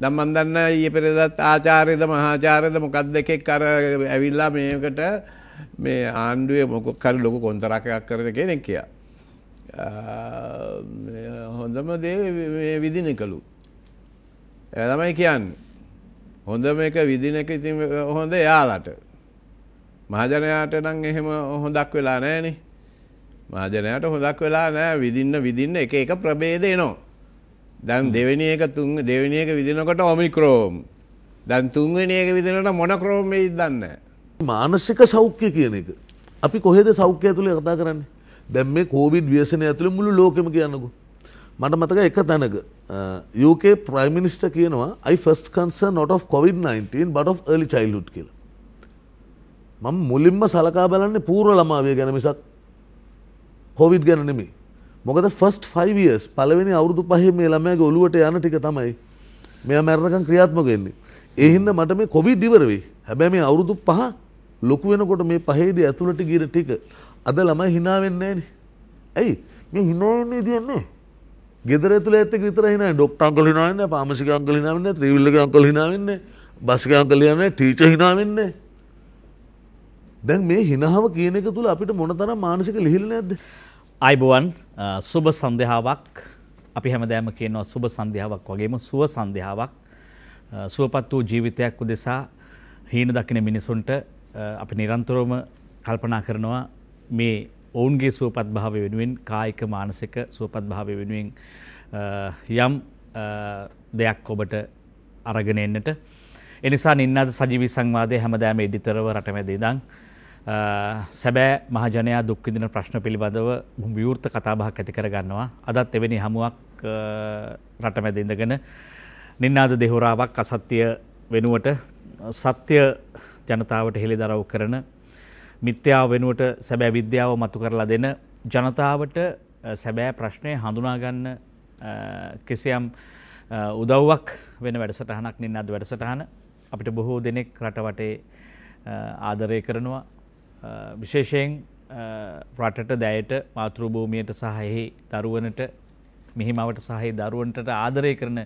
දැන් මන් දන්නේ ඊයේ පෙරේදත් ආචාර්යද මහාචාර්යද මොකක්ද එකෙක් අර ඇවිල්ලා මේකට මේ ආණ්ඩුවේ මොකක් හරි ලොකු කොන්තරාකයක් කරන කෙනෙක් කියා. හොඳම දේ මේ විදිනකලු. ඒ තමයි කියන්නේ. හොඳම එක විදිනක ඉතින් හොඳ එයාලට. මහජනයාට නම් එහෙම හොඳක් වෙලා නැහනේ. මහජනයාට හොඳක් වෙලා නැහැ විදින්න විදින්න එක එක ප්‍රභේද එනවා. දැන් දෙවෙනි එක තුන් දෙවෙනි එක විදිනකොට ඔමික්‍රෝම්. දැන් තුන්වෙනි එක විදිනකොට මොනක්‍රෝම් වෙයිද දන්නේ මානසික සෞඛ්‍ය කියන එක. අපි කොහෙද සෞඛ්‍ය ඇතුලේ කතා කරන්නේ? දැන් මේ කොවිඩ් ව්‍යසනය ඇතුලේ මුළු ලෝකෙම කියනකෝ. මට මතකයි එක තැනක UK Prime Minister කියනවා I first concern not of COVID-19 but of early childhood කියලා. මම මුලින්ම සලකා බලන්නේ පූර්ව ළමාවිය ගැන මිසක් කොවිඩ් ගැන නෙමෙයි. මොකද ෆස්ට් ෆයිවියස් පලවෙනි අවුරුදු පහේ මේ ළමයගේ ඔලුවට යන ටික තමයි මෙයා මැරණකම් ක්‍රියාත්මක වෙන්නේ. ඒ හින්දා මට මේ කොවිඩ් ඉවර වෙයි. හැබැයි මේ අවුරුදු පහ ලොකු වෙනකොට මේ පහේදී ඇතුළට ගිර ටික අද ළමයි hina වෙන්නේ නැහනේ. ඇයි? මේ hina වෙන්නේ දෙන්නේ. ගෙදර ඇතුළේ ඇත්තෙක් විතරයි hina වෙන්නේ. ඩොක්ටර් අංකල් hina වෙන්නේ, ෆාමසික අංකල් hina වෙන්නේ, ත්‍රිවිල්ලක අංකල් hina වෙන්නේ, බස්ක අංකල් hina වෙන්නේ, ටීචර් hina වෙන්නේ. දැන් මේ හිනාව කියන එක තුළ අපිට මොනතරම් මානසික ලිහිල් නැද්ද? අයිබුවන් සුබ සන්දහාවක් අපි හැමදෑම කියනවා සුබ සන්දහාවක් වගේම සුව සන්දහාවක් සුවපත් වූ ජීවිතයක් උදෙසා හීන දකින මිනිසුන්ට අපි නිරන්තරෝම කල්පනා කරනවා මේ ඔවුන්ගේ සුවපත් භාව වෙනුවෙන් කායික මානසික සුවපත් භාව වෙනුවෙන් යම් දෙයක් ඔබට අරගෙන එන්නට එනිසා නින්නද සජීවී සංවාදය හැමදෑම ඉඩිතරව රටමැදේ දං සැබෑ මහජනයා දුක්විදින ප්‍රශ්න පිළිබඳව විවෘත කතාබහක් ඇති කරගන්නවා. අදත් එවැනි හමුවක් රටමැද ඉඳගෙන නින්නාද දෙහෝරාවක් අසත්‍යය වෙනුවට සත්‍ය ජනතාවට හෙළි දරව් කරන මිත්‍යාව වෙනුවට සැබෑ විද්‍යාව මතු කරලා දෙන ජනතාවට සැබෑ ප්‍රශ්නය හඳුනාගන්න කෙසියම් උදව්වක් වෙන වැඩසටහනක් නින්නාද වැඩසටහන අපිට බොහෝ දෙනෙක් රටවටේ ආදරය කරනවා විශේෂයෙන් රටට දැයට මාතෘභූමියයට සහහි දරුවනට මෙහිමවට සහහි දරුවන්ට ආදරය කරන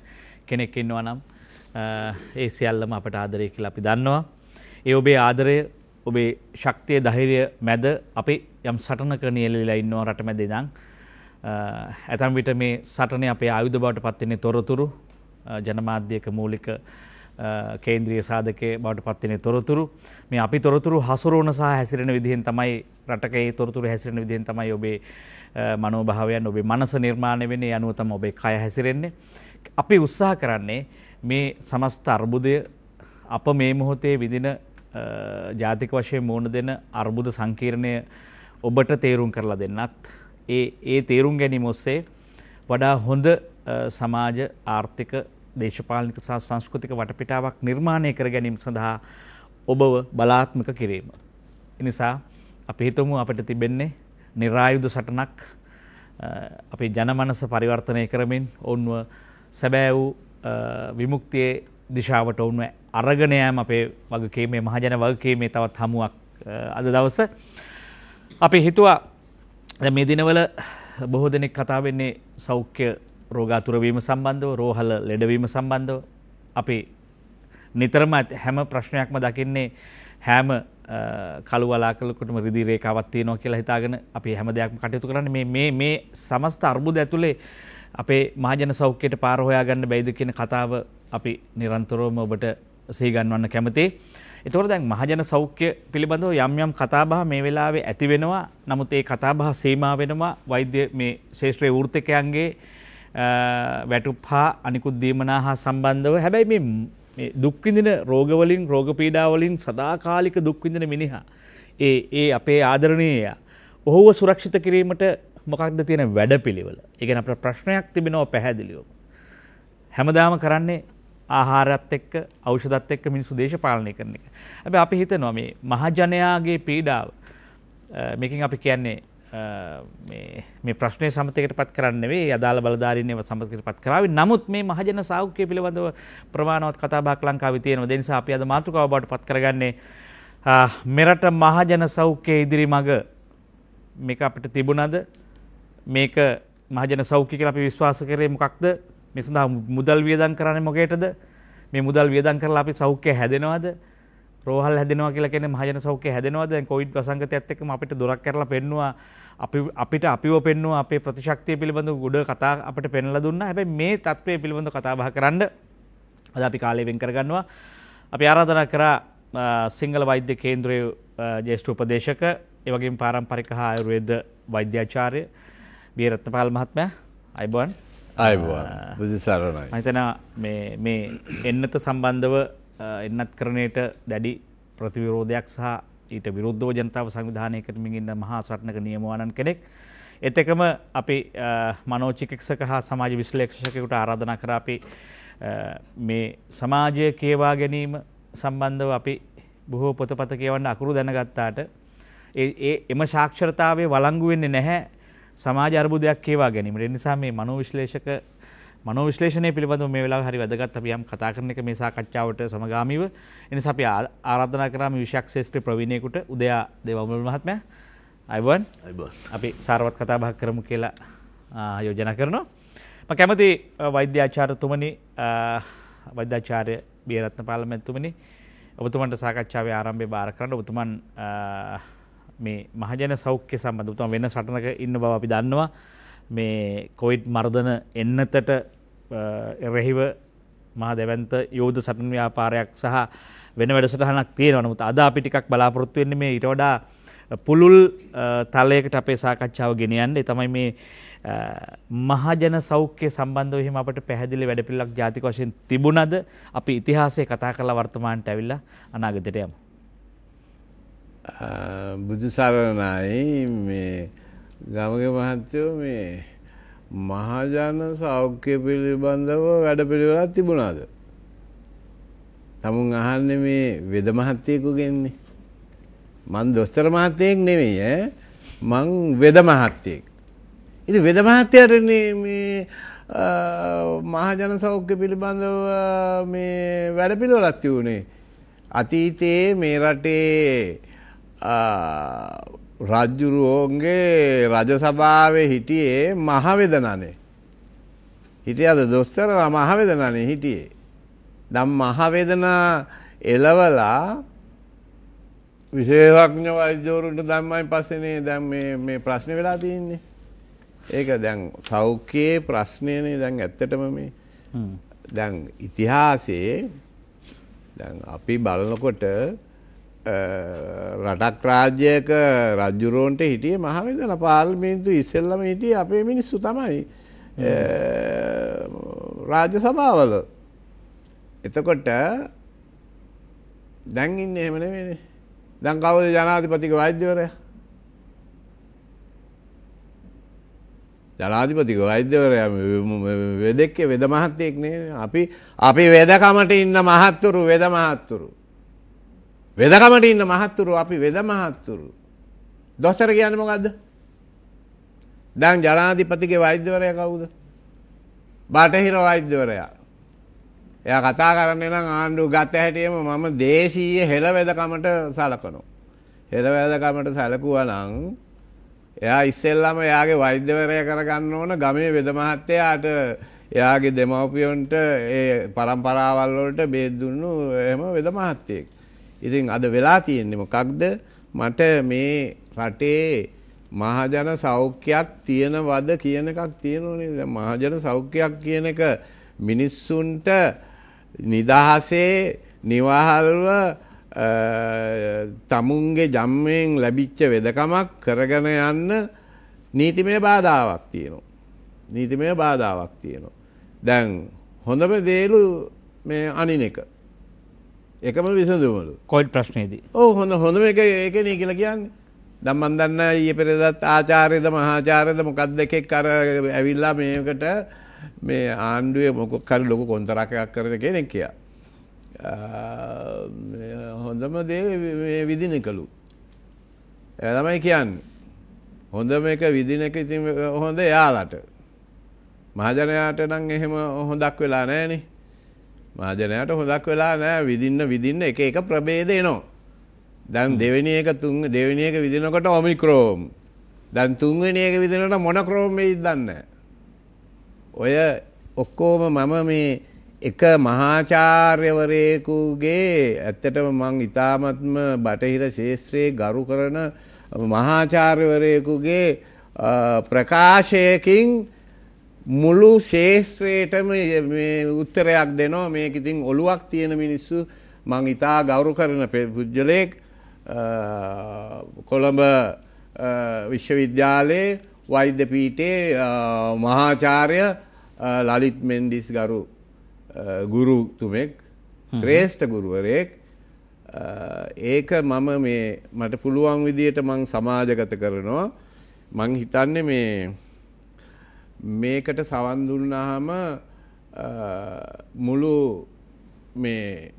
කෙනෙක් ඉන්නවා නම් ඒ සියල්ලම අපට ආදරය කියල අපි දන්නවා. ඒ ඔබේ ආදරය ඔබේ ශක්තිය දහිරය මැද අපි යම් සටනක නියලලා ඉන්නවා රට මැදේ දං. ඇතන් විට මේ සටනය අපේ ආයුධ බවට පත්වන්නේ තොරතුරු ජනමාධ්‍යයක මූලික කේන්ද්‍රීය සාධකය බවට පත්වනේ තොරතුරු මේ අපි තොරතුරු හසුරුවන සහ හැසිරෙන විදිහෙන් තමයි රටකේ තොරතුරු හැසිරෙන විදිහෙන් තමයි ඔබේ මනෝභාවයන් ඔබේ මනස නිර්මාණය වෙන්නේ අනුව තම ඔබේ කය හැසිරෙන්නේ අපි උත්සාහ කරන්නේ මේ සමස්ත අර්බුදය අප මේ මොහොතේ විදින ජාතික වශයෙන් මූුණ දෙන අර්බුද සංකීර්ණය ඔබට තේරුම් කරලා දෙන්නත් ඒ ඒ තේරුම් ගැනීම ඔස්සේ වඩා හොඳ සමාජ ආර්ථික දේශපාලනික සහ සංස්කෘතික වටපිටාවක් නිර්මාණය කර ගැනීම සඳහා ඔබව බලාත්මක කිරීම. එනිසා අපි හිතමු අපට තිබෙන්නේ නිරායුධ සටනක් අපේ ජනමනස පරිවර්තනය කරමින් ඔවුන්ව සැබෑ වූ විමුක්තියේ දිශාවට ඔවුන්ව අරගනයම අපේ වගකීමේ මහජන වගකීමේ තවත් හමුවක් අද දවස. අපි හිතුවා මේ දිනවල බොහෝ දෙනෙක් කතාවෙන්නේ සෞඛ්‍ය රෝගාතුරවීම සම්බන්ධව රෝහල ලෙඩවීම සම්බන්ධව අපි නිතරම හැම ප්‍රශ්නයක්ම දකින්නේ හැම කළු වලාකලකටම රිදි රේඛාවක් තියෙනවා කියලා හිතාගෙන අපි හැම දෙයක්ම කටයුතු කරන්නේ මේ මේ මේ සමස්ත අර්බුද ඇතුලේ අපේ මහජන සෞඛ්‍යයට පාර හොයාගන්න බැයිද කියන කතාව අපි නිරන්තරවම ඔබට සිහිගන්වන්න කැමතියි. එතකොට දැන් මහජන සෞඛ්‍ය පිළිබඳව යම් යම් කතාබහ මේ වෙලාවේ ඇති වෙනවා. නමුත් ඒ කතාබහ සීමා වෙනවා වෛද්‍ය මේ ශේෂ්ත්‍රයේ වෘත්තිකයන්ගේ වැටුප් හා අනිකුත් දීමනා හා සම්බන්ධව හැබැයි මේ දුක්විඳින රෝගවලින් රෝගපීඩාවලින් සදාකාලික දුක්විඳින මිනිහා. ඒ ඒ අපේ ආදරණීය. ඔහුව සුරක්ෂිත කිරීමට මොකක්ද තියෙන වැඩ පිළිවල. ඒගැන අප ප්‍රශ්නයක් තිබෙනව පැහැදිලියෝ. හැමදාම කරන්නේ ආහාරත් එක්ක අවෂදත් එක්ක මිනිසු දේශපාලනය කරන එක. ඇබ අපි හිත නොමේ මහජනයාගේ පීඩාව මේකින් අපි කියන්නේ මේ ප්‍රශ්නය සමතකට පත් කරන්නවේ අදාළ බලධාරන්නව සමතකට පත් කරාව නමුත් මේ මහජන සෞඛ්‍ය පිළිබඳව ප්‍රමාණවත් කතාබක් ලංකාව තියන දෙනි අපි අද මාතෘකාව බට පත් කරගන්නේ මෙරට මහජන සෞඛ්‍යය ඉදිරි මඟ මේක අපට තිබුණද මේක මහජන සෞඛ්‍ය කර අපි විශ්වාස කරේ මොකක්ද මේ සඳහා මුදල් වියදන් කරන්න මොකේටද මේ මුදල් වියදන් කරලා අපි සෞඛ්‍ය හැදෙනවාද රෝහල් හැදෙනවා කියලා කියන්නේ මහජන සෞඛ්‍ය හැදෙනවාද දැන් කොවිඩ් වසංගතයත් එක්කම අපිට දොරක් කරලා පෙන්නවා අපිට අපිව පෙන්නුව අපේ ප්‍රතිශක්තිය පිළිබඳ ගොඩ කතා අපට පෙන්ල දුන්න හැබැ මේ තත්වය පිළිබඳ කතාබහ කරන්න අද අපි කාලයවෙන් කරගන්නවා අපි ආරාධන කරා සිංහල වෛද්‍ය කේන්ද්‍රය ජේෂ්ඨ උපදේශක එවගේ පාරම්පරික හා අයුරුවේද වෛද්‍යාචාරය බීරත්ත පාල් මහත්මය අයිබන් අයිබසාරණයි මහිතන මේ එන්නත සම්බන්ධව එන්නත් කරණයට දැඩි ප්‍රතිවිරෝධයක් සහ ඊට විරුද්ධෝ ජනතාව සංවිධානය කරමින් ඉන්න මහා සටනක නියමවනන් කෙනෙක්. එත් එකම අපි මනෝචිකෙක්සක හා සමාජ විශ්ලේක්ෂකකුට ආරාධනා කරාපි මේ සමාජය කියවා ගැනීම සම්බන්ධව අපි බොහෝ පොතපත කියවන්න අකුරු දැනගත්තාට ඒ එම ශාක්ෂරතාවේ වලංගු වෙන්නේ නැහැ සමාජ අර්බුදයක් කියවා ගැනීමට නිසා මේ මනෝවිශ්ලේෂක මනෝ විශ්ලේෂණය පිළිබඳව මේ වෙලාව හරි වැදගත් අපි යම් කතා කරන එක මේ සාකච්ඡාවට සමගාමීව එනිසා අපි ආරාධනා කරා විශයක් ශේෂ්ත්‍රී ප්‍රවීණයෙකුට උදයා දේවමුල් මහත්මයා අයිබෝන් අපි සාරවත් කතා බහ කරමු කියලා යෝජනා කරනවා මම කැමති වෛද්‍ය ආචාර්යතුමනි වෛද්‍ය ආචාර්ය බියරත්න පාලමැතිතුමනි ඔබතුමන්ට සාකච්ඡාවේ ආරම්භය බාර කරන්න ඔබතුමන් මේ මහජන සෞඛ්‍ය සම්බන්ධ ඔබතුමන් වෙන සටනක ඉන්න බව අපි දන්නවා මේ කොයිට් මර්ධන එන්නතට එරෙහිව මහ දෙවන්ත යෝධ සටන් ව්‍යාපාරයක් සහ වෙන වැඩසටහනක් තියෙන නමුත් අද අපිටිකක් බලාපොරොත්තු වෙන්නේ මේ ඊට වඩා පුළුල් තලයකට අපේ සාකච්ඡාව ගෙනියන්නේ තමයි මේ මහජන සෞඛ්‍ය සම්බන්ධව එහෙම අපට පැහැදිලි වැඩපිළිවෙලක් ජාතික වශයෙන් තිබුණද අපි ඉතිහාසයේ කතා කරලා වර්තමානට ඇවිල්ලා අනාගතයට යමු. බුදුසරණයි මේ ගමක මහත්තයෝ මේ මහාජාන සෞඛ්‍ය පිළිබඳව වැඩ පිළිවෙලක් තිබුණාද. තමුන් අහන්න මේ වෙද මහත්තයකුගෙන්නේ. මං දොස්තර මහත්තයෙක් නෙවෙයි මං වෙද මහත්තයෙක්. ඉති වෙද මහත්තයරන්නේ මේ මහජන සෞඛ්‍ය පිළිබඳව මේ වැඩ පිළිවෙලක් තිවුණේ. අතීතයේ මේ රටේ රජ්ජුරුවෝන්ගේ රජසභාවේ හිටියේ මහවෙදනනේ. හිටියද දොස්තර මහවෙදනනේ හිටියේ. නම් මහවෙදනා එලවලා විශේෂඥ වෛද්‍යවරුන්ට දැම්මයි පස්සේනේ දැන් මේ මේ ප්‍රශ්නේ වෙලා තියෙන්නේ. ඒක දැන් සෞඛ්‍යයේ ප්‍රශ්නේනේ දැන් ඇත්තටම මේ. දැන් ඉතිහාසයේ දැන් අපි බලනකොට රටක් රාජ්‍යයක රජ්ජුරෝන්ට හිටිය මහවිදන පාර්මින්තු ඉස්සෙල්ලම හිටිය අපේ මිනිස්සු තමයි රාජ්‍ය සභාවල එතකොට දැන්ඉන්න එහෙමන වෙන දැන් කවද ජනාධිපතික වෛද්‍යවරය ජනාධිපතික වෛද්‍යවරය වෙදෙක්ක වෙද මහත්තයෙක් නේ අපි අපි වෙදකමට ඉන්න මහත්තුරු වෙද මහත්තුරු වෙදකමට ඉන්න මහත්තුරු අපි වෙද මහත්තුරු. දොස්තර කියන්නේ මොකද්ද? දැන් ජනාධිපතිගේ වෛද්‍යවරයා කවුද? බටහිර වෛද්‍යවරයා. එයා කතා කරන්නේ නම් ආණ්ඩුව ගත හැටියෙම මම දේශීය හෙළ වෙදකමට සලකනවා. හෙළ වෙදකමට සැලකුවා නම් එයා ඉස්සෙල්ලාම එයාගේ වෛද්‍යවරයා කරගන්න ඕන ගමේ වෙද මහත්තයාට එයාගේ දෙමව්පියන්ට ඒ පරම්පරාවල් වලට බෙහෙත් දුන්නු එහෙම වෙද මහත්තයෙක්. ඉතින් අද වෙලා තියෙන්නේ මොකක්ද මට මේ රටේ මහජන සෞඛ්‍යයක් තියෙනවද කියන එකක් තියෙනවනේ දැන් මහජන සෞඛ්‍යයක් කියන එක මිනිස්සුන්ට නිදහසේ නිවාහල්ව තමුන්ගේ ජම්මයෙන් ලැබිච්ච වෙදකමක් කරගෙන යන්න නීතිමය බාධාවක් තියෙනවා. නීතිමය බාධාවක් තියෙනවා. දැන් හොඳම දේලු මේ අනින එක. එකම විසඳුමලු කොයිඩ් ප්‍රශ්නයේදී ඕ හොඳ හොඳම එක ඒකන කියලා කියන්න දම්මන් දන්න ඒ පෙරදත් ආචාරයද මහාචාරයද මොකක් දෙකෙක් කර ඇවිල්ලා මේකට මේ ආණ්ඩුවේ මොකොක්කර ලොකු කොන්තරකයක් කරන කෙනෙක් කිය හොඳම දේ විදින කළු ඇළමයි කියන්න හොඳ මේක විදිනක ඉතින් හොඳ යාලට මහජනයාට නං එහෙම හොඳක් වෙලා නෑනේ මහජනයාට හොදක් වෙලා නෑ විදින්න විදින්න එක එක ප්‍රභේද එනවා. දැන් දෙවෙනි එක තුන් දෙවෙනි එක විදිනකොට ඔමික්‍රෝම්. දැන් තුන්වෙනි එක විදිනකොට මොනක්‍රෝම් වෙයිද දන්නේ ඔය ඔක්කොම මම මේ එක මහාචාර්යවරයෙකුගේ ඇත්තටම මං ඉතාමත්ම බටහිර ශේත්‍රයේ ගරු කරන මහාචාර්යවරයෙකුගේ ප්‍රකාශයකින් මුළු ශේෂත්‍රයටම උත්තරයක් දෙනවා මේක ඉතින් ඔලුවක් තියෙන මිනිස්සු මං ඉතා ගෞරු කරන පුද්ගලයෙක් කොළඹ විශ්වවිද්‍යාලයේ වෛද්‍ය පීටේ මහාචාර්ය ලලිත් මෙන්ඩිස් ගරු ගුරුතුමෙක් ශ්‍රේෂ්ඨ ගුරුවරයෙක් ඒක මම මේ මට පුළුවන් විදියට මං සමාජගත කරනවා මං හිතන්නේ මේ මේකට සවන් දුන්නාම මුළු මේ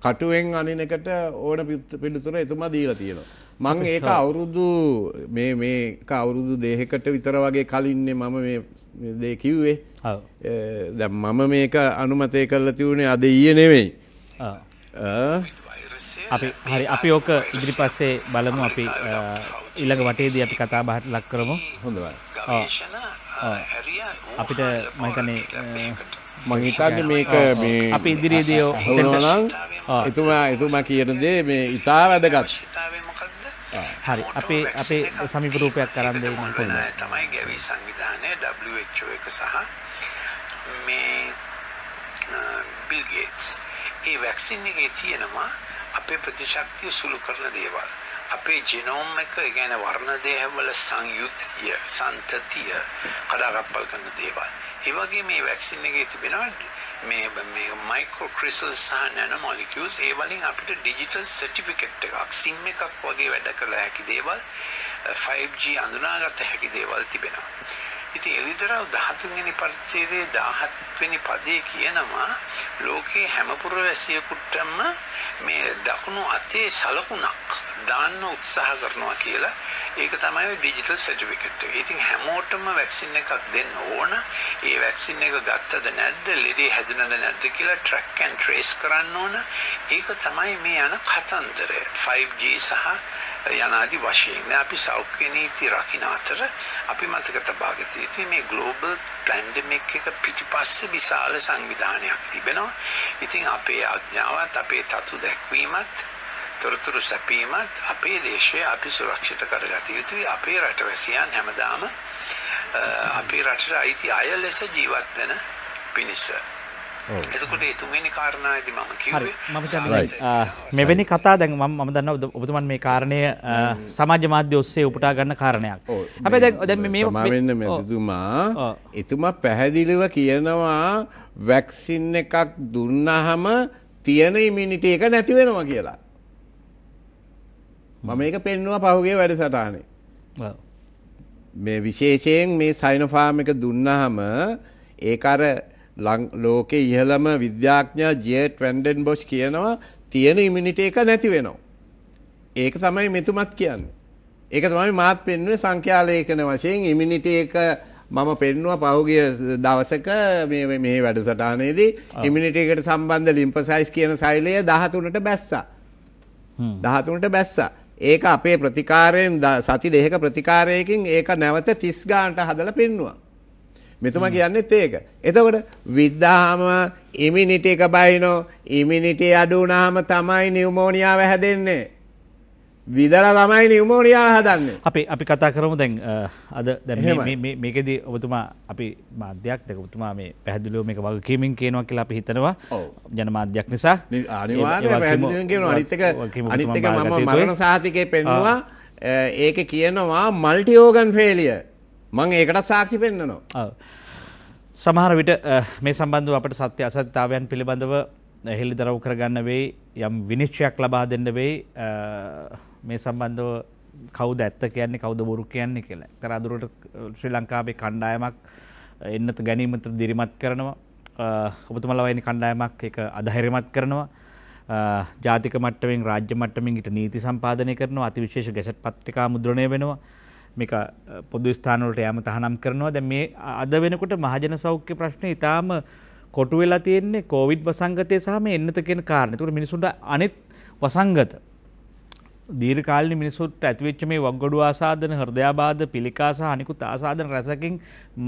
කටුවෙන් අනින එකට ඕන පිළිතුර එතුමා දීලා තියෙනවා. මං ඒක අවුරුදු මේ මේක අවුරුදු දෙකකට විතර වගේ කලින්නේ මම මේ දේ කිව්වේ. දැන් මම මේක අනුමතය කරලා තියුනේ අද ඊයේ නෙමෙයි. අපි හරි අපි ඕක ඉදිරිපස්සේ බලමු අපි ඊළඟ වටේදී අපි කතා බහට ලක් කරමු හොඳයි අපිට මහිතනේ මහිතන්නේ මේක මේ අපි ඉදිරියේදී හොනනම් එතුමා එතුමා කියන දේ මේ ඉතා වැදගත් හරි අපේ අපේ සමීප රූපයක් කරන් දෙයි මම කියන්නේ තමයි ගැවි සංවිධානය WHO එක සහ මේ බිල් ගේට්ස් ඒ වැක්සින් එකේ තියෙනවා අපේ ප්‍රතිශක්තිය සුළු කරන දේවල් අපේ ජිනෝම් එක ඒ කියන්නේ වර්ණ දේහවල සංයුතිය, සන්තතිය කඩාකප්පල් කරන දේවල්. ඒ වගේ මේ වැක්සින් එකේ තිබෙනවා මේ මේ මයික්‍රෝ ක්‍රිස්ටල්ස් සහ නැනෝ මොලිකියුල්ස් ඒ වලින් අපිට ඩිජිටල් සර්ටිෆිකේට් එකක්, SIM එකක් වගේ වැඩ කළ හැකි දේවල් 5G අඳුනාගත හැකි දේවල් තිබෙනවා. ඉතින් එළිදරව් 13 වෙනි පරිච්ඡේදයේ 17 වෙනි පදයේ කියනවා ලෝකේ හැම පුරවැසියෙකුටම මේ දකුණු අතේ සලකුණක් දාන්න උත්සාහ කරනවා කියලා ඒක තමයි ඩිජිටල් සර්ටිෆිකට් එක. ඉතින් හැමෝටම වැක්සින් එකක් දෙන්න ඕන. ඒ වැක්සින් එක ගත්තද නැද්ද, ලෙඩේ හැදුනද නැද්ද කියලා ට්‍රැක් ඇන්ඩ් ට්‍රේස් කරන්න ඕන. ඒක තමයි මේ යන කතන්දරය. 5G සහ යනාදී වශයෙන් අපි සෞඛ්‍ය නීති රකින්න අතර අපි මතක තබා ගත යුතුයි මේ ග්ලෝබල් පැන්ඩමික් එක පිටිපස්සේ විශාල සංවිධානයක් තිබෙනවා. ඉතින් අපේ ආඥාවත් අපේ තතු දැක්වීමත් තොරතුරු සැපීමත් අපේ දේශය අපි සුරක්ෂිත කරගත යුතුයි අපේ රටවැසියන් හැමදාම අපේ රටට අයිති අය ලෙස ජීවත් වෙන පිණිස එතකොට එතුමනි කාරණයද මම කිව්වේ මම මෙවැනි කතා දැන් මම දන්න ඔබතුමන් මේ කාරණය සමාජ මාධ්‍ය ඔස්සේ උපටා ගන්න කාරණයක් හැබැයි දැන් දැන් මේ මවෙන්න මෙතුමා එතුමා පැහැදිලිව කියනවා වැක්සින් එකක් දුන්නහම තියෙන ඉමිනිට එක නැති වෙනවා කියලා මම ඒක පෙන්නවා පහුගේ වැඩ සටානේ මේ විශේෂයෙන් මේ සයිනෆාම් එක දුන්නහම ඒ අර ලෝකේ ඉහළම විද්‍යාඥා ජේට් වැන්ඩෙන් බොෂ් කියනවා තියෙන ඉමිනිටි එක නැති වෙනවා. ඒක තමයි මෙතුමත් කියන්නේ. ඒක තමයි මාත් පෙන්වන්නේ සංඛ්‍යාලේඛන වශයෙන් ඉමිනිටි එක මම පෙන්නවා පහුගිය දවසක මේ මේ වැඩසටහනේදී ඉමිනිටි එකට සම්බන්ධ ලිම්පසයිස් කියන සෛලය 13ට බැස්සා. 13ට බැස්සා. ඒක අපේ ප්‍රතිකාරයෙන් සති දෙකක ප්‍රතිකාරයකින් ඒක නැවත 30 ගානට හදලා පෙන්නවා. මෙතුමා කියන්නෙත් ඒක. එතකොට විද්ධාම ඉමිනිටි එක බයිනෝ ඉමිනිටි අඩු වුණාම තමයි නියුමෝනියාව හැදෙන්නේ. විදලා තමයි නියුමෝනියාව හදන්නේ. අපි අපි කතා කරමු දැන් අද දැන් මේකෙදි ඔබතුමා අපි මාධ්‍යයක් දැක ඔබතුමා මේ පැහැදිලිව මේක වගකීමෙන් කියනවා කියලා අපි හිතනවා. ජන මාධ්‍යයක් නිසා. අනිවාර්යයෙන්ම පැහැදිලිවම කියනවා. අනිත් එක අනිත් එක මම මරණ සාහිතිකේ පෙන්නවා. ඒක කියනවා මල්ටි ඕගන් ෆේලියර්. මං ඒකට සාක්ෂි පෙන්න්නනවා. සමහර විට මේ සම්බන්ධ අපට සත්‍ය අසත්තාවයන් පිළිබඳව හෙළි දරව් කරගන්න වෙයි යම් විනිශ්චයක් ලබා දෙන්න වෙයි මේ සම්බන්ධව කවුද ඇත්ත කියන්නේ කවුද බොරු කියන්නේ කියලා. තර අදුරට ශ්‍රී ලංකාවේ කණ්ඩායමක් එන්නත ගැනීමත දිරිමත් කරනවා. ඔබතුමලවයිනි කණ්ඩායමක් එක අධෛර්යමත් කරනවා. ජාතික මට්ටමින් රාජ්‍ය මට්ටමින් ඊට නීති සම්පාදනය කරනවා අතිවිශේෂ ගැසට් පත්‍රිකා මුද්‍රණය වෙනවා. මේක පොදු ස්ථානවලට යෑම තහනම් කරනවා. දැන් මේ අද වෙනකොට මහජන සෞඛ්‍ය ප්‍රශ්නේ ඊටාම කොටු වෙලා තියෙන්නේ කොවිඩ් වසංගතය සහ මේ එන්නත කියන කාරණේ. ඒකට මිනිසුන්ට අනෙත් වසංගත දීර්ඝකාලීන මිනිසුන්ට ඇතිවෙච්ච මේ වග්ගඩු ආසාදන, හෘදයාබාධ, පිළිකා සහ අනිකුත් ආසාදන රැසකින්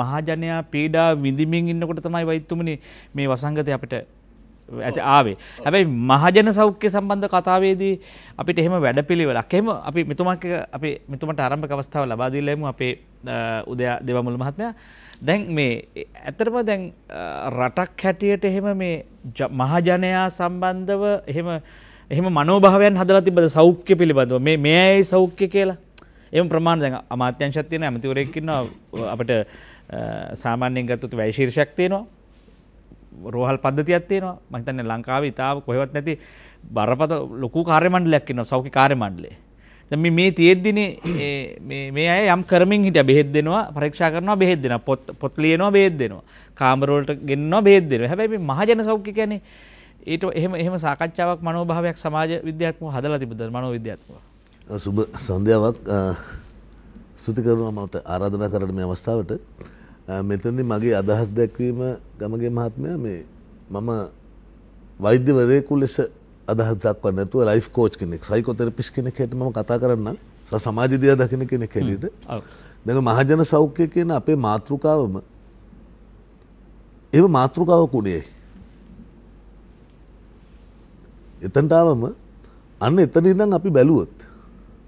මහජනයා පීඩා විඳින්මින් ඉන්නකොට තමයි වෛද්‍යතුමනි මේ වසංගතය අපිට ඇති ආවේ හැබැයි මහජන සෞඛ්‍ය සම්බන්ධ කතාවේදී අපිට එහෙම වැඩ පිළිවෙලක් එහෙම අපි මෙතුමක් අපි මෙතුමට ආරම්භක අවස්ථාව ලබා දීලෙමු අපේ උදයා දේවමුල මහත්මයා දැන් මේ ඇත්තටම දැන් රටක් හැටියට එහෙම මේ මහජනයා සම්බන්ධව එහෙම එහෙම මනෝභාවයන් හදලා තිබ්බද සෞඛ්‍ය පිළිබඳව මේ මේ ඇයි සෞඛ්‍ය කියලා එම ප්‍රමාණ දැන් අමාත්‍යංශයක් තියෙන ඇමතිවරයෙක් ඉන්නවා අපිට සාමාන්‍යයෙන් ගත්තොත් වැය ශීර්ෂයක් තියෙනවා රෝහල් පද්ධතියත්තියනවා මහිතන්න ලංකාව ඉතාව කොහෙවත් නැති බරපත ලොකු කාරමණ්ඩ ලැක්කන සෞඛි කාරමණ්ඩලේ දම මේ තියෙද්දින මේ අය යම් කරමින් හිට බෙහෙද දෙෙනවා පරක්ෂා කරනවා බෙහෙද දෙෙන පොත් පොත්ලියනවා බේද දෙෙනවා කාමරෝල්ට ගෙන්න්නවා බේද දෙෙන හැබැයි මහජන සෞඛ්‍ය කියැනෙ ඒට එහම එහම සාකච්ඡාවක් මනෝභාවයක් සමාජ විද්‍යාත්ම හදල තිබද මනෝ විද්‍යාත්ම සුබ සන්ධ්‍යාවක් ස්තුති කරනවා මට ආරාධනා කරන මේ අවස්ථාවට මෙතදි මගේ අදහස් දැක්වීම ගමගේ මහත්මය මේ මම වෛද්‍යවරයෙකු ලෙස අදහදක් වන්නතු ලයි කෝච් කෙනෙක් සයිකොතර පිස් කෙන හෙට ම කතා කරන්න සමාජදය දකින කෙන කෙලට දෙ මහජන සෞඛ්‍ය කියන අපේ මාතෘකාවම එ මාතෘකාව කුඩේ එතන්ටාවම අන්න එතනිදම් අපි බැලුවොත්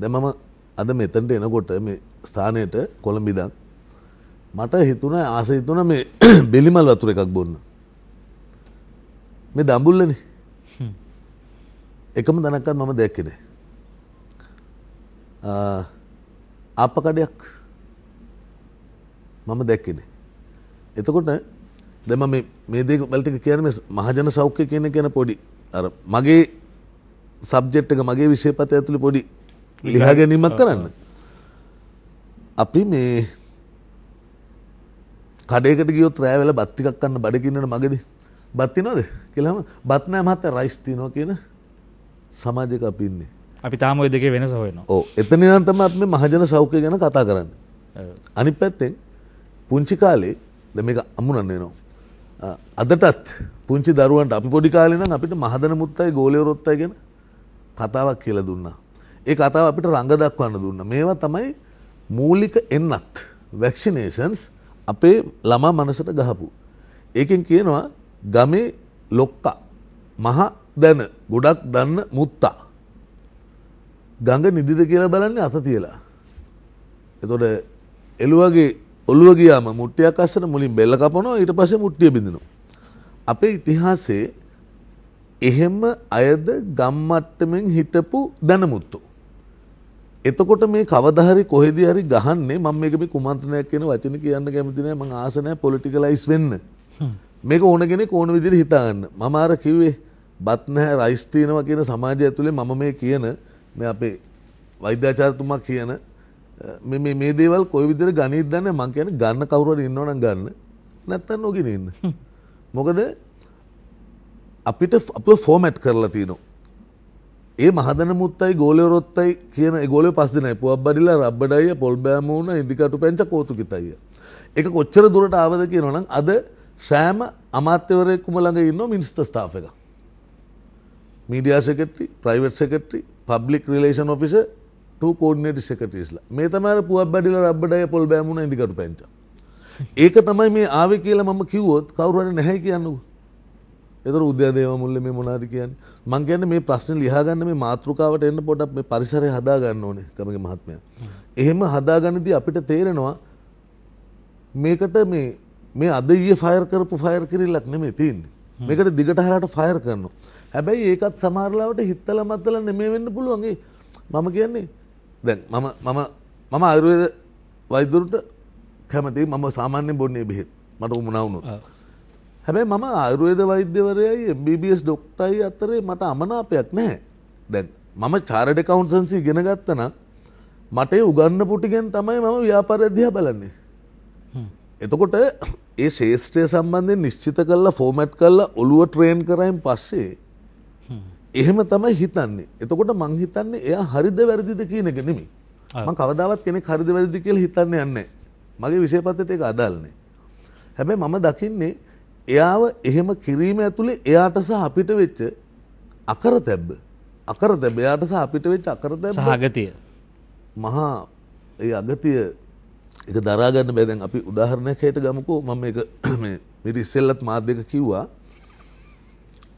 දැමම අද මෙතන්ට එනකොට මේ ස්ථානයට කොළඹිදක් මට හිතුන ආස හිතුන මේ බෙලිමල් වතුර එකක් බොන්න මේ දම්බුල්ලන එකම දනක්කත් මම දැක්කෙන ආපකඩයක් මම දැක්කෙන එතකොට දෙම මේ දේ බැල්ටික කියන මහජන සෞඛ්‍ය කියන කියන පොඩි අර මගේ සබ්ජෙට් එක මගේ විශෂයපත ඇතුළි පොඩි ලිහා ගැනීමක් කරන්න අපි මේ කඩේකට ගියොත් රෑවෙල බත්තිකක් කන්න බඩකින්නට මගද බත්තිනොද කියලාම බත්නෑ මහත රයිස්තිනෝ කියන සමාජක අපින්නේ අපි තාම ඔය දෙකේ වෙන සහයන ඕ එතන නන්තමත් මේ මහජන සෞඛ්‍ය ගැන කතා කරන්න අනි පැත්තෙන් පුංචි කාලේ ද මේක අමුණන්නේ නවා අදටත් පුංචි දරුවන්ට අපි පොඩි කාලෙනම් අපිට මහදන මුත්තයි ගෝලයවරොත්තයි ගැන කතාවක් කියලා දුන්නා ඒ කතාව අපිට රඟ දක්වන්න දුන්න මේවා තමයි මූලික එන්නත් වැක්ෂිනේෂන්ස් අපේ ළමා මනසට ගහපු. ඒකෙන් කියනවා ගමේ ලොක්කා මහ දැන ගොඩක් දන්න මුත්තා. ගඟ නිදිද කියලා බලන්නේ අත තියලා. එතොට එළුවගේ ඔල්ලුව ගියාම මුට්ටියක් අස්සන මුලින් බෙල්ල කපනෝ ඊට පස්සේ මුට්ටිය බිඳිනවා. අපේ ඉතිහාසයේ එහෙම අයද ගම්මට්ටමෙන් හිටපු දැනමුත්තු. එතකොට මේ කවදහරි කොහෙද හරි ගහන්නේ මම මේක මේ කුමන්ත්‍රණයක් කියන වචන කියන්න කැමති නෑ මං ආස නෑ පොලිටිකලයිස් වෙන්න. මේක ඕන කෙනෙක් ඕන විදිහට හිතාගන්න. මම අර කිව්වේ බත් නැහැ රයිස් තියෙනවා කියන සමාජය ඇතුලේ මම මේ කියන මේ අපේ වෛද්‍යාචාර්යතුමා කියන මේ මේ දේවල් කොයි විදිහට ගණිත දන්නේ මං කියන්නේ ගන්න කවුරු හරි ඉන්නවනම් ගන්න නැත්තම් නොගෙන ඉන්න. මොකද අපිට අප ෆෝමැට් කරලා තියෙනවා. ඒ මහදන මුත්තයි ගෝලයොරොත්තයි කියන ගොල පස්සනයි පුවක් බඩිලා රබ්බඩයිය පොල් බෑමූුණ ඉදිකටු පැංච කෝතුකිතයිය. එක කොච්චර දුරට ආවද කියනනම් අද සෑම අමාත්‍යවරයෙක්කුම ළඟ ඉන්න මිනිස්ට ස්ටාෆ එක. Media secretary private secretary public relation office coordinator සෙකටස්ලා මේ තමර පුවක් බඩිල රබ්ඩය පොල් බෑමුණ ඉදිකට පැංච. ඒක තමයි මේ ආව කියලා මම කිව්වොත් කවරුවට නැහැ කියන්නවා. එතර උද්‍යදේව මුල්ල මේ මොනාද කියන්න මංගන්න මේ ප්‍රශ්න ලිහාගන්න මේ මාතෘකාවට එන්න පොඩක් මේ පරිසරය හදාගන්න ඕනේ කමගේ මහත්මය. එහෙම හදාගනිදී අපිට තේරෙනවා මේකට මේ මේ අද ඒ ෆයර් කරපු ෆයර් කිරිල්ලක් නෙමේ තියන්නේ මේකට දිගට හරට ෆයර් කරන්න. හැබැයි ඒකත් සමාරලාවට හිත්තල මත්තල නෙමේ වෙන්න පුළුවන්ගේ මම කියන්නේ දැන් මම මම අයුරුවේද වෛදුරට කැමති මම සාමාන්‍ය බොන්නේ බෙහෙත් මට උමනවුණු. හැබැයි මම අයුරුවේද වෛද්‍යවරයයි BBS ඩොක්ටයි අතරේ මට අමනාපයක් නැහැ. දැන් මම චාරඩ කවුන්සන්සි ගෙන ගත්තන මටේ උගන්න පුටිගෙන් තමයි මම ව්‍යාපරධ්‍යා බලන්නේ. එතකොට ඒ ශේෂත්‍රය සම්බන්ධය නිශ්චිත කල්ලා ෆෝමැට් කල්ලා ඔළුව ට්‍රේන් කරයිම් පස්සේ එහෙම තමයි හිතන්නේ. එතකොට මං හිතන්නේ එයා හරිද වැරදිද කියන එක නෙමෙයි. මං කවදාවත් කෙනෙක් හරිද වැරදිද කියලා හිතන්නේ නැහැ. මගේ විෂය පත්‍රයට ඒක අදාළ නැහැ. හැබැයි මම දකින්නේ එයාව එහෙම කිරීම ඇතුළේ එයාට සහ අපිට වෙච්ච අකර තැබ්බ අකර තැබ එයාට සහ අපිට වෙච්ච අකර තැබ සහගතිය මහා ඒ අගතිය එක දරාගන්න බැදැන් අපි උදාහරණයක් හයට ගමකෝ මම එක මිරිස්සෙල්ලත් මාධ්‍යක කිව්වා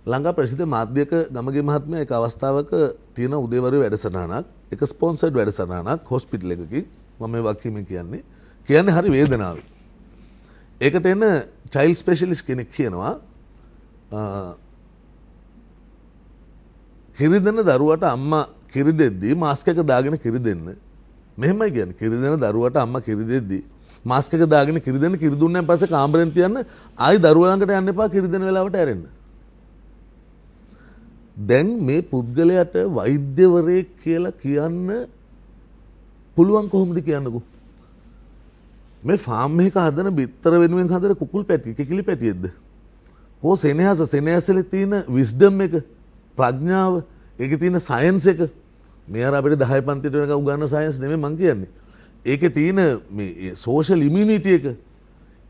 ලංඟා ප්‍රසිද්ධ මාධ්‍යක ගමගේ මහත්මය එක අවස්ථාවක තියෙන උදේවර වැඩසනානක් එක ස්පොන්සඩ් වැඩසනානක් හොස්පිටල එකකින් මම වක්කීම කියන්නේ කියන්නේ හරි වේදනාව. ඒකට එන්න චයිල් ස්පේශලිස් කෙනෙක් කියනවා කිරිදන දරුවට අම්ම කිරි දෙද්දී මාස්කක දාගෙන කිරි දෙන්න මෙහම ගැන් කිරිදෙන දරුවට අම්ම කිරි දෙද්දී මාස්කක දාගෙන කිරිදෙන කිරිදුන්න පස කාම්රෙන් තියන්න ආයි දරුවලඟට යන්න එපා කිරිදෙන වෙලාවට ඇරෙන්න්න. දැන් මේ පුද්ගලයට වෛද්‍යවරය කියලා කියන්න පුළුවන් කොහොමද කියන්නකු මේ ෆාම් එක හදන බිත්තර වෙනුවෙන් හදන කුකුල් පැටි ටිකිලි පැටියෙක්ද? හෝ සෙනෙහස සෙනෙහසලේ තියෙන විස්ඩම් එක ප්‍රඥාව ඒකේ තියෙන සයන්ස් එක මේ අර අපිට 10 පන්තිට වෙනකම් උගන්වන සයන්ස් නෙමෙයි මං කියන්නේ. ඒකේ තියෙන මේ සෝෂල් ඉමුනිටි එක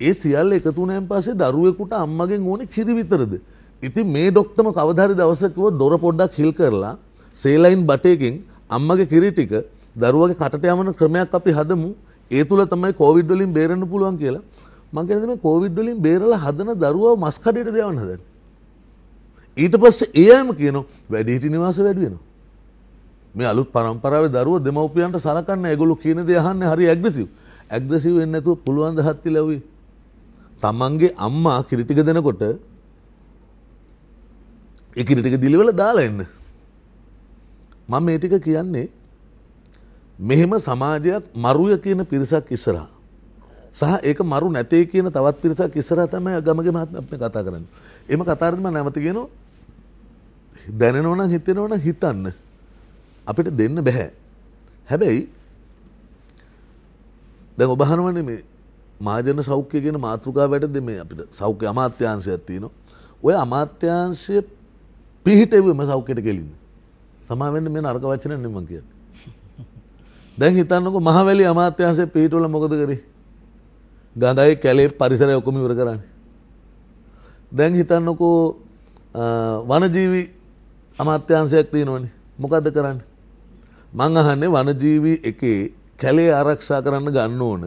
ඒ සියල්ල එකතු වුණාන් පස්සේ දරුවෙකුට අම්මගෙන් ඕනේ කිරි විතරද? ඉතින් මේ ඩොක්ටම කවදාහරි දවසක කිව්ව දොර පොඩ්ඩක් හිල් කරලා සේලයින් බටේකින් අම්මගේ කිරි ටික දරුවගේ කටට යවන ක්‍රමයක් අපි හදමු. ඒ තුළ තමයි කෝවිඩ් වලින් බේරන්න පුළුවන් කියලා මං කියන්නේ මේ කෝවිඩ් වලින් බේරලා හදන දරුවව මස් කඩේට දයවන්න හදන්නේ. ඊට පස්සේ එයාම කියනවා වැඩිහිටි නිවාස වැඩි වෙනවා. මේ අලුත් පරම්පරාවේ දරුවෝ දෙමව්පියන්ට සලකන්න ඒගොල්ලෝ කියන දේ අහන්නේ හරි ඇග්‍රෙසිව්. ඇග්‍රෙසිව් වෙන්නේ නැතුව පුළුවන් දහත්ති ලැබුවේ. තමන්ගේ අම්මා කිරිටික දෙනකොට ඒ කිරිටික දිලිවල දාලා එන්න. මම මේ ටික කියන්නේ මෙහෙම සමාජයක් මරුය කියන පිරිසක් ඉස්සරහා. සහ ඒක මරු නැතේ කියන තවත් පිරිසක් ඉස්සරහා තමයි ගමගේ මහත්මයා කතා කරන්නේ. එම කතාවේදී මම නැවත කියනවා දැනෙනවා නම් හිතෙනවා නම් හිතන්න අපිට දෙන්න බෑ. හැබැයි දැන් ඔබ අහනවනේ මේ මහජන සෞඛ්‍ය කියන මාතෘකාව යටතේ මේ අපිට සෞඛ්‍ය අමාත්‍යාංශයක් තියෙනවා. ඔය අමාත්‍යාංශය පිහිටෙව්වම සෞඛ්‍යයට ගෙලින්න. සමාවෙන්න මේ නරක වචන නෙමෙයි මම කියන්නේ. දැන් හිතන්නක මහවැලි අමාත්‍යන්සේ පිහිටුවල මොකද කරේ ගඳයි කැලේ පරිසරය ඔක්කොම ඉවර කරන්නේ දැන් හිතන්නකෝ වනජීවි අමාත්‍යංශයක් තියෙනවනේ මොකද්ද කරන්නේ මං අහන්නේ වනජීවි එකේ කැලේ ආරක්ෂා කරන්න ගන්න ඕන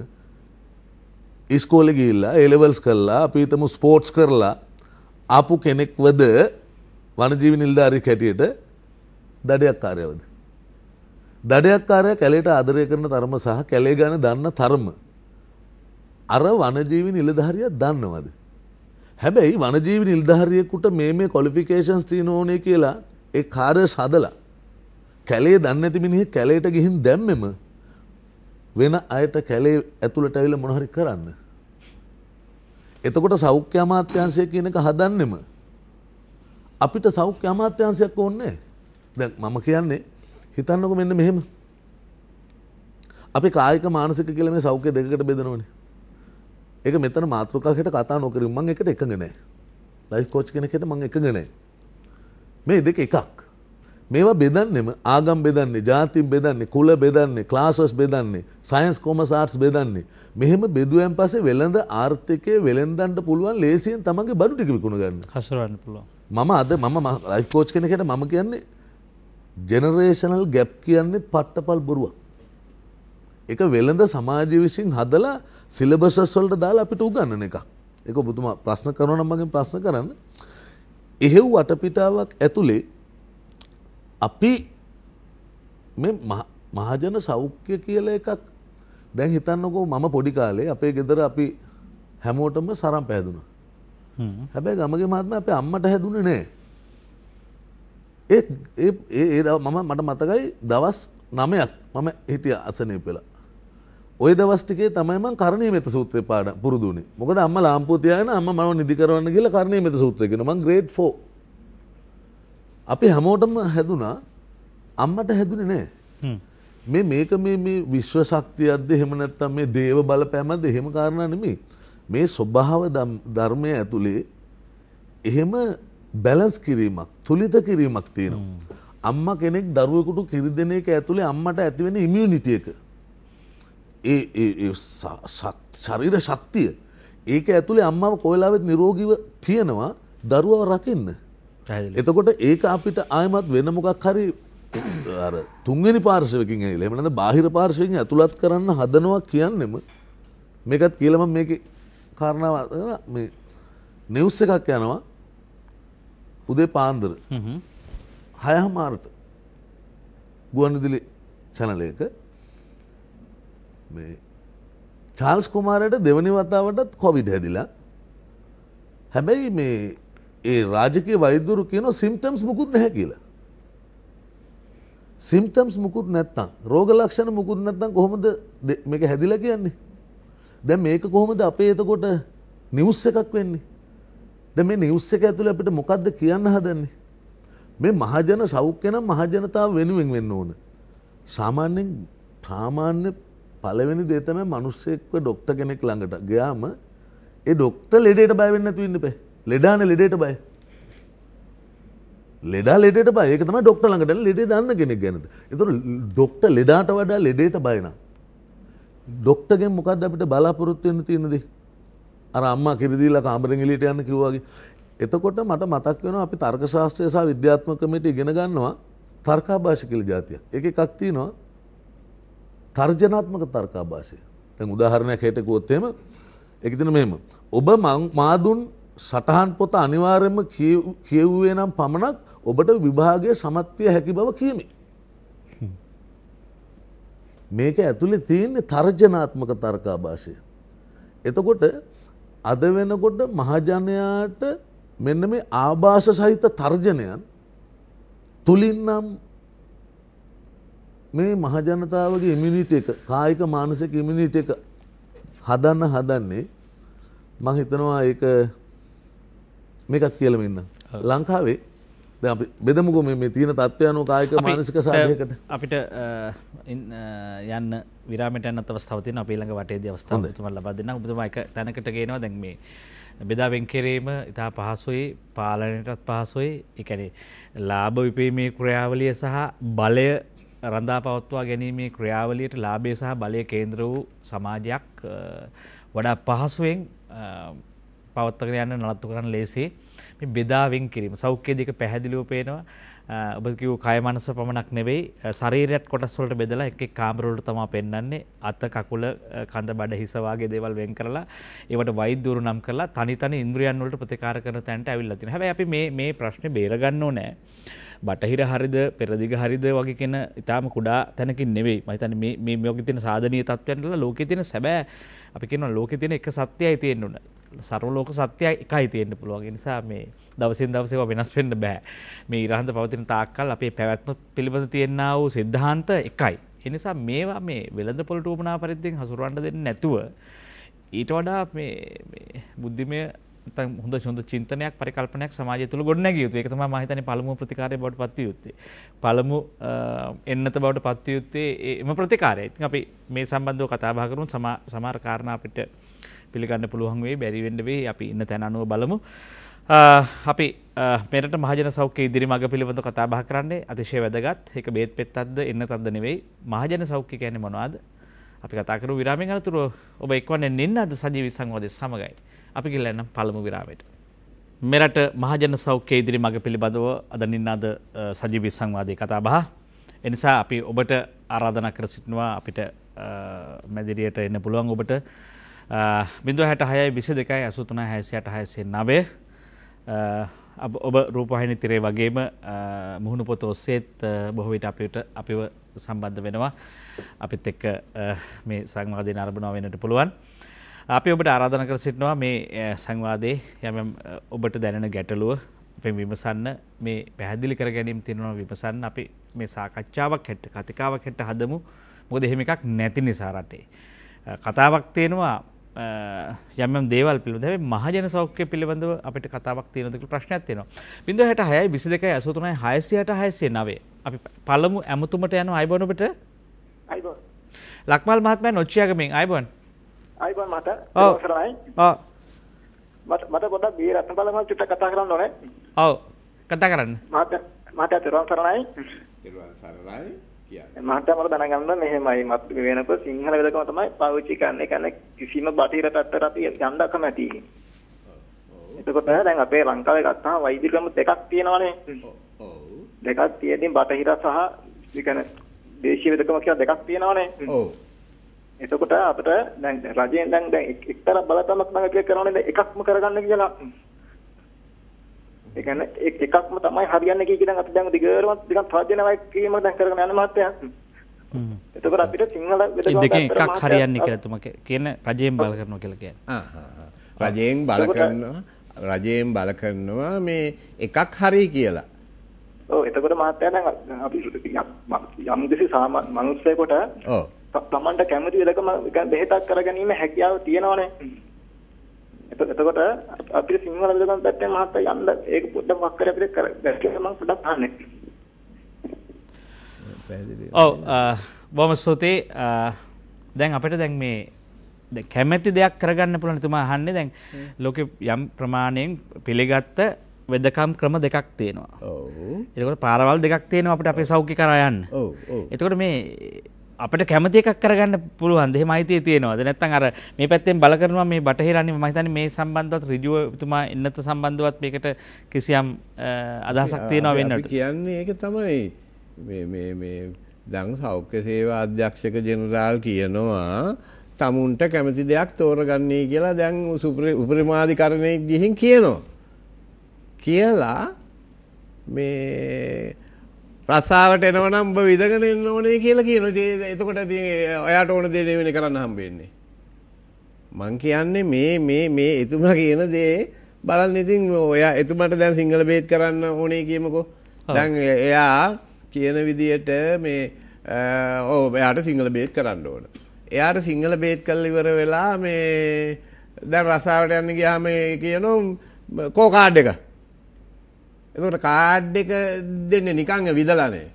ඉස්කෝලේ ගිහිල්ලා ඒ ලෙවල්ස් කරලා අපි හිතමු ස්පෝර්ට්ස් කරලා ආපු කෙනෙක්වද වනජීවි නිලධාරියෙක් හැටියට දඩයක්කාරයවද දඩයක්කාරය කැලේට ආදරය කරන තරම සහ කැලේ ගැන දන්න තරම. අර වනජීවි නිලධාරියක් දන්නවද. හැබැයි වනජීවි නිල්ධාරියෙකුට මේ මේ කොලිෆිකේෂන්ස් තියන ඕනේ කියලා ඒ කාරය සදලා. කැලේ දන්න ඇති මිනිහ කැලේට ගිහින් දැම්මෙම වෙන අයට කැලේ ඇතුළට ඇවිල මොනහරි කරන්න. එතකොට සෞඛ්‍ය අමාත්‍යංශය කියන එක හදන්නෙම. අපිට සෞඛ්‍ය අමාත්‍යංශයක් ඕන්නේ. දැන් මම කියන්නේ හිතන්නක මෙන්න මෙහෙම අපි කායක මානසික කියල මේ සෞඛ්‍ය දෙකට බෙදනවන එක මෙතන මාතෘකාකට කතා නොකරින් මං එකට එකගෙනෑ ලයිෆ් කෝච් කෙනෙකට මං එකගෙනෑ මේ දෙක එකක් මේවා බෙදන්නෙම ආගම් බෙදන්නේ ජාතින් බෙදන්නේ කුල බෙදන්නේ ක්ලාසස් බෙදන්නේ සයින්ස් කොමසාර්ට්ස් බෙදන්නේ මෙහෙම බෙදුවන් පසේ වෙළඳ ආර්ථිකය වෙළෙන්දන්ට පුළුවන් ලේසියෙන් තමන්ගේ බඩු ටික විකුණ ගන්න හසුරන්න පුළුවන් මම අද මම ලයිෆ් කෝච් කෙනෙකට මම කියන්නේ ජෙනරේෂනල් ගැප් කියන්නේ පට්ටපල් බොරුවක්. එක වෙළඳ සමාජය විසින් හදලා සිලබසස් වලට දාලා අපිට උගන්නන එකක්. ඒක ඔබතුමා ප්‍රශ්න කරනවා නම් මගෙන් ප්‍රශ්න කරන්න. එහෙව් වටපිටාවක් ඇතුලේ අපි මේ මහජන සෞඛ්‍ය කියලා එකක් දැන් හිතන්නකෝ මම පොඩි කාලේ අපේ ගෙදර අපි හැමෝටම සරම් පැහැදුනා. හැබැයි ගමගේ මහත්මයා අපේ අම්මට හැදුනේ නැහැ. ඒ ඒ මම මට මතකයි දවස් නමයක් මම හිටිය අසනය පෙළ. ඔය දවස්ටිකේ තමයිම කරණය මෙත සූත්‍රය පාඩ පුරදුන මොකද අම්ම ලාම්පූතියන අම මව නිදිකරවන්න කියල කරණය මෙත සූත්‍රයකෙනම ග්‍රේඩ් ෆෝ අපි හැමෝටම හැදුනා අම්මට හැදුන නෑ මේ මේක මේ විශ්ව ශක්තිය අද හෙමනැත්තම් මේ දේව බල පැමද එහෙම කාරණ නෙමේ මේ ස්වභාව ධර්මය ඇතුළේ එහෙම බැලස් කිරීමක් තුළිත කිරීමක් තියෙනවා. අම්ම කෙනෙක් දරුවකුට කිරි දෙන එක ඇතුළේ අම්මට ඇතිවෙන ඉමියනිටිය එක. ඒ ශරීර ශක්තිය ඒක ඇතුළේ අම්මාව කොයිලාවෙත් නිරෝගීව තියෙනවා දරුවව රකින්න. එතකොට ඒක අපිට ආයමත් වෙන මොකක් හරි තුන්වෙනි පාර්ශවකින් ඇල එමනද බාහිර පාර්ශවකින් ඇතුළත් කරන්න හදනවා කියන්නෙම මේකත් කියලම මේක කාරණාව නිවස්ස එකක් යනවා උදේ පාන්දර හයහමාරට ගුවන්විදුලි චැනලයක මේ චාල්ස් කුමාරයට දෙවනි වතාවටත් කොවිඩ් හැදිලා හැබැයි මේ ඒ රාජකය වෛදුරු කියන සිම්ටම්ස් මුකුත් නැහැ කියලා. සිම්ටම්ස් මුකුත් නැත්තම් රෝග ලක්ෂණ මුකුත් නැත්තම් කොහොමද මේක හැදිලා කියන්නේ. දැන් මේක කොහොමද අපේ එතකොට නිවුස් එකක් වෙන්නේ. ද මේ නිවස් එක ඇතුළ අපිට මොකක්ද කියන්න හදන්නේ. මේ මහජන සෞඛ්‍යන මහජනතාව වෙනුවෙන් වෙන්න ඕන. සාමාන්‍යෙන් ප්‍රාමාණ්‍ය පලවෙනි දේතම මනුස්සෙක්ව ඩොක්ට කෙනෙක් ළඟට ගයාම ඒ ඩොක්ත ලෙඩට බයවෙන්න ඇතුවන්න පේ ලෙඩාන ලෙඩට බයි. ලෙඩා ලෙඩට බය ඒක තමයි ඩොක්ටර් ළඟට ලෙඩේ දාන්න කෙනෙක් ගැනද. ඒතකොට ඩොක්ටර් ලෙඩාට වඩා ලෙඩේට බය නම් ඩොක්ටර්ගෙන් මොකද්ද අපිට බලාපොරොත්තු වෙන්න තියෙන දේ? අර අම්මා කිරිදිීලා කාමරෙන් එලිට යන්න කිව්වාගේ එතකොට මට මතක් වෙන අපි තර්ක ශාස්ත්‍රය සහ විද්‍යාත්මක කමිටු ඉගෙන ගන්නවා තර්කාභාෂ කියලා જાතියක්. ඒක එකක් තියෙනවා තර්ජනාත්මක තර්කාභාෂය. දැන් උදාහරණයක් හේට කිව්වොත් එහෙම ඒක දින මෙහෙම. ඔබ මා දුන් සටහන් පොත අනිවාර්යයෙන්ම කියවුවේ නම් පමණක් ඔබට විභාගයේ සමත්විය හැකි බව කියමි. මේක ඇතුලේ තියෙන තර්ජනාත්මක තර්කාභාෂය. එතකොට අද වෙනකොට මහජනයාට මෙන්න මේ ආභාස සහිත තර්ජනයන් තුලින් නම් මේ මහජනතාවගේ ඉමිනිට එක කායික මානසික ඉමිනිට එක හදන්න හදන්නේ මං හිතනවා ඒක මේකත් කියලම ඉන්න. ලංකාවේ බෙදමුග මේ තියෙන තත්ත්වයනු කායක මානසික සහයකට අපිට යන්න විරමට අවස්ථාවති අපේළඟ වටේ අවස්ථාව තුම ලබදන්න උතුමයික තැනකට ගේනවා දැන්මේ බෙදාවෙන් කෙරීම ඉතා පහසුයි පාලනයටත් පහසුයි එකනේ ලාභ විපීමේ ක්‍රියාවලිය සහ බලය රඳා පවත්වා ගැනීමේ ක්‍රියාවලියට ලාබේ සහ බලය කේන්ද්‍ර වූ සමාජයක් වඩා පහසුවෙන් පවත්තක යන්න නලත්තු කරන්න ලේසේ මේ බෙදාවෙන් කිරීම සෞඛ්‍යදික පැහැදිලිව පේනවා ඔබ කිව් කය මනස පමණක් නෙවෙයි ශරීරයත් කොටස් වලට බෙදලා එක් එක් කාමර වලට තමයි පෙන්වන්නේ අත කකුල කඳ බඩ හිස වාගේ දේවල් වෙන් කරලා ඒවට වෛද්‍යවරු නම් කරලා තනි තනි ඉන්ද්‍රියන් වලට ප්‍රතිකාර කරන තැනට ඇවිල්ලා තිනවා. හැබැයි අපි මේ මේ ප්‍රශ්නේ බේරගන්න ඕනේ. බටහිර හරිද පෙරදිග හරිද වගේ කෙන ඉතාම කුඩා තැනකින් නෙවෙයි මම හිතන්නේ මේ මේ යෝගී තියෙන සාධනීය තත්ත්වයන් වල ලෝකේ තියෙන සැබෑ අපි කියනවා ලෝකේ තියෙන එක සත්‍යයයි තියෙන්න ඕනේ. සරලෝක සත්‍යය එකයි තියෙන්න්න පුළුවන් නිසා මේ දවසින් දවසේව වෙනස් වෙන්න බෑ මේ ඉරහන්ත පවතින තාක්කල් අපේ පැවැත්ම පිළිබඳ තියෙන්න්න වූ සිද්ධාන්ත එකයි. එනිසා මේවා මේ වෙළඳ පොලට උපනා පරිද්දෙන් හසුරුවන්ට දෙන්න නැතුව ඊට වඩා බුද්ධිමය හොඳ සොඳ චින්තනයක් පරිකල්පනයක් සමාජය තුළ ගොඩනැග යුතු එකතම මහිතන පළමු ප්‍රතිකාරය බවට පත්ව යුත්තේ. පළමු එන්නත බවට පත්ව යුත්තේ එම ප්‍රතිකාරය. අපි මේ සම්බන්ධව කතාභාකරුන් සමාරකාරණ අපිට පිළිගන්න පුළුවන්වේ බැරිවෙන්ඩවේ අපි ඉන්න තැනනුව බලමු. අපි මෙට මහජන සෞඛ්‍ය ඉදිරි මඟ පිළිබඳ කතා බහ කරන්නේ අතිශය වැදගත් එක බේත් පෙත්තක්ද එන්න තද නෙවෙයි මහජන සෞඛ්‍ය කැන මොනවාද අපි කතාකරු විරාමි අනතුර ඔබ එක්වන්න නෙන්න අද සජීවි සංවදය සමඟයි අපි කිල්ලන්න පළමු විරාමයට. මෙරට මහජන සෞඛ්‍ය ඉදිරි මඟ පිළිබඳව අද නින්න අද සජීවි සංවාදය කතා බහ එනිසා අපි ඔබට ආරාධන කර සිටනවා අපිට මැදිරියට එන්න පුළුවන් ඔබට බිඳු හැට හයයි විසි දෙකයි ඇසුතුන හැසියට හැසේ නවේ ඔබ රූපහිනි තිරේ වගේම මුහුණු පොත ඔස්සේත් බොහොවිට අපිට අපිව සම්බන්ධ වෙනවා අපිත් එක්ක මේ සංවාධය නර්භනාව වෙනට පුළුවන්. අපි ඔබට ආරාධන කර සිටනවා මේ සංවාදයේ යම ඔබට දැනෙන ගැටලුව අපෙන් විමසන්න මේ පැහැදිලි කර ගැනීම තියෙනවා විමසන්න අපි මේ සාකච්ඡාවක් හෙට්ට කතිකාවක් හෙට්ට හදමු මොකද එහෙම එකක් නැති නිසා රටේ. කතාවක් තියෙනවා යම් දේවල් පිළිබඳ හැබැයි මහජන සෞඛ්‍ය පිළිබඳව අපිට කතාවක් තියෙනවද කියලා ප්‍රශ්නයක් තියෙනවා. 0.62යි 22යි 83යි 608යි 609. අපි පළමු ඇමතුමට යන අයබෝන් ඔබට. අයබෝන්. ලක්මල් මහත්මයා නොච්චියාගමෙන් අයබෝන්. අයබෝන් මහතා. ඔව්. ඔව්. මට මට පොඩ්ඩක් බී රත්නපාල මහත්මයා චුට්ටක් කතා කරන්න ඕනේ. ඔව්. කතා කරන්න. මහත්මයා මහත්මයා දරුවන් සරණයි. දරුවන් සරණයි. මහත්තයා මට දැනගන්න මෙහෙමයි මත් වෙනකොට සිංහල වෙදකම තමයි පාවිච්චි කරන්නේ කියන්නේ කිසිම බටහිර පැත්තට අපි යන්න කැමති. එතකොට දැන් අපේ ලංකාවේ ගත්තාම වෛද්‍ය ක්‍රම දෙකක් තියෙනවානේ. දෙකක් තියෙනින් බටහිර සහ කියන්නේ දේශීය වෙදකම කියලා දෙකක් තියෙනවානේ. ඔව්. එතකොට අපිට දැන් රජයෙන් දැන් දැන් එක්තරා බලපෑමක් නැගිය කරනවානේ එකක්ම කරගන්න කියලා. ඒ කියන්නේ එකක්ම තමයි හරියන්නේ කිය කියලා අපි දැන් දිගටම ටිකක් තර්ජනවයි කීම දැන් කරගෙන යන මහත්තයා. හ්ම්. එතකොට අපිට සිංහල වෙදකම් දෙකෙන් එකක් හරියන්නේ කියලා තුම කියන රජයෙන් බල කරනවා කියලා කියන්නේ. ආ රජයෙන් බල කරනවා රජයෙන් බල කරනවා මේ එකක් හරි කියලා. ඔව් එතකොට මහත්තයා දැන් අපි යම් කිසි සාමාන්‍ය මිනිස්සෙකුට ඔව් තමන්ට කැමති වෙලකම බෙහෙතක් කරගැනීමේ හැකියාව තියෙනවනේ. එතකොට අපිට සිංහල විදගම් පැත්තෙන් මහත්ත යන්න ඒක පොඩ්ඩක් වක් කර අපිට දැක්කම මම පොඩ්ඩක් අහන්නේ. ඔව් බොහොම ස්තුතියි. දැන් අපිට දැන් මේ කැමැති දෙයක් කරගන්න පුළුවන් තුමා අහන්නේ දැන් ලෝකෙ යම් ප්‍රමාණයෙන් පිළිගත්ත වෙදකම් ක්‍රම දෙකක් තියෙනවා. ඔව්. ඒකට පාරවල් දෙකක් තියෙනවා අපිට අපේ සෞඛ්‍ය කරා යන්න. ඔව් ඔව්. එතකොට මේ අපට කැමති එකක් කරගන්න පුළුවන් දෙහෙම අයිතිය තියෙනවාද නැත්නම් අර මේ පැත්තෙන් බල කරනවා මේ බටහිර අනිම මම හිතන්නේ මේ සම්බන්ධවත් රිජුව එතුමා එන්නත සම්බන්ධවත් මේකට කිසියම් අදහසක් තියෙනවා වෙන්නට කියන්නේ ඒක තමයි මේ මේ මේ දැන් සෞඛ්‍ය සේවා අධ්‍යක්ෂක ජෙනරාල් කියනවා තමුන්ට කැමති දෙයක් තෝරගන්නේ කියලා දැන් උපරිමාධිකරණය ගිහින් කියනවා කියලා මේ රස්සාාවට එනවනම් බ විදගෙන එන්න ඕනේ කියලා කියන එතකොට ති ඔයාට ඕන දේනවෙන කරන්න හම්බෙන්නේ. මං කියන්නේ මේ මේ මේ එතුමා කියන දේ බලන් ඉතින් ඔයා එතුමට දැන් සිංහල බේත් කරන්න ඕනේ කියමකෝ දැන් එයා කියන විදියට මේ ඕ එයාට සිංහල බේත් කරන්න ඕන. එයාට සිංහල බේත් කල් ඉවර වෙලා මේ දැන් රසාාවට යන්න ගියාම කියනම් කෝකාඩ් එක එතකොට කාඩ් එක දෙන්නේ නිකන් විදලානේ.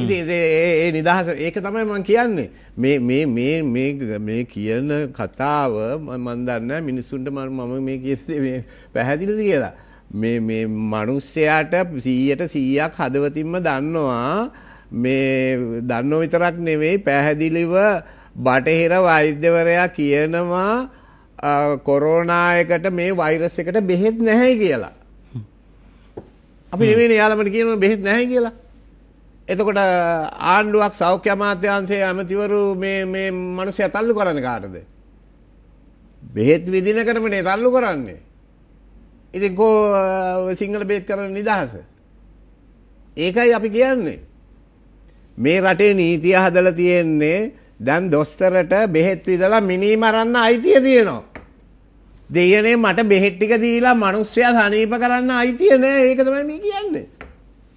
ඉතින් ඒ නිදහස ඒක තමයි මම කියන්නේ. මේ මේ මේ මේ මේ කියන කතාව මම දන්නේ මිනිස්සුන්ට මම මේ කියන්නේ මේ පැහැදිලිද කියලා. මේ මේ මිනිස්සයාට 100ට 100ක් හදවතින්ම දන්නවා මේ දන්නෝ විතරක් නෙවෙයි පැහැදිලිව බටහිර වෛද්‍යවරයා කියනවා කොරෝනා එකට මේ වෛරස් එකට බෙහෙත් නැහැ කියලා. අපි නෙවෙයි යාළමට කියනවා බෙහෙත් නැහැ කියලා. එතකොට ආණ්ඩුවක් සෞඛ්‍ය අමාත්‍යාංශයේ ඇමතිවරු මේ මේ මිනිස්සු අතල්ලු කරන්නේ කාටද? බෙහෙත් විදින කරමනේ තල්ලු කරන්නේ. ඉතින් කො සිංහල බෙහෙත් කරන නිදහස. ඒකයි අපි කියන්නේ. මේ රටේ නීතිය හදලා තියෙන්නේ දැන් දොස්තරට බෙහෙත් විදලා මිනී මරන්න අයිතිය තියෙනවා. දෙයනේ මට බෙහෙත් ටික දීලා මිනිස්සයා සනීප කරන්න අයිතිය නෑ ඒක තමයි මේ කියන්නේ.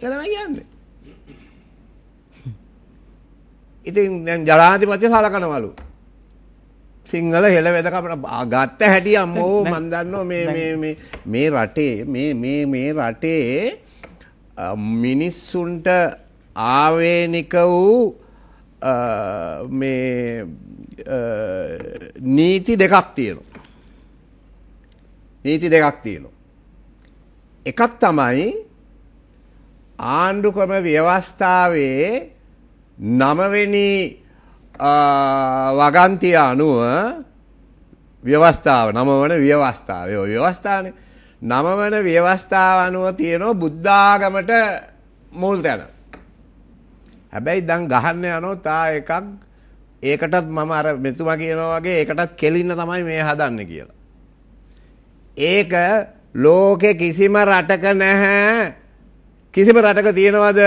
ඒක තමයි කියන්නේ. ඉතින් දැන් ජනාධිපති සලකනවලු. සිංහල හෙළ වෙද කපන ගත්ත හැටි අම්මෝ මන් දන්නවා මේ මේ මේ මේ රටේ මේ මේ මේ රටේ මිනිස්සුන්ට ආවේනික වූ මේ නීති දෙකක් තියෙනවා. නීති දෙකක් තියෙනවා. එකක් තමයි ආණ්ඩුක්‍රම ව්‍යවස්ථාවේ නමවෙනි වගන්තිය අනුව ව්‍යවස්ථාව නමවන ව්‍යවස්ථාවය ව්‍යවස්ථාන නමවන ව්‍යවස්ථාව අනුව තියෙනවා බුද්ධාගමට මුල් තැන. හැබැයි දං ගහන්න යනෝ තා එකක් ඒකටත් මම අර මෙතුමා කියනවා වගේ ඒකටත් කෙලින්න තමයි මේ හදන්න කියලා. ඒක ලෝකෙ කිසිම රටක නැහැ කිසිම රටක තියෙනවද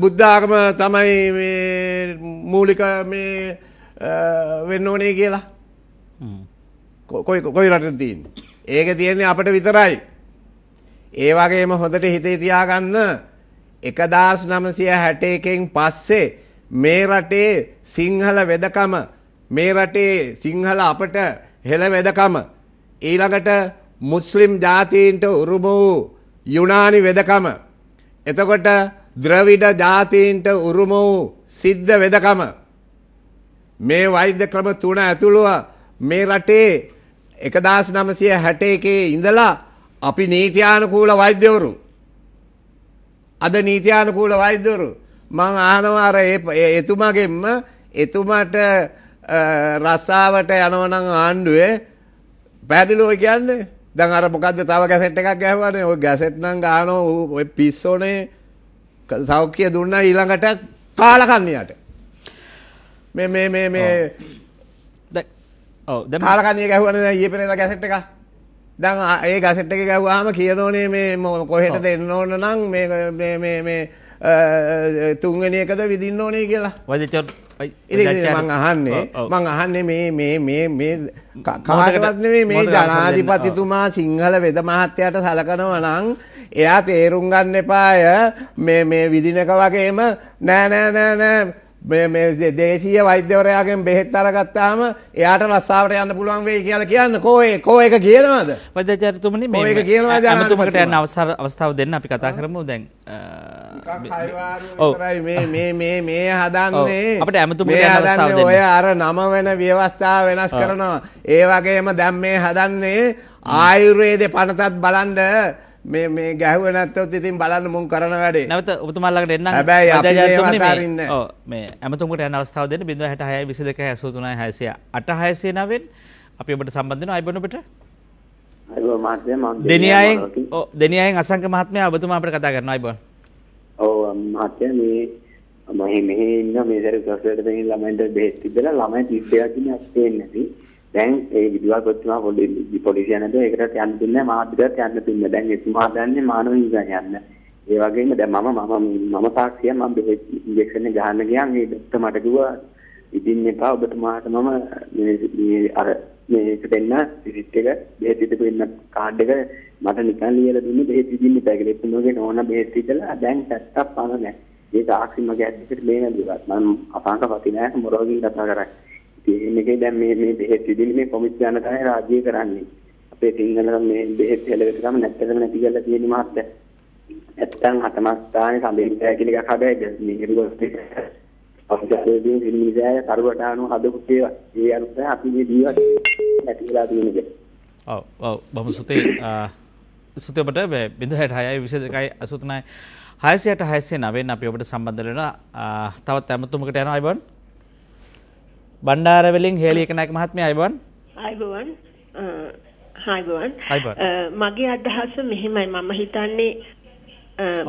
බුද්ධාගම තමයි මේ මූලික මේ වෙන්න ඕනේ කියලා කොයි කොයි රට තියන් ඒක තියෙන්නේ අපට විතරයි ඒ වගේම හොඳට හිතේ තියාගන්න එකදස් නමසය හැට එකෙන් පස්සේ මේ රටේ සිංහල වෙදකම මේ රටේ සිංහල අපට හෙළ වෙදකම ඊළඟට මුස්ලිම් ජාතීන්ට උරුම වූ යුනානි වෙදකම. එතකොට ද්‍රවිඩ ජාතීන්ට උරුම වූ සිද්ධ වෙදකම. මේ වෛද්‍ය ක්‍රම තුන ඇතුළුව මේ රටේ එකදස් නමසය හැට එකේ ඉඳලා අපි නීතියානකූල වෛද්‍යවරු. අද නීතියානකූල වෛද්‍යවරු මං ආනවාර එතුමගෙන්ම එතුමට රස්සාාවට යනවනං ආණ්ඩුවේ පැදිලෝ කියන්නේ දැන් අර මොකක්ද තව ගැසට් එකක් ගැහුවානේ ඔය ගැසට් නම් ගානෝ ඔය පිස්සෝනේ සෞඛ්‍ය දුන්නා ඊළඟට කාලකන්නියට මේ මේ මේ මේ ඔව් දැන් කාලකන්නිය ගැහුවානේ දැන් ඊයේ පෙරේදා ගැසට් එක දැන් ඒ ගැසට් එක ගැහුවාම කියනෝනේ මේ කොහෙටද එන්න ඕන නම් මේ මේ මේ තුන්වෙනි එකද විදින්න ඕනේ කියලා වජිතෝ මං අහන්නේ මං අහන්නේ මේ මේ මේ මේ කාටවත් නෙමෙයි මේ ජනාධිපතිතුමා සිංහල වෙද මහත්තයාට සලකනවා නම් එයා තේරුම් ගන්න එපාය මේ මේ විදිනක වගේම නෑ නෑ නෑ නෑ දේශීය වෛද්‍යවරයාගෙන් බෙහෙත් අරගත්තාම එයාට රස්සාාවට යන්න පුළුවන් වේ කියලා කියන්න කෝඒ කෝ එක කියනවාද පදචරිතුමනි මේක කියනවා ජනතුමකට යන්න අවසර අවස්ථාව දෙන්න අපි කතා කරමු දැන් මේ හදන්නේ අපට ඇමතු ඔය අර නම වෙන ව්‍යවස්ථාව වෙනස් කරනවා ඒ වගේම දැම් මේ හදන්නේ ආයුරේද පනතත් බලන්ඩ මේ මේ ගැහුව නැත්තොත් ඉතින් බලන්න මුන් කරන වැඩේ නැවත ඔබතුමාල්ලකට එන්න හැබැයි මේ ඇමතුමට යන අවස්ථාව දෙන්න බිඳුව හැට හය විසි දෙක හැසූ තුනයි හැසය අට හයසේ නවෙන් අපි ඔබට සම්බන්ධන අයිබනපට දෙනියයෙන් දෙනියයෙන් අසංක මහත්මය ඔබතුමා අපට කතා කරන අයිබ ඔව් මහත්ය මේ මම මෙහෙ ඉන්න මේ දැර ගස්වලට දෙන ළමයින්ට බෙහෙත් තිබ්බලා ළමයි 30ක් ඉන්නේ අස්සේ නැති දැන් ඒ විදුහල් ප්‍රතිමා පොලිසිය නැද ඒකට යන්න දෙන්නේ මාධ්‍යයට යන්න දෙන්නේ දැන් එතුමා දන්නේ මානව හිමිකම් යන්න ඒ වගේම දැන් මම මම මම සාක්ෂිය මම බෙහෙත් ඉන්ජෙක්ෂන් එක ගන්න ගියා මේ ડોක්ටර් මට කිව්වා ඉදින්න එපා ඔබතුමාට මම මේ අර මේක දෙන්න රිසිට් එක බෙහෙත් ඉදපු ඉන්න කාඩ් එක මට නිකන් ලියලා දුන්නේ බෙහෙත් ඉදින්න එපා කියලා එතුමගේ නෝනා බෙහෙත් ඉදලා දැන් සැත්තක් පාන නැහැ ඒ සාක්ෂි මගේ ඇද්දට මේ නේදවත් මම අපාංක පති නැහැ මොරවකින් කතා කරන්නේ තියෙන එකේ දැන් මේ මේ බෙහෙත් විදින්නේ කොමිස් යන තමයි රාජ්‍ය කරන්නේ. අපේ සිංහල මේ බෙහෙත් හෙලවෙතකම නැත්තටම නැති කරලා තියෙන මාත්‍ය. නැත්තම් අතම ස්ථානේ සම්බෙන්දය කියන එකක් හැබැයි මේ හිරුගොස්ටි අසජාලේදී හිමිදෑය කරුවට අනුව හදපු ඒවා. ඒ අනුව අපි මේ ජීවත් නැති වෙලා තියෙන එක. ඔව් ඔව් බොහොම සුතේ සුතයබට බිඳහට හයයි විස දෙකයි අසුතනයි හයසියට හයසේ නවෙන් අපි ඔබට සම්බන්ධලෙන තවත් ඇමතුමකට යන අයිබන් බණ්ඩාරවලින් හේලිය කනක් මහත්මිය අයබෝන් අයබෝන් හයිබෝන් මගේ අදහස මෙහෙමයි මම හිතන්නේ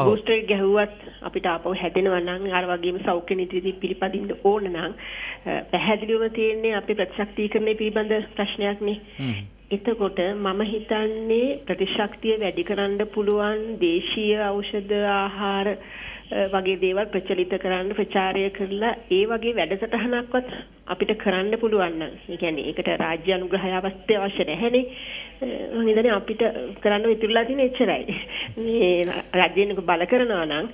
බූස්ටර් uh, ගැහුවත් අපිට ආපහු හැදෙනවා නම් අර වගේම සෞඛ්‍ය නීති පිළිපදින්න ඕන නම් uh, පැහැදිලිවම තියෙන්නේ අපේ ප්‍රතිශක්තිකරණය පිළිබඳ ප්‍රශ්නයක් නේ. එතකොට මම හිතන්නේ ප්‍රතිශක්තිය වැඩි කරන්න පුළුවන් දේශීය ඖෂධ ආහාර වගේ දේවල් ප්‍රචලිත කරන්න ප්‍රචාරය කරලා ඒ වගේ වැඩසටහනක්වත් අපිට කරන්න පුළුවන් නම් ඒ කියන්නේ ඒකට රාජ්‍ය අනුග්‍රහය අවශ්‍ය අවශ්‍ය නැහැනේ මම හිතන්නේ අපිට කරන්න ඉතුරුලා තියෙන එච්චරයි මේ රජයෙන් බල කරනවා නම්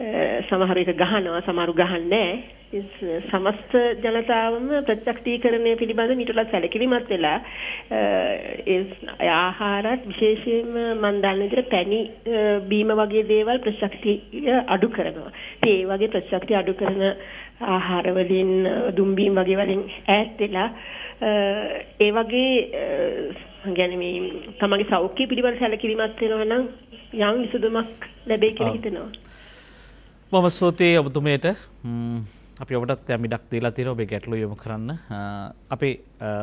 Eh, සමහර එක ගහනවා සමහරු ගහන්නේ සමස්ත ජනතාවම ප්‍රත්‍යක්ෂීකරණය පිළිබඳ මීටලා සැලකිලිමත් වෙලා eh, ඒ ආහාරත් විශේෂයෙන්ම මම දන්න විදිහට පැණි eh, බීම වගේ දේවල් ප්‍රතිශක්තිය අඩු කරනවා. ඉතින් ඒ වගේ ප්‍රතිශක්තිය අඩු කරන ආහාර වලින් දුම්බීම් වගේ වලින් ඈත් වෙලා ඒ වගේ يعني මේ තමගේ සෞඛ්‍ය පිළිබඳ සැලකිලිමත් වෙනවා නම් යම් විසඳුමක් ලැබෙයි කියලා හිතෙනවා. මම සෝතයේ ඔබතුමයට අපි ඔබටත් යමිඩක් දීලා තියෙන ඔබේ ගැටලු යොමු කරන්න අපි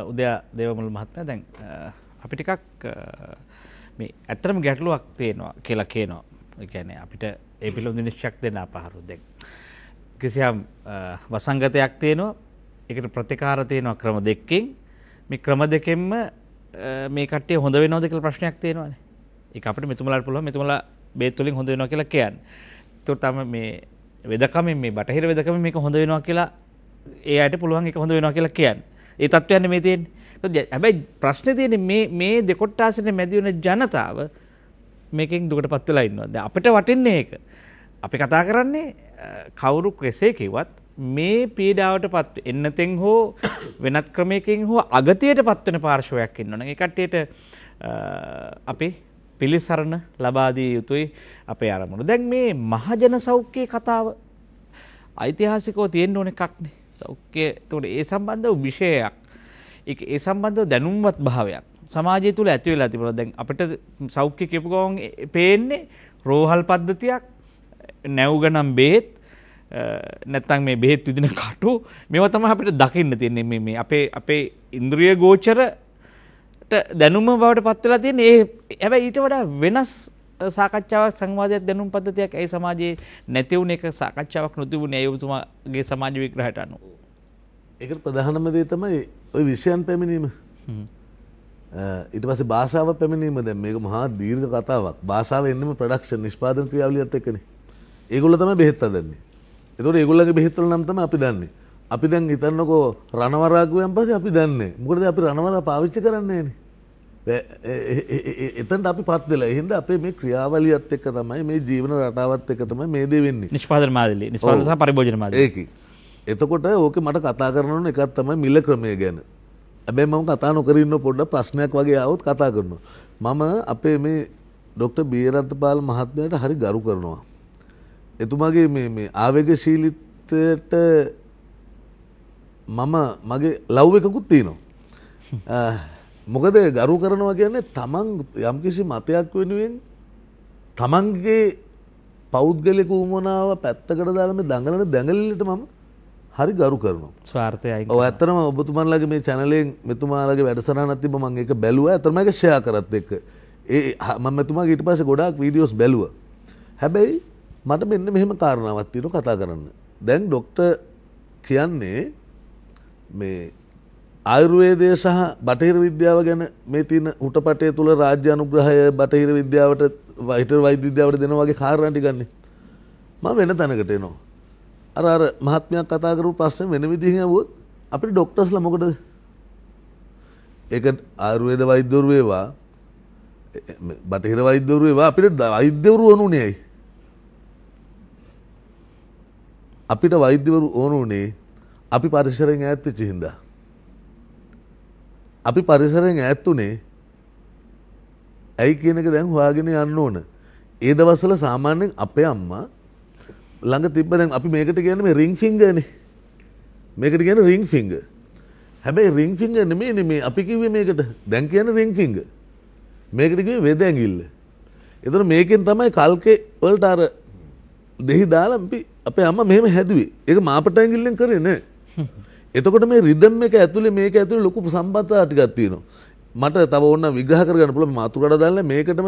උදයා දේවමුල් මහත්මයා දැන් අපි ටිකක් මේ ඇත්තටම ගැටලුවක් තියෙනවා කියලා කියනවා. ඒ කියන්නේ අපිට ඒ පිළිබඳ නිශ්චයක් දෙන්න අපහසු දැන්. කිසියම් වසංගතයක් තියෙනවා. ඒකට ප්‍රතිකාර තියෙනවා ක්‍රම දෙකකින්. මේ ක්‍රම දෙකෙන්ම මේ කට්ටිය හොඳ වෙනවද කියලා ප්‍රශ්නයක් තියෙනවානේ. ඒක අපිට මෙතුමලාට පුළුවන් මෙතුමලා බේත් වලින් හොඳ වෙනවා කියලා කියන්නේ. තොටම මේ වෙදකම මේ බටහිර වෙදකම මේක හොඳ වෙනවා කියලා ඒ අයට පුළුවන් එක හොඳ වෙනවා කියලා කියන්න ඒ තත්ත්වයන්න මේ තියෙන් හැබැයි ප්‍රශ්න තියෙන මේ දෙකොට්ටාසන මැදිවන ජනතාව මේකින් දුකට පත්වලා ඉන්නවාද අපට වටින්නේ ඒක අපි කතා කරන්නේ කවුරු කෙසේ කිවත් මේ පීඩාවට පත් එන්නතෙන් හෝ වෙනත් ක්‍රමයකින් හෝ අගතියට පත්වන පාර්ශවයක් ඉන්නවන එකට්ටට අපි පිළිසරණ ලබාදී යුතුයි අපේ අරමුණු. දැන් මේ මහජන සෞඛ්‍යයේ කතාව ඓතිහාසිකව තියෙන්න ඕන එකක්නේ. සෞඛ්‍යය එතකොට ඒ සම්බන්ධව විෂයයක්. ඒක ඒ සම්බන්ධව දැනුම්වත් භාවයක්. සමාජය තුළ ඇති වෙලා තිබුණා. දැන් අපිට සෞඛ්‍ය කියපු ගමන් පේන්නේ රෝහල් පද්ධතියක් නැව්ගනම් බෙහෙත් නැත්තම් මේ බෙහෙත් විදින කටු මේවා තමයි අපිට දකින්න තියෙන්නේ මේ මේ අපේ අපේ ඉන්ද්‍රිය ගෝචර දැනුම බවට පත්වෙලා තියෙන ඒ හැබැ ඊට වඩා වෙනස් සාකච්ඡාවක් සංවාධයක් දැනුම් පද්ධතියක් ඇයි සමාජයේ නැතිවුණ එක සාකච්ඡාවක් නොතිබුණ ඇයුතුමාගේ සමාජ විග්‍රහට අනු. එකට ප්‍රධානම දේ තමයි ඔය විෂයන් පැමිණීම ඉට පස භාෂාව පැමිණීම දැ මේක මහා දීර්ඝ කතාවක් භාෂාව එන්නම ප්‍රඩක්ෂ නිෂ්පාදන ක්‍රියාවලියත් එක්කන ඒගොල තම බෙහෙත් අදන්නේ එතුට ඒගොල්ලගේ බෙහෙත්වල නම්තම අපි දන්නේ අපි දැන් හිතන්නකෝ රණවරාගුවයන් පස අපි දන්නේ මොකද අපි රණවර පාවිච්චි කරන්නේ නේ එතට අපි පත්වෙලා හිද අපේ මේ ක්‍රියාවලියත් එක්ක තමයි මේ ජීවන රටාවත් එක තමයි මේ දේ වෙන්නේ නිෂ්පාද මාදලි නිස්පාදසා පරිභෝජනම ඒකි. එතකොට ඕක මට කතා කරනන එකත් තමයි මිල්ල ක්‍රමය ගැන. ඇබැ මම කතා නොකරන්න පොඩ්ඩ ප්‍රශ්නයක් වගේ අවුත් කතා කරනවා. මම අපේ මේ ඩොක්ට බීරන්තපාල මහත්මයට හරි ගරු කරනවා. එතුමාගේ මේ ආවේග ශීලිතයට මම මගේ ලව් එකකුත් තියනවා. මොකද ගරු කරනවා කියන්නේ තමන් යම්කිසි මතයක් වෙනුවෙන් තමන්ගේ පෞද්ගලෙක වුවමනාව පැත්තකට දාලම දඟලන දැඟලිලට මම හරි ගරු කරනවා ස්වාර්ථයයි ඔ ඇතරම ඔබතුමන්ලගේ මේ චැනලෙන් මෙතුමාලගේ වැඩසරන තිබ මං එක බැලුව ඇතමක ෂයා කරත් එක්ක ඒ මමතුමා ඊට පස ගොඩක් වීඩියෝස් බැලුව හැබැයි මට මෙන්න මෙහෙම කාරණාවත්තියන කතා කරන්න දැන් ඩොක්ට කියන්නේ මේ ආයුර්වේදය සහ බටහිර විද්‍යාව ගැන මේ තින හුටපටය තුළ රාජ්‍ය අනුග්‍රහය බටහිර විද්‍යාවට වහිට වෛද්‍යවිද්‍යාවට දෙන වගේ කාරණටි ගන්නේ ම වෙන තැනකට එනවා. අර අර මහත්මයක් කතාකරු ප්‍රශ්න වෙන විදිහ ඇවොත් අපි ඩොක්ටර්ස් ලමොකටද ඒක ආයුර්වේද වෛද්‍යවරු වේවා බටහිර වෛද්‍යවරු වේවා අපිට වෛද්‍යවරු ඕනුනේ ඇයි අපිට වෛද්‍යවරු ඕනුනේ අපි පරිසරයෙන් ඈත් වෙච්ච හින්දා අපි පරිසරෙන් ඈත්තුනේ ඇයි කියනක දැන් හොයාගෙන යන්න ඕන. ඒ දවස්සල සාමාන්‍යෙන් අපේ අම්මා ළඟ තිබ්බ දැන් අපි මේකට කියන මේ රිං ෆිංගනේ. මේකට කියන රිං ෆිංග. හැබැයි රිං ෆිංග නෙමෙයිනේ මේ අපි කිව්වේ මේකට. දැන් කියන්නේ රිං ෆිංග. මේකට කිව්වේ වෙද ඇඟිල්ල. එතන මේකෙන් තමයි කල්කේ වලට අර දෙහි දාලා අපි අපේ අම්මා මෙහෙම හැදුවේ. ඒක මාපට ඇඟිල්ලෙන් කරේ නෑ. එතකොට මේ රිදම් එක ඇතුළේ මේක ඇතුළේ ලොකු සම්බන්ධතා ටිකක් තියෙනවා. මට තව ඕන්න විග්‍රහ කරගන්න පුළුවන් මාතුකඩ දාන්න මේකටම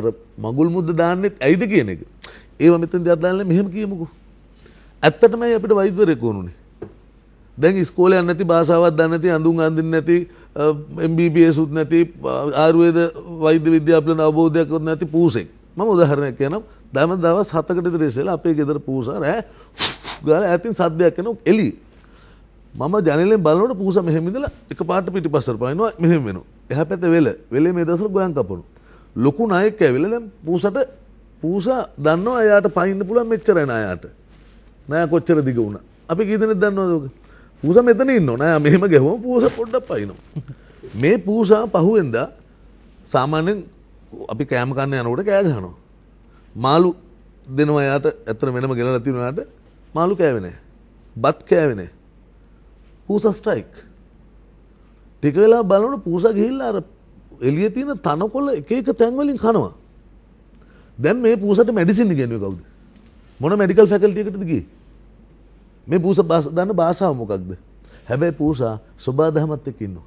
අර මගුල් මුද්ද දාන්නෙත් ඇයිද කියන එක. ඒව මෙතෙන්දී අදාළනේ මෙහෙම කියමුකෝ. ඇත්තටමයි අපිට වෛද්‍යවරයෙක් වුණුනේ. දැන් ඉස්කෝලේ යන්නේ නැති භාෂාවක් දන්නේ නැති අඳුන් අඳින්නේ නැති MBBS උත් නැති ආයුර්වේද වෛද්‍ය විද්‍යාව පිළිබඳ අවබෝධයක් උත් නැති පූසෙක්. මම උදාහරණයක් කියනවා. දවස් දවස් 7කට ඉඳලා අපේ ගෙදර පූසා රෑ ගාලා ඈතින් සද්දයක් එනවා එළියේ. මම ජනලෙන් බලට පූස මෙහෙමිදල එක පාට පිටි පස්සර පයිනවා මෙහෙම වෙන එහ පැත වෙල වෙලේ මේ දසල ගොයන් කපනු. ලොකු නයෙක් ඇවෙල දැම් පූසට පූස දන්න අයට පයින්න පුළන් මෙච්චරෙන අයට නෑ කොච්චර දිග වුණ අපි ගීතනෙ දන්නවාදක පූස මෙතන ඉන්න නෑ මෙහෙම ගැහම පූස පොඩ්ඩක් පයිනවා. මේ පූසා පහුවෙන්ද සාමාන්‍යෙන් අපි කෑමකන්න යනකට කෑගහනවා. මාලු දෙනවා යායට ඇතර වෙනම ගෙන තිරුණට මාලු කෑවෙනේ බත් කෑවෙනේ පූස ස්ට්‍රයික් ටික වෙලා බලන පූස ගිහිල්ලා අර එළිය තියෙන තනකොළ එක එක තැන්වලින් කනවා දැන් මේ පූසට මැඩිසින් ඉගෙනුවේ කවුද මොන මෙඩිකල් ෆැකල්ටි එකටද ගියේ මේ පූස බාස දන්න භාෂාව මොකක්ද හැබැයි පූසා සබා දහමත් එක්ක ඉන්නවා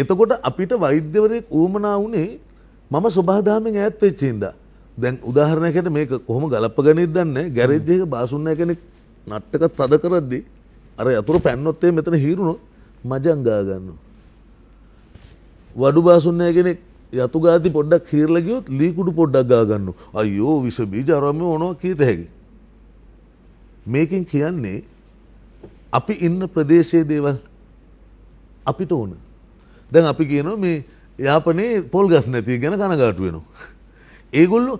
එතකොට අපිට වෛද්‍යවරයෙක් ඌමනා වුණේ මම සබහදාමෙන් ඈත් වෙච්ච හින්දා දැන් උදාහරණයකට මේක කොහොම ගලප ගනිද්ද දන්නේ ගෑරේජ් එක බාසුන්නෑ කෙනෙක් නට්ටක තද කරද්දී අර ඇතුර පැන්නොත්තේ මෙතන හිරුණු මජංගාගන්න. වඩු බාසුන්නය කෙනෙක් යතු ගාති පොඩ්ඩක් හීරලගයොත් ලීකුඩු පොඩ්ඩක් ගාගන්න අයෝ විස බීජ අරම ඕනවා කීත හැකි. මේකින් කියන්නේ අපි ඉන්න ප්‍රදේශයේ දේවල් අපිට ඕන. දැන් අපි කියනවා මේ යාපනේ පොල් ගස් නැති ගැන කනගාටු වෙනවා. ඒගොල්ලු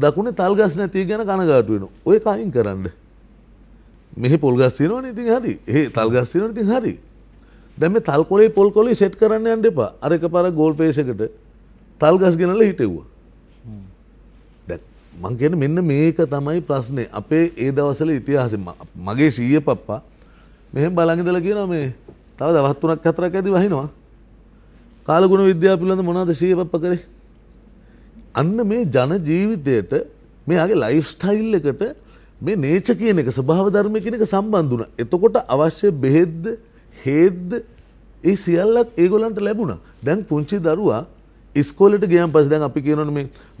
දකුණ තල් ගස් නැති ගැන කනගාටු වෙන ඔය කයින් කරන්න. මෙහ පොල්ගස්තියනවන ඉතින් හරි ඒ තල්ගස්තියන ඉතින් හරි දැම තල්කොලේ පොල් කොලි සෙට් කරන්න අන්න එපා අරක පර ගෝල් පේෂකට තල්ගස් ගෙනල හිටෙව්වා මං කියන මෙන්න මේක තමයි ප්‍රශ්නේ අපේ ඒ දවසල ඉතිහාස මගේ සීය පප්පා මෙහෙම බලංගිදල කියනවා මේ තව දවස් තුනක් හතරක් ඇති වහිනවා කාලගුණ විද්‍යාව පිළිබඳ මොනවද සීය පප්පා කරේ අන්න මේ ජන ජීවිතයට මෙයාගේ ලයිෆ් ස්ටයිල් එකට මේ නේච කියන එක ස්වභාව ධර්මය කියන එක සම්බන්ධ වුණා. එතකොට අවශ්‍ය බෙහෙත්ද, හේත්ද ඒ සියල්ලක් ඒගොල්ලන්ට ලැබුණා. දැන් පුංචි දරුවා ඉස්කෝලට ගියන් පස්සේ දැන් අපි කියනවනේ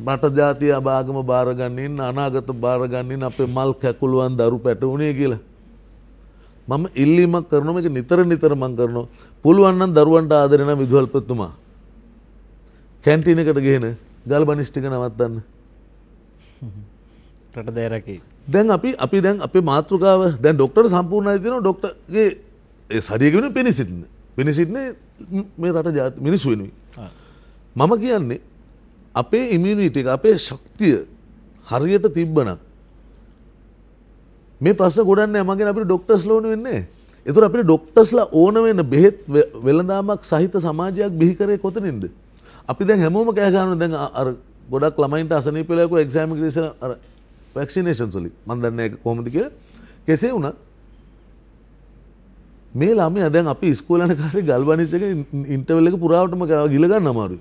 මේ රට ජාතිය අභාගම බාරගන්නින් අනාගත බාරගන්නින් අපේ මල් කැකුළුවන් දරු පැටවුණේ කියලා. මම ඉල්ලීමක් කරනවා මේක නිතර නිතර මම කරනවා. පුළුවන් නම් දරුවන්ට ආදරේ නම් විදුහල්පතිතුමා කැන්ටීන් එකට ගේන ගල්බනිෂ්ටික නවත්තන්න. රට දෑරකි. දැන් අපි අපි දැන් අපේ මාතෘකාව දැන් ඩොක්ටර් සම්පූර්ණ තින ඩොක්ටගේ සරියගෙන පිණිසිටන්න පිණිසිටන්නේ මේ රට ජාත මිනිස්සු වෙනුයි. මම කියන්නේ අපේ ඉමියනිට එක අපේ ශක්තිය හරියට තිබ්බන මේ ප්‍රස ගොඩන්න මගේ අපි ඩොක්ටර්ස් ලෝන වෙන්නේ එතුර අපිට ඩොක්ටස්ලා ඕන වෙන්න බෙහෙත් වෙළඳාමක් සහිත සමාජයක් බිහිකරය කොතනින්ද. අපි දැන් හැමෝම කෑගන්න දැන් ගොඩක් ළමයින්ට අසනී පෙලකු එක්ෂම ක්‍රේෂ වැක්ෂිනේෂන් සුලි මන්දන්න එක කොමතික කෙසේ වුණත් මේ ලාම අදැන් අපි ස්කෝලන කාරය ගල්බනිශක ඉන්ටවල්ලක පුරාවටම කරව ගිලගන්න අමාරු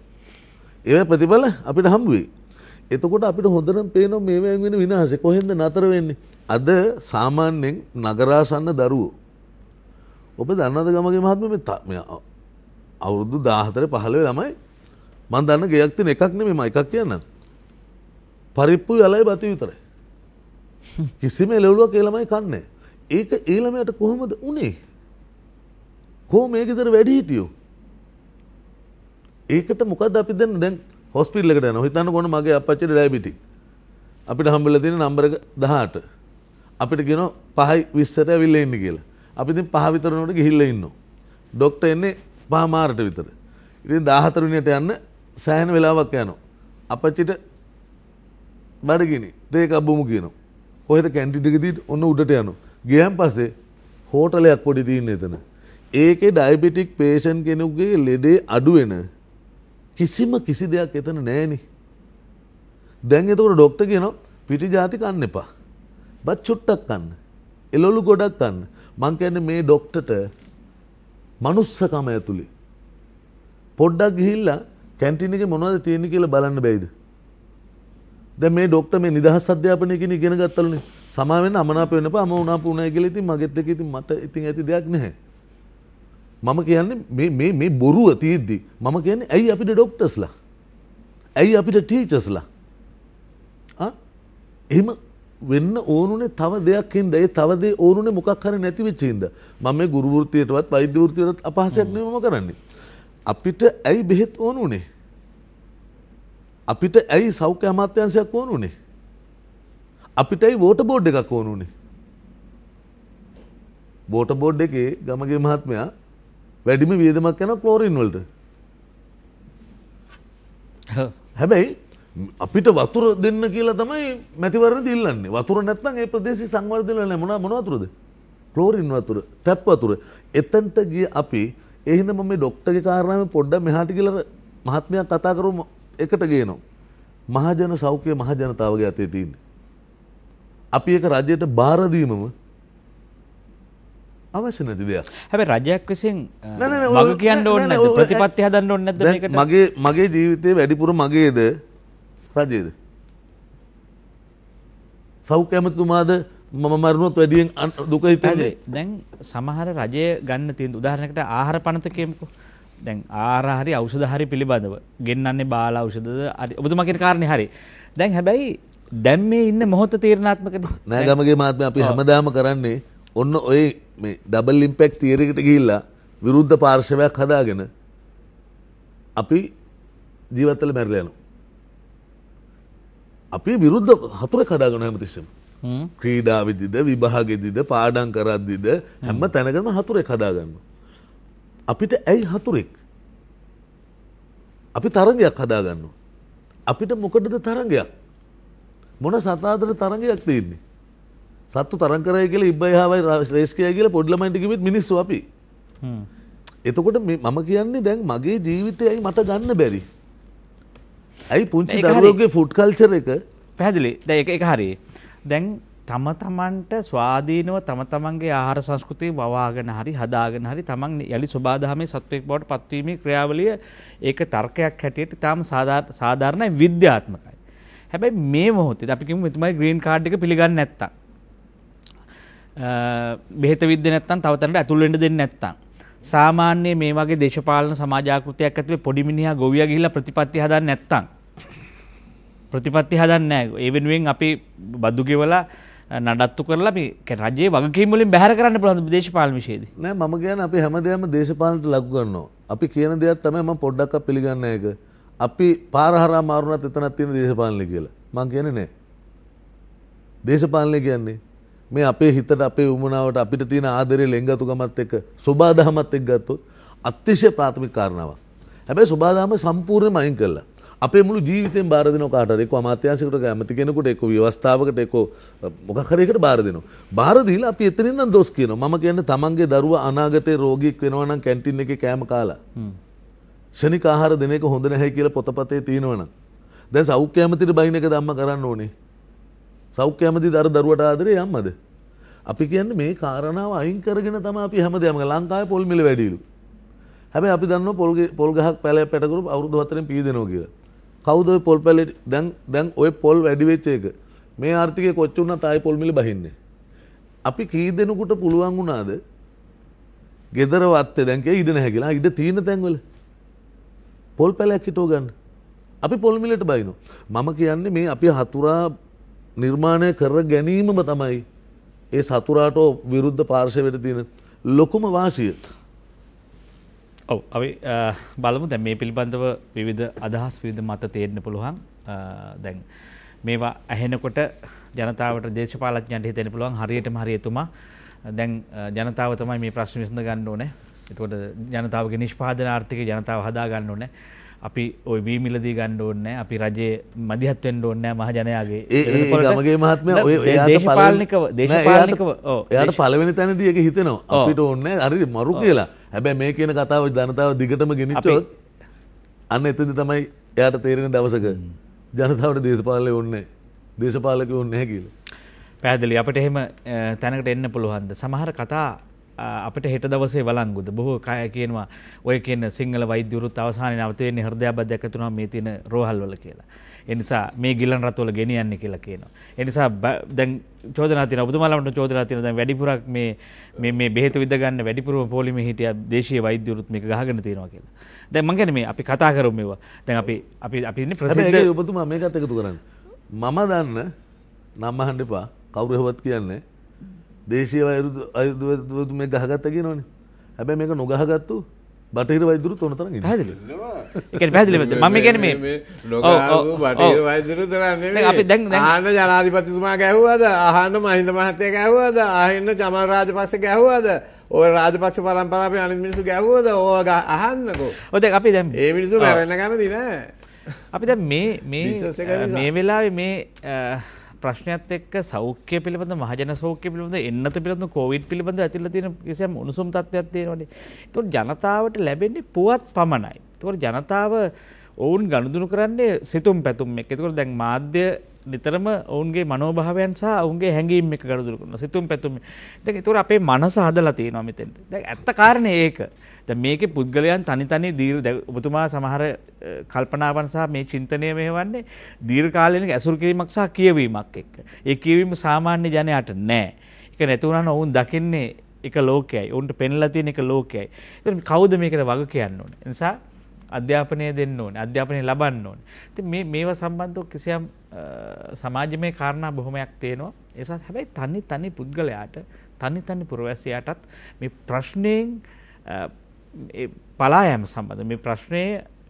ඒව ප්‍රතිබල අපිට හම්බුවේ එතකොට අපිට හොඳරම් පේන මේවැන් වෙන විනාහස කොහෙද නතර වෙන්නේ අද සාමාන්‍යෙන් නගරාසන්න දරුවෝ ඔබ දන්නද ගමගේ මහත්ම අවුරුදු දාහතර පහළවේ ළමයි මන් දන්න ගෙයක්තින එකක් නෙමේ ම එකක් කියන්න පරිප්පු යලයි බතු විතරයි කිසිම එලවලුවක් ඒළමයි කන්නේ. ඒක ඒළමයට කොහොමද උනේ. කෝ මේකෙදර වැඩිහිටියෝ. ඒකට මොකද අපි දැන් දැන් හොස්පිටල් එකට යනවා. හිතන්න කොහොමද මගේ අප්පච්චිට ඩයබටික්. අපිට හම්බෙලා තියෙන නම්බර එක 18. අපිට කියනවා 5යි 20ට ඇවිල්ලා ඉන්න කියලා. අපි ඉතින් 5 විතර නෝට ගිහිල්ලා ඉන්නවා. ඩොක්ටර් එන්නේ 5 මාරට විතර. ඉතින් 14 වෙනියට යන්න සෑහෙන වෙලාවක් යනවා. අපච්චිට බඩගිනි. දෙක අබුමු කියනවා. ඔහට කැන්ටිටකදීත් ඔන්න උඩට යනු. ගියන් පසේ හෝටලයක් පොඩි තියන්න එතන. ඒකේ ඩයිබෙටික් පේෂන් කෙනෙකුගේ ලෙඩේ අඩුවෙන කිසිම කිසි දෙයක් එතන නෑනි. දැන් එතකට ඩොක්ට කියන පිටි ජාති කන්න එපා. බත් චුට්ටක් කන්න. එලොලු ගොඩක් කන්න මංකැන්න මේ ඩොක්ටට මනුස්සකම ඇතුළි. පොඩ්ඩක් ගිහිල්ලා කැන්ටිනක මොනවද තියෙන කියල බලන්න බැයිද. දැ මේ ඩොක්ට මේ නිදහස් අධ්‍යාපනය කෙන ගෙන ගත්තලන සමාවෙන් අමනාප වෙන පම උනාපු උනා කියල ඉතින් මගෙත් එක ඉතින් මට ඉතින් ඇති දෙයක් නැහැ. මම කියන්නේ මේ මේ බොරුව තියෙද්දි මම කියන්නේ ඇයි අපිට ඩොක්ටර්ස්ලා. ඇයි අපිට ටීචර්ස්ලා. එහෙම වෙන්න ඕනුනේ තව දෙයක් හින්දා ඒ තව දේ ඕනුනේ මොකක් හරි නැති වෙච්ච හින්දා මම මේ ගුරු වෘත්තියටවත් වෛද්‍ය වෘත්තියටවත් අපහසයක් නෙමෙයි මම කරන්නේ අපිට ඇයි බෙහෙත් ඕනුනේ අපිට ඇයි සෞඛ්‍ය අමාත්‍යංශයක් ඕනුනේ. අපිටයි වෝට බෝඩ් එකක් ඕනුනේ. බෝට බෝඩ් එකේ ගමගේ මහත්මයා වැඩිම වියදමක් යන ක්ලෝරින් වලට. හැබැයි අපිට වතුර දෙන්න කියලා තමයි මැතිවරණ දිල්ලන්නේ. වතුර නැත්නම් ඒ ප්‍රදේශي සංවර්ධනය වෙලා මොන මොන වතුරද? ක්ලෝරින් වතුර, තැප් වතුර. එතනට ගිය අපි එහෙනම් මම මේ ડોක්ටර්ගේ කාරණාවෙ පොඩ්ඩක් මෙහාට කියලා මහත්මයා කතා කරමු එකට ගේනවා. මහජන සෞඛ්‍ය මහජනතාවගේ අතේ තියෙන. අපි එක රජයට බාරදීමම අවශ්‍ය නැති දෙයක් හැබ රජයක් විසින් මග කියන්න ඕන්න ප්‍රතිපත්ති හදන්න ඕන්න නැද මගේ මගේ ජීවිතය වැඩිපුර මගේද රජයද. සෞඛ්‍යමතුමාද මම මරුණොත් වැඩියෙන් දුක හිතන්නේ දැන් සමහර රජය ගන්න තියෙන උදාහරණයකට ආහාර පනතකයමකෝ දැන් ආරහරි අවෂද හරි පිළිබඳව ගෙන්න්නේ බාලා අවෂද ඔබතුමකින් කාරණය හරි දැන් හැබැයි දැම් මේ ඉන්න මොහොත තේරණාත්මකට නෑගමගේ මාත්ම අපි හමදාම කරන්නේ ඔන්න ඔය ඩබල් ඉම්පෙක් තීරකට ගිල්ලා විරුද්ධ පාර්ශවයක් හදාගෙන අපි ජීවත්තල මැරලයනු අපි විරුද්ධ හතුර කදාගෙන හැමතිස්සම ක්‍රීඩාවිදිද විභාගෙදිද පාඩන් කරද්දිද හැම තැනගම හතුරෙක් හදාගන්න අපිට ඇයි හතුරෙක් අපි තරගයක් හදාගන්න. අපිට මොකටද තරගයක් මොන සතාදර තරගයක් තියන්නේ. සත්තු තරකරය කියල ඉබයි හාවයි ශ්‍රේෂකය කියල පොඩ්ලමයිටකිවිත් මිනිස්සු අපි. එතකොට මම කියන්නේ දැන් මගේ ජීවිතයයි මට ගන්න බැරි. ඇයි පුංචි දරුවගේ ෆුඩ් කල්චර එක පැදිලි දැ එක හරි දැන් තම තමන්ට ස්වාධීනව තම තමන්ගේ ආහාර සංස්කෘතිය වවාගෙන හරි හදාගෙන හරි තමන් යළි සුබාදහමේ සත්වෙක් බවට පත්වීමේ ක්‍රියාවලිය ඒක තර්කයක් හැටියට තාම සාධාරණයි විද්‍යාත්මකයි. හැබැයි මේ මොහොතේ අපි කිව්ව මෙතුමයි ග්‍රීන් කාඩ් එක පිළිගන්නේ නැත්තම්. බෙහෙත විද්ද නැත්තම් තව තැනකට ඇතුල් වෙන්න දෙන්නේ නැත්තම්. සාමාන්‍ය මේ වගේ දේශපාලන සමාජාකෘතියක් ඇතුලේ පොඩි මිනිහා ගොවියා ගිහිල්ලා ප්‍රතිපත්ති හදන්නේ නැත්තම්. ප්‍රතිපත්ති හදන්නේ නැහැ. ඒ වෙනුවෙන් අපි බදු ගෙවලා නඩත්තු කරලා රජේ වගේමුලින් බැහර කරන්න පුළන් දේශපාල විශේද නෑ ම ගැන අපි හැමදයම දේශපාලට ලක්ගන්නවා. අපි කියන දෙයක් තමයි ම පොඩ්ඩක් පිළිගන්න එක. අපි පාරහරා මාරුණත් එතනත් තියෙන දේශපාලනය කියලා මං කියන නෑ. දේශපාලනය කියන්නේ මේ අපේ හිතට අපේ උමනාවට අපිට තියෙන ආදරය ලෙංගතුකමත් එක්ක සුබාදහමත් එක් ගත්තොත් අත්තිශය ප්‍රාථමික කාරණාවක්. හැබැයි සුබාදාම සම්පූර්ණ මයින් කරලා අපේ මුළු ජීවිතෙන් බාර දෙනවා කාට හරි එක්ක අමාත්‍යාංශයකට ඇමති කෙනෙකුට එක්ක ව්‍යවස්ථාවකට එක්ක මොකක් හරි එකට බාර දෙනවා. බාර දීලා අපි එතනින් නම් දොස් කියනවා. මම කියන්නේ තමන්ගේ දරුවා අනාගතේ රෝගීක් වෙනවා නම් කැන්ටින් එකේ කෑම කාලා. ෂණික ආහාර දෙන එක හොඳ නැහැ කියලා පොතපතේ තියෙනවනම්. දැන් සෞඛ්‍ය ඇමතිට බයින් එක දැම්ම කරන්න ඕනේ. සෞඛ්‍ය ඇමති දර දරුවට ආදරේ යම්මද? අපි කියන්නේ මේ කාරණාව අයින් කරගෙන තමයි අපි හැමදේම ලංකාවේ පොල් මිල වැඩිලු. හැබැයි අපි දන්නවා පොල් පොල් ගහක් පැලයක් පැටකරු අවුරුදු හතරෙන් පීදෙනවා කියලා. කවුද පොල් පැලි දැන් දැන් ඔය පොල් වැඩිවෙච්ච එක මේ ආර්ථිකය කොච්චුන්න තයි පොල්මිලි බහින්නේ. අපි කී දෙනකුට පුළුවන් වුණාද ගෙදරවත්තේ දැන්කේ ඉඩ නැහැ කියලා ඉඩ තියෙන තැන්වල පොල් පැලයක් හිටෝ ගන්න. අපි පොල්මිලට බයිනෝ. මම කියන්නේ මේ අපි හතුරා නිර්මාණය කර ගැනීමම තමයි ඒ සතුරාට විරුද්ධ පාර්ශවයට තියෙන ලොකුම වාසිය ඔව අවි බලමු දැ මේ පිළිබඳව විවිධ අදහස් විධ මත තේරෙන පුළුවන් දැන්. මේවා ඇහෙනකොට ජනතාවට දේශපාලඥන්ට හිතෙන පුළුවන් හරියට හරියතුමා දැන් ජනතාව තමයි මේ ප්‍රශ්න විසඳ ගන්න ඕනේ එතකොට ජනතාවගේ නිෂ්පාදන ආර්ථික ජනතාව හදා ගන්න ඕනේ අපි ඔය වීමිලදී ගණ්ඩ ඕන්න අපි රජයේ මදිහත්වෙන්ඩ ඕන්න මහජනයාගේ ඒමගේ මහත්ම දේශපාලනිකව දේශපාලනිකව යාට පලවෙනි තැනදියක හිතනවා අපිට ඕන්න අරි මරු කියලා හැබැ මේ කියන කතාව ජනතාව දිගටම ගෙනනිච්චොත් අන්න එතදි තමයි එයට තේරෙන දවසක ජනතාවට දේශපාලය ඔන්නේ දේශපාලක ඔන්නේ කියල. පැහදිලි අපට එහෙම තැනකට එන්න පුළුවන්ද සමහර කතා අපට හෙට දවසේ වලංගුද බොහෝ කය කියනවා ඔය කියන සිංහල වෛද්‍යවරුත් අවසාන නවතවෙන්නේ හෘදයාබදයක් ඇතුනම් මේ තින රෝහල්වල කියලා. එනිසා මේ ගිල්ලන් රත්වල ගෙනියන්න කියලා කියනවා. එනිසා දැන් චෝදනාතින ඔබතුමාලට චෝදනාතින දැන් වැඩිපුරක් මේ මේ මේ බෙහෙත විද ගන්න වැඩිපුරම පොලිමේ හිටිය දේශීය වෛද්‍යවරුත් මේක ගහගෙන තියෙනවා කියලා. දැන් මං කියන්නේ මේ අපි කතා කරමු මේවා. දැන් අපි අපි අපි ඉන්නේ ප්‍රසිද්ධ ඔබතුමා මේකත් එකතු කරන්න. මම දන්න නම් අහන්න එපා. කවුරු හෙවත් කියන්නේ දේශීය වෛද්‍යවරුත් මේ ගහගත්ත කියනෝනේ. හැබැයි මේක නොගහගත්තු බටහිර වෛදුරු තොන තර පැදිලි එක පැදිලි ම ගැන අපි දැන් ආන්න ජනාධිපතිතුමා ගැහ්වද ආහන්න මහින්ද මහත්තය ගැහ්වද ආහන්න චමල් රාජ පක්ෂ ගැහ්වද ඔය රාජපක්ෂ පරම්පරාප අනිමිනිසු ගැහ්වද ඕග අහන්නකෝ ඔොද අපි දැම් ඒ මිනිසු රන්න ගම දින අපි දැ මේ මේ වෙලා මේ ප්‍රශ්නයක්ත් එක්ක සෞඛ්‍ය පිළිබඳ මහජන සෞඛ්‍ය පිළිබඳ එන්නත පිළිබඳ කොවිඩ් පිළිබඳ ඇතිල තියෙන කිසියම් උණුසුම් තත්ත්වයක් තියෙනවානේ. ඒතකොට ජනතාවට ලැබෙන්නේ පුවත් පමණයි. ඒතකොට ජනතාව ඔවුන් ගනුදුනු කරන්නේ සිතුම් පැතුම් එක්ක. ඒතකොට දැන් මාධ්‍ය නිතරම ඔවුන්ගේ මනෝභාවයන් සහ ඔවුන්ගේ හැඟීම් එක ගනුදුනු කරනවා. සිතුම් පැතුම්. දැන් ඒතකොට අපේ මනස හදලා තියෙනවා මෙතෙන්. දැන් ඇත්ත කාරණේ ඒක. මේක පුද්ගලයන් තනිතනි දීර් ඔබතුමා සමහර කල්පනාවන් සහ මේ චින්තනය මෙහවන්නේ දීර්කාලයනක ඇසුරු කිරීමක් සහ කියවීමක් එක්ක. ඒ කියවීම සාමාන්‍ය ජනයාට නෑ. එක නැතිවුණන ඔවුන් දකින්නේ එක ලෝකයයි ඔවුන්ට පෙන්ලතියෙන එක ලෝකයයි. කවුද මේකට වග කියන්න ඕන. නිසා අධ්‍යාපනය දෙන්න ඕන අධ්‍යාපනය ලබන්න ඕන. ති මේ මේවා සම්බන්ධව කිසියම් සමාජමය කාරණා බොහොමයක් තියෙනවා ඒසත් හැබැයි තනි තනි පුද්ගලයාට තනි තනි පුරවැසියාටත් මේ ප්‍රශ්නයෙන් පලායම සම්බඳ මේ ප්‍රශ්නය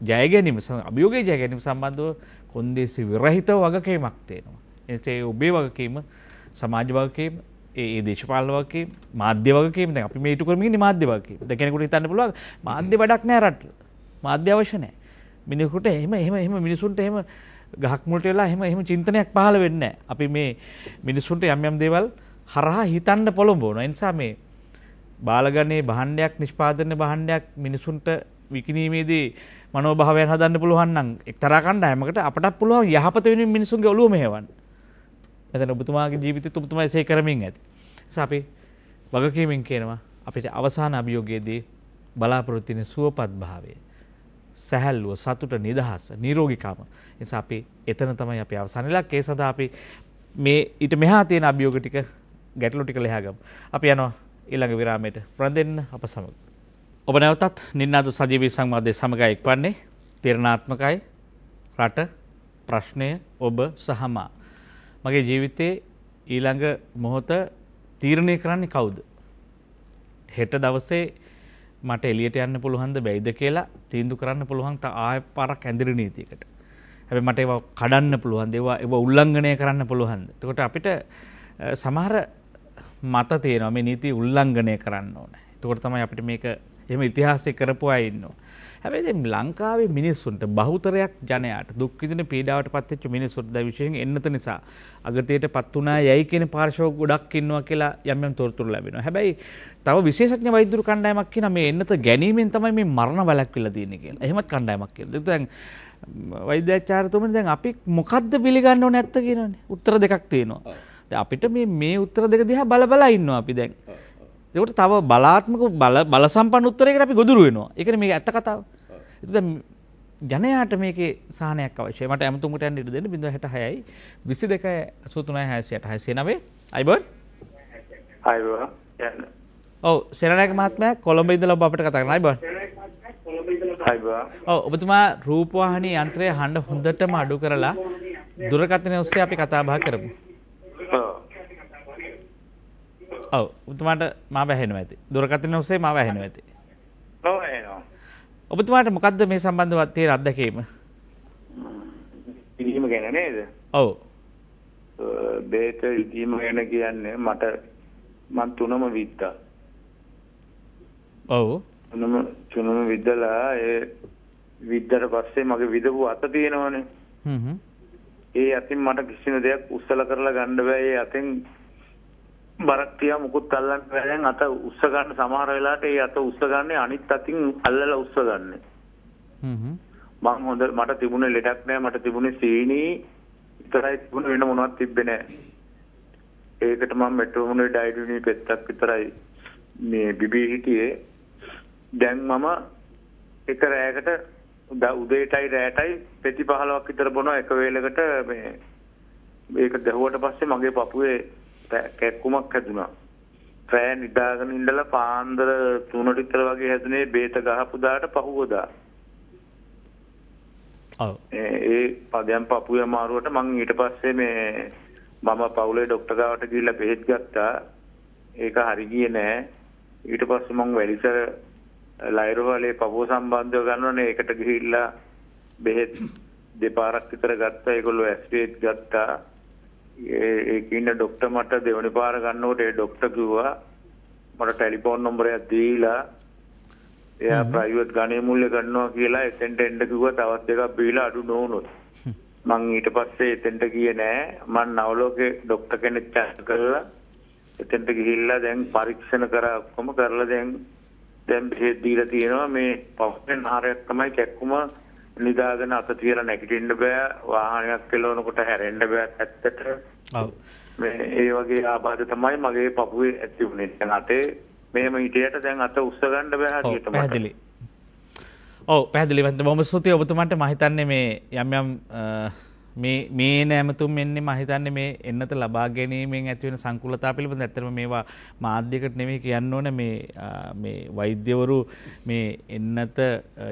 ජයගැනීම අභියෝගය ජයගැනීම සම්බන්ධව කොන්දේසි විරහිත වගකීමක් තියෙනවා. එසේ ඔබේ වගකීම සමාජ වගකීම ඒ දේශපාල වගේ මාධ්‍ය වගේම අපි මේට කරමින් මාධ්‍ය වගේ දෙකෙනෙකුට හිතන්න පුළුවන් මාධ්‍ය වැඩක් නෑ රට මාධ්‍ය අවශ්‍ය නෑ මිනිකුට එහෙම එහෙම එහෙම මිනිසුන්ට එහෙම ගහක් මුලට වෙලා එහෙම එහෙම චින්තනයක් පහළ වෙන්නේ නැහැ. අපි මේ මිනිසුන්ට යම් යම් දේවල් හරහා හිතන්න පොළඹවනවා. ඒ නිසා මේ බාලගණයේ භාණ්ඩයක් නිෂ්පාදන භාණ්ඩයක් මිනිසුන්ට විකිනීමේදී මනෝභාවයන් හදන්න පුළුවන් නම් එක්තරා කණ්ඩායමකට අපටත් පුළුවන් යහපත වෙනුවෙන් මිනිසුන්ගේ ඔළුව මෙහෙවන්න. එතන ඔබතුමාගේ ජීවිතෙත් ඔබතුමා එසේ කරමින් ඇති. නිසා අපි වගකීමෙන් කියනවා අපිට අවසාන අභියෝගයේදී බලාපොරොත්තු වෙන සුවපත් භාවය සැහැල්ලුව සතුට නිදහස නිරෝගිකම නිසා අපි එතන තමයි අපි අවසාන ඉලක්කය සඳහා අපි මේ ඊට මෙහා තියෙන අභියෝග ටික ගැටලු ටික ලෙහාගමු. අපි යනවා ඊළඟ විරාමයට රැඳෙන්න අප සමග. ඔබ නැවතත් නින්නාද සජීවී සංවාදය සමගයි එක්වන්නේ තීරණාත්මකයි රට ප්‍රශ්නය ඔබ සහමා. මගේ ජීවිතයේ ඊළඟ මොහොත තීරණය කරන්නේ කවුද. හෙට දවසේ මට එලියට යන්න පුළුහන්ද බැයිද කියලා තීන්දු කරන්න පුළුවන් ත ආය පරක් ඇඳිරි නීතියකට. හැබැයි මට ඒවා කඩන්න පුළුවන් ඒවා ඒවා උල්ලංඝනය කරන්න පුළුවන්. එතකොට අපිට සමහර මත තියෙනවා මේ නීති උල්ලංඝනය කරන්න ඕනේ. එතකොට තමයි අපිට මේක එහෙම ඉතිහාසයේ කරපු අය ඉන්නවා. හැබැයි දැන් ලංකාවේ මිනිස්සුන්ට බහුතරයක් ජනයාට දුක් විඳින පීඩාවට පත්වෙච්ච මිනිස්සුන්ට දැන් විශේෂයෙන් එන්නත නිසා අගතියටපත් උනා යයි කියන පාර්ශව ගොඩක් ඉන්නවා කියලා යම් යම් තොරතුරු ලැබෙනවා. හැබැයි තව විශේෂඥ වෛද්‍යුරු කණ්ඩායමක් කියන මේ එන්නත ගැනීමෙන් තමයි මේ මරණ වැළැක්විලා තියෙන්නේ කියලා. එහෙමත් කණ්ඩායමක් කියලා. දැන් වෛද්‍යාචාර්යතුමනි දැන් අපි මොකද්ද පිළිගන්න ඕනේ නැත්ත කියනවනේ. උත්තර දෙකක් තියෙනවා. අපිට මේ මේ උත්තර දෙක දිහා බල බලා ඉන්නවා අපි දැන්. ඒකට තව බලාත්මක බල බල සම්පන්න උත්තරයකට අපි ගොදුරු වෙනවා. ඒකනේ මේක ඇත්ත කතාව. ඒක දැන් ජනයාට මේකේ සාහනයක් අවශ්‍යයි. මට අමුතුමකට යන්න ඉඩ දෙන්න 0.66යි 22යි 83යි 668 69යි. අයිබෝන්. අයිබෝන්. ඔව් සේනානායක මහත්මයා කොළඹ ඉඳලා ඔබ අපිට කතා කරනවා අයිබෝන්. අයිබෝන්. ඔව් ඔබතුමා රූපවාහිනී යන්ත්‍රය හඬ හොඳටම අඩු කරලා දුරකථනය ඔස්සේ අපි කතා බහ කරමු. ඔව උතුමාට මා වැහෙන ඇති දුරකතන ඔස්සේ මා වැහෙන ඇති ඔබතුමාට මොකක්ද මේ සම්බන්ධවත්තේ රද්දකීම පිරීම ගැන නේද ඔව් බේත ඉදීම ගැන කියන්නේ මට මන් තුනම විත්තා ඔව් තුනම තුනම විදලා ඒ විද්දට පස්සේ මගේ විදපු අත තියෙනවනේ හ්ම් ඒ අතින් මට කිසිම දෙයක් උස්සලා කරලා ගන්න බෑ ඒ අතින් බරක් තියා මුකුත් අල්ලන්න බෑ දැන් අත උස්ස ගන්න සමහර වෙලාවට ඒ අත උස්ස ගන්න අනිත් අතින් අල්ලලා උස්ස ගන්න. හ්ම් මං හොඳ මට තිබුණේ ලෙඩක් නෑ මට තිබුණේ සීනි විතරයි තිබුණේ වෙන මොනවත් තිබ්බේ නෑ. ඒකට මම මෙට්‍රෝමෝනේ ඩයිඩුනි පෙත්තක් විතරයි මේ බිබී හිටියේ. දැන් මම එක රැයකට උදේටයි රැයටයි පෙති 15ක් විතර බොනවා එක වේලකට මේ මේක දැහුවට පස්සේ මගේ පපුවේ කැක්කුමක් හැදුනා. පෑ නිදාගෙන ඉඳලා පාන්දර 3ට විතර වගේ හැදුනේ බේත ගහපු දාට පහුවදා. ඔව්. ඒ පදයන් පපුවේ අමාරුවට මම ඊට පස්සේ මේ මම පවුලේ ડોක්ටර් ගාවට ගිහිල්ලා බෙහෙත් ගත්තා. ඒක හරි ගියේ නෑ. ඊට පස්සේ මම වැඩිසර ලයිරෝවලේ පපුව සම්බන්ධව ගන්නවනේ ඒකට ගිහිල්ලා බෙහෙත් දෙපාරක් විතර ගත්තා. ඒගොල්ලෝ ඇස්ටේට් ගත්තා. ඒඉන්න ඩොක්ට මට දෙවනි පාර ගන්නවට ඒ ඩොක්ට කිව්වා මට ටැලිපෝන් නොම්බරයක් දීලා එයා ප්‍රයිවට් ගණය මුල්ල ගන්නවා කියලා එතෙන්ට එන්ඩ කිව්ව තවත් එකක් බීලා අඩු නොවුණොත් මං ඊට පස්සේ එතෙන්ට කිය නෑ මන් නවලෝක ඩොක්ට කෙනෙක් චාස කරලා එතෙන්ට ගිහිල්ලා දැන් පරීක්ෂණ කර ඔක්කොම කරලා දැන් දැන් බෙහෙත් දීලා තියෙනවා මේ පවස්ෙන් ආරයක් තමයි කැක්කුම නිදාගෙන අත තියලා නැගිටින්න බෑ වාහනයක් කෙලවනකොට හැරෙන්න බෑ ඇත්තට මේ ඒ වගේ ආබාධ තමයි මගේ පපුවේ ඇති වුණේ දැන් අතේ මෙහෙම හිටියට දැන් අත උස්ස ගන්න බෑ හරියට පැහැදිලි ඔව් පැහැදිලි වන්ද බොහොම ස්තුතියි ඔබතුමන්ට මම හිතන්නේ මේ යම් යම් මේ මේ නැමතුම් එන්නේ මම හිතන්නේ මේ එන්නත ලබා ගැනීමෙන් ඇති වෙන සංකූලතාව පිළිබඳ ඇත්තටම මේවා මාධ්‍යයකට නෙමෙයි කියන්න ඕන මේ මේ වෛද්‍යවරු මේ එන්නත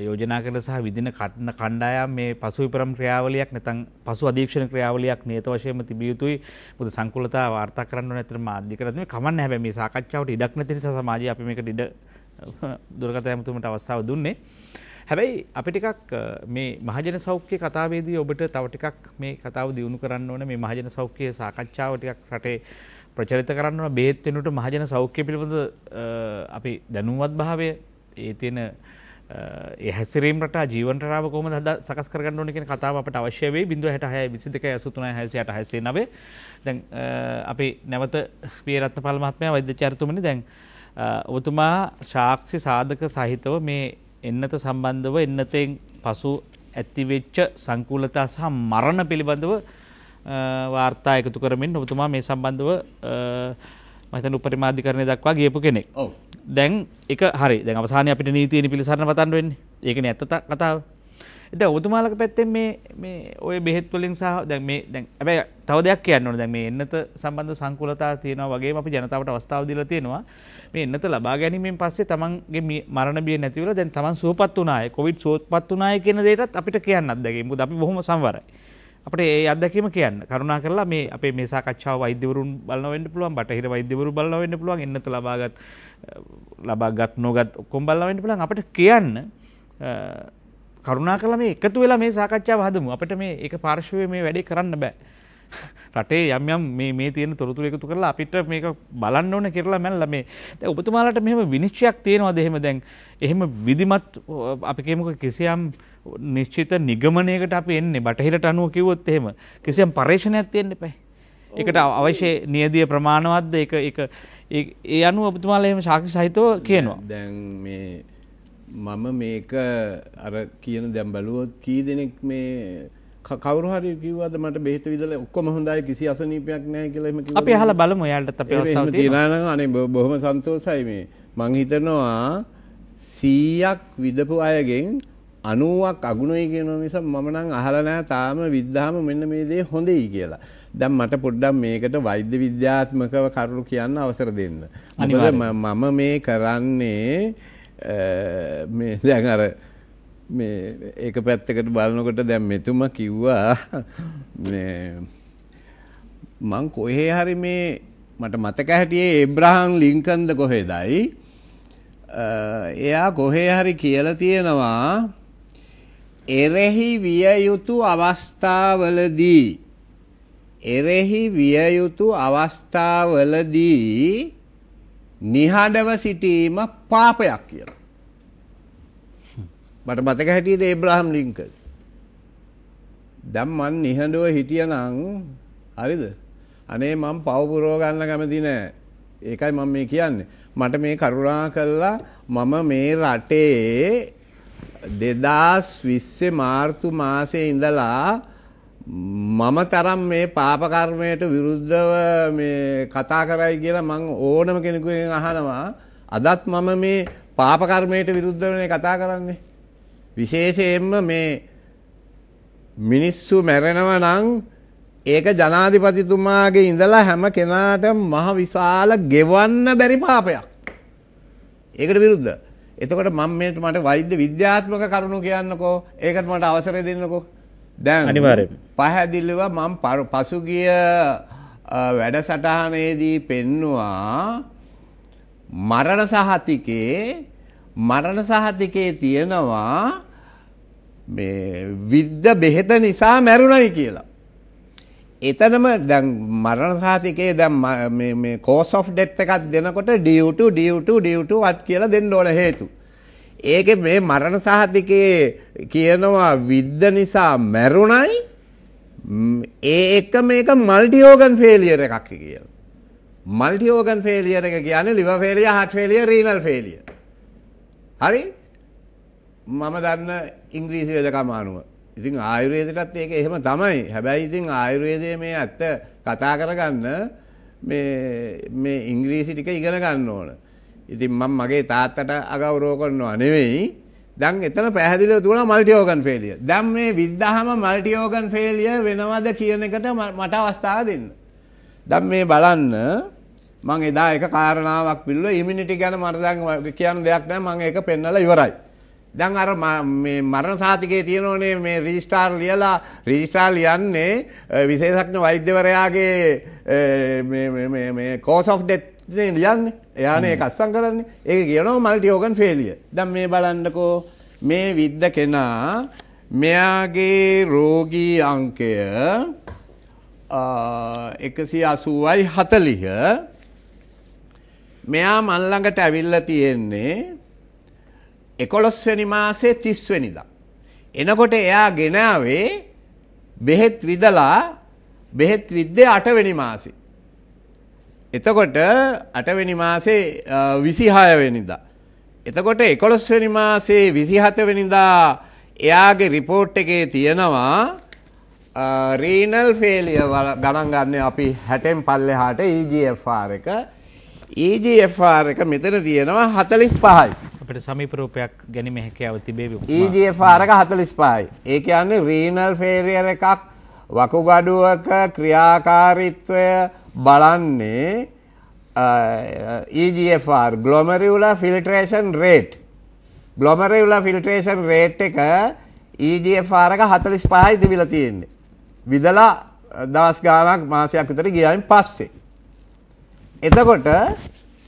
යෝජනා කරලා සහ විදින කටන කණ්ඩායම් මේ පසුවිපරම් ක්‍රියාවලියක් නැත්නම් පසු අධීක්ෂණ ක්‍රියාවලියක් නියත වශයෙන්ම තිබිය යුතුයි. මොකද සංකූලතාව වාර්තා කරන්න ඕන ඇත්තටම මාධ්‍යකරත් මේ කමන්නේ හැබැයි මේ සාකච්ඡාවට ඉඩක් නැති නිසා සමාජය අපි මේකට ඉඩ දුරකථන ඇමතුමට අවස්ථාව දුන්නේ. හැබැයි අපි ටිකක් මේ මහජන සෞඛ්‍ය කතාවේදී ඔබට තව ටිකක් මේ කතාව දියුණු කරන්න ඕන මේ මහජන සෞඛ්‍ය සාකච්ඡාව ටිකක් රටේ ප්‍රචලිත කරන්න ඕන බෙහෙත් වෙනුවට මහජන සෞඛ්‍ය පිළිබඳ අපි දැනුවත් භාවය ඒ තියෙන ඒ හැසිරීම් රට ජීවන රටාව කොහොමද සකස් කරගන්න ඕනේ කියන කතාව අපට අවශ්‍ය වෙයි 0.66 22 83 68 69 දැන් අපි නැවත පිය රත්නපාල මහත්මයා වෛද්‍යචාර්යතුමනි දැන් ඔබතුමා සාක්ෂි සාධක සහිතව මේ එන්නත සම්බන්ධව එන්නතෙන් පසු ඇතිවෙච්ච සංකූලතා සහ මරණ පිළිබඳව වාර්තා එකතු කරමින් ඔබතුමා මේ සම්බන්ධව මතන උපරිමාධිකරණය දක්වා ගියපු කෙනෙක් දැන් එක හරි දැන් අවසානය අපිට නීතියන පිළිසරණ පතන්වෙන් ඒකන ඇත්ත කතාව එත ඔතුමාලක පැත්තෙන් මේ ඔය බෙහෙත්වලින් සහ දැ මේ දැ ඇබැ තව දෙයක් කියන්නන දැ මේ එන්නත සම්බන්ධ සංකුලතා තියෙනවා වගේ අපි ජනතාවට අවස්ථාව දිල තියෙනවා මේ එන්නත ලබා ගැනීමෙන් පස්සේ තමන්ගේ මරණ බිය නැතිවල දැන් තමන් සුවපත් වනාය කොවිඩ් සෝත්පත් වනාය කියන දේටත් අපිට කියන්න අදගේ මුද අපි බොහොම සම්වරයි අපට ඒ අදැකීම කියන්න කරුණා කරලා මේ අපේ මේ සාකච්ඡාව වෛද්‍යවරුන් බලවෙන්න පුළුවන් බටහිර වෛද්‍යවරු බලවෙන්න පුළුවන් එන්නත ලබාගත් ලබාගත් නොගත් ඔක්කොම් බලවෙන්න පුළුවන් අපට කියන්න කරුණා කළ මේ එකතු වෙලා මේ සාකච්ඡාව හදමු අපිට මේ එක පාර්ශවයේ මේ වැඩේ කරන්න බෑ. රටේ යම් යම් මේ මේ තියෙන තොරතුරු එකතු කරලා අපිට මේක බලන්න ඕන කියලා මැනලා මේ දැන් ඔබතුමාලට මෙහෙම විනිශ්චයක් තියෙනවද එහෙම දැන් එහෙම විධිමත් අපි කියමුකෝ කිසියම් නිශ්චිත නිගමනයකට අපි එන්නේ බටහිරට අනුව කිව්වොත් එහෙම කිසියම් පරීක්ෂණයක් තියෙන්න එපා. ඒකට අවශ්‍ය නියදිය ප්‍රමාණවත්ද ඒක ඒක ඒ අනුව ඔබතුමාලා එහෙම සාක්ෂි සහිතව කියනවා. දැන් මේ මම මේක අර කියන දැන් බැලුවොත් කී දෙනෙක් මේ කවුරු හරි කිව්වද මට බෙහෙත විදලා ඔක්කොම හොඳයි කිසි අසනීපයක් නැහැ කියලා එහෙම කිව්වා. අපි අහලා බලමු එයාලටත් අපි අවස්ථාව තියෙනවා. එහෙම තියනවා නම් අනේ බොහොම සන්තෝසයි මේ. මං හිතනවා 100ක් විදපු අයගෙන් 90ක් අගුණයි කියනවා මිස මම නම් අහලා නැහැ තාම විද්දාම මෙන්න මේ දේ හොඳයි කියලා. දැන් මට පොඩ්ඩක් මේකට වෛද්‍ය විද්‍යාත්මකව කරුණු කියන්න අවසර දෙන්න. මොකද මම මේ කරන්නේ මේ දැන් අර මේ ඒක පැත්තකට බලනකොට දැන් මෙතුම කිව්වා මේ මං කොහේ හරි මේ මට මතක හැටියේ ඒබ්‍රහම් ලින්කන්ද කොහෙදයි එයා කොහේ හරි කියලා තියෙනවා එරෙහි විය යුතු අවස්ථාවලදී එරෙහි විය යුතු අවස්ථාවලදී නිහඬව සිටීම පාපයක් කියලා. මට මතක හැටියට ඒබ්‍රහම් ලින්කන්. දැන් මං නිහඬව හිටියනම් හරිද? අනේ මං පව පුරව ගන්න කැමති නෑ. ඒකයි මම මේ කියන්නේ. මට මේ කරුණා කළා මම මේ රටේ 2020 මාර්තු මාසේ ඉඳලා මම තරම් මේ පාප කර්මයට විරුද්ධව මේ කතා කරයි කියලා මං ඕනම කෙනෙකුගෙන් අහනවා අදත් මම මේ පාප කර්මයට විරුද්ධවනේ කතා කරන්නේ විශේෂයෙන්ම මේ මිනිස්සු මැරෙනවා නම් ඒක ජනාධිපතිතුමාගේ ඉඳලා හැම කෙනාටම මහ විශාල ගෙවන්න බැරි පාපයක් ඒකට විරුද්ධ එතකොට මම මේට මට වෛද්‍ය විද්‍යාත්මක කරුණු කියන්නකෝ ඒකට මට අවසරය දෙන්නකෝ දැන් අනිවාර්යෙන් පහැදිලිව මම පසුගිය වැඩසටහනේදී පෙන්නවා මරණ සහතිකේ මරණ සහතිකේ තියෙනවා මේ විද්ධ බෙහෙත නිසා මැරුණයි කියලා. එතනම දැන් මරණ සහතිකේ දැන් මේ කෝස් ඔෆ් ඩෙත් එකක් දෙනකොට ඩියුටු ඩියුටු ඩියුටු වත් කියලා දෙන්න ඕන හේතු. ඒකේ මේ මරණ සහතිකයේ කියනවා විද්ද නිසා මැරුණයි ඒ එක මේක මල්ටි ඕගන් ෆේලියර් එකක් කියලා. මල්ටි ඕගන් ෆේලියර් එක කියන්නේ liver failure, heart failure, renal failure. හරි? මම දන්න ඉංග්‍රීසි වෙදකම අනුව. ඉතින් ආයුර්වේදයටත් ඒක එහෙම තමයි. හැබැයි ඉතින් ආයුර්වේදයේ මේ ඇත්ත කතා කරගන්න මේ මේ ඉංග්‍රීසි ටික ඉගෙන ගන්න ඕනේ. ඉතින් මම මගේ තාත්තට අගෞරව කරනවා නෙවෙයි. දැන් එතන පැහැදිලිව දුණා මල්ටි ඕගන් ෆේලියර්. දැන් මේ විද්දාහම මල්ටි ඕගන් ෆේලියර් වෙනවද කියන එකට මට අවස්ථාව දෙන්න. දැන් මේ බලන්න මං එදා එක කාරණාවක් පිළිබඳව ඉමුනිටි ගැන මට දැන් කියන්න දෙයක් නැහැ මං ඒක පෙන්නලා ඉවරයි. දැන් අර මේ මරණ සාතිකයේ තියෙනෝනේ මේ රිජිස්ටාර් ලියලා රිජිස්ටාර් ලියන්නේ විශේෂඥ වෛද්‍යවරයාගේ මේ මේ මේ කෝස් ඔෆ් ඩෙත් ඉතින් ලියන්නේ. එයානේ ඒක අස්සම් කරන්නේ. ඒක කියනවා මල්ටි ඕගන් ෆේලිය. දැන් මේ බලන්නකෝ මේ විද්ද කෙනා මෙයාගේ රෝගී අංකය 180යි 40. මෙයා මන් ළඟට ඇවිල්ලා තියෙන්නේ 11 වෙනි මාසේ 30 වෙනිදා. එනකොට එයා ගෙනාවේ බෙහෙත් විදලා බෙහෙත් විද්දේ 8 වෙනි මාසේ. එතකොට අටවෙනි මාසේ විසිහායවෙනිදා. එතකොට එකොළොස්වැනි මාසේ විසිහතවෙනිදා එයාගේ රිපෝට් එකේ තියෙනවා රීනල් ෆේලිය ගණන් ගන්න අපි හැටෙන් පල්ලෙ හාට EGFR එක EGFR එක මෙතන තියෙනවා හතලිස් පහයි. අපට සමිපරූපයක් ගැනීම හැකියාව තිබේ EGFR එක හතලිස් පහයි. ඒක යන්නේ රීනල් ෆේරියර එකක් වකුගඩුවක ක්‍රියාකාරීත්වය බලන්නේ EGFR glomerular filtration rate glomerular filtration rate එක EGFR එක 45යි තිබිලා තියෙන්නේ. විදලා දවස් ගාණක් මාසයක් විතර ගියායින් පස්සේ. එතකොට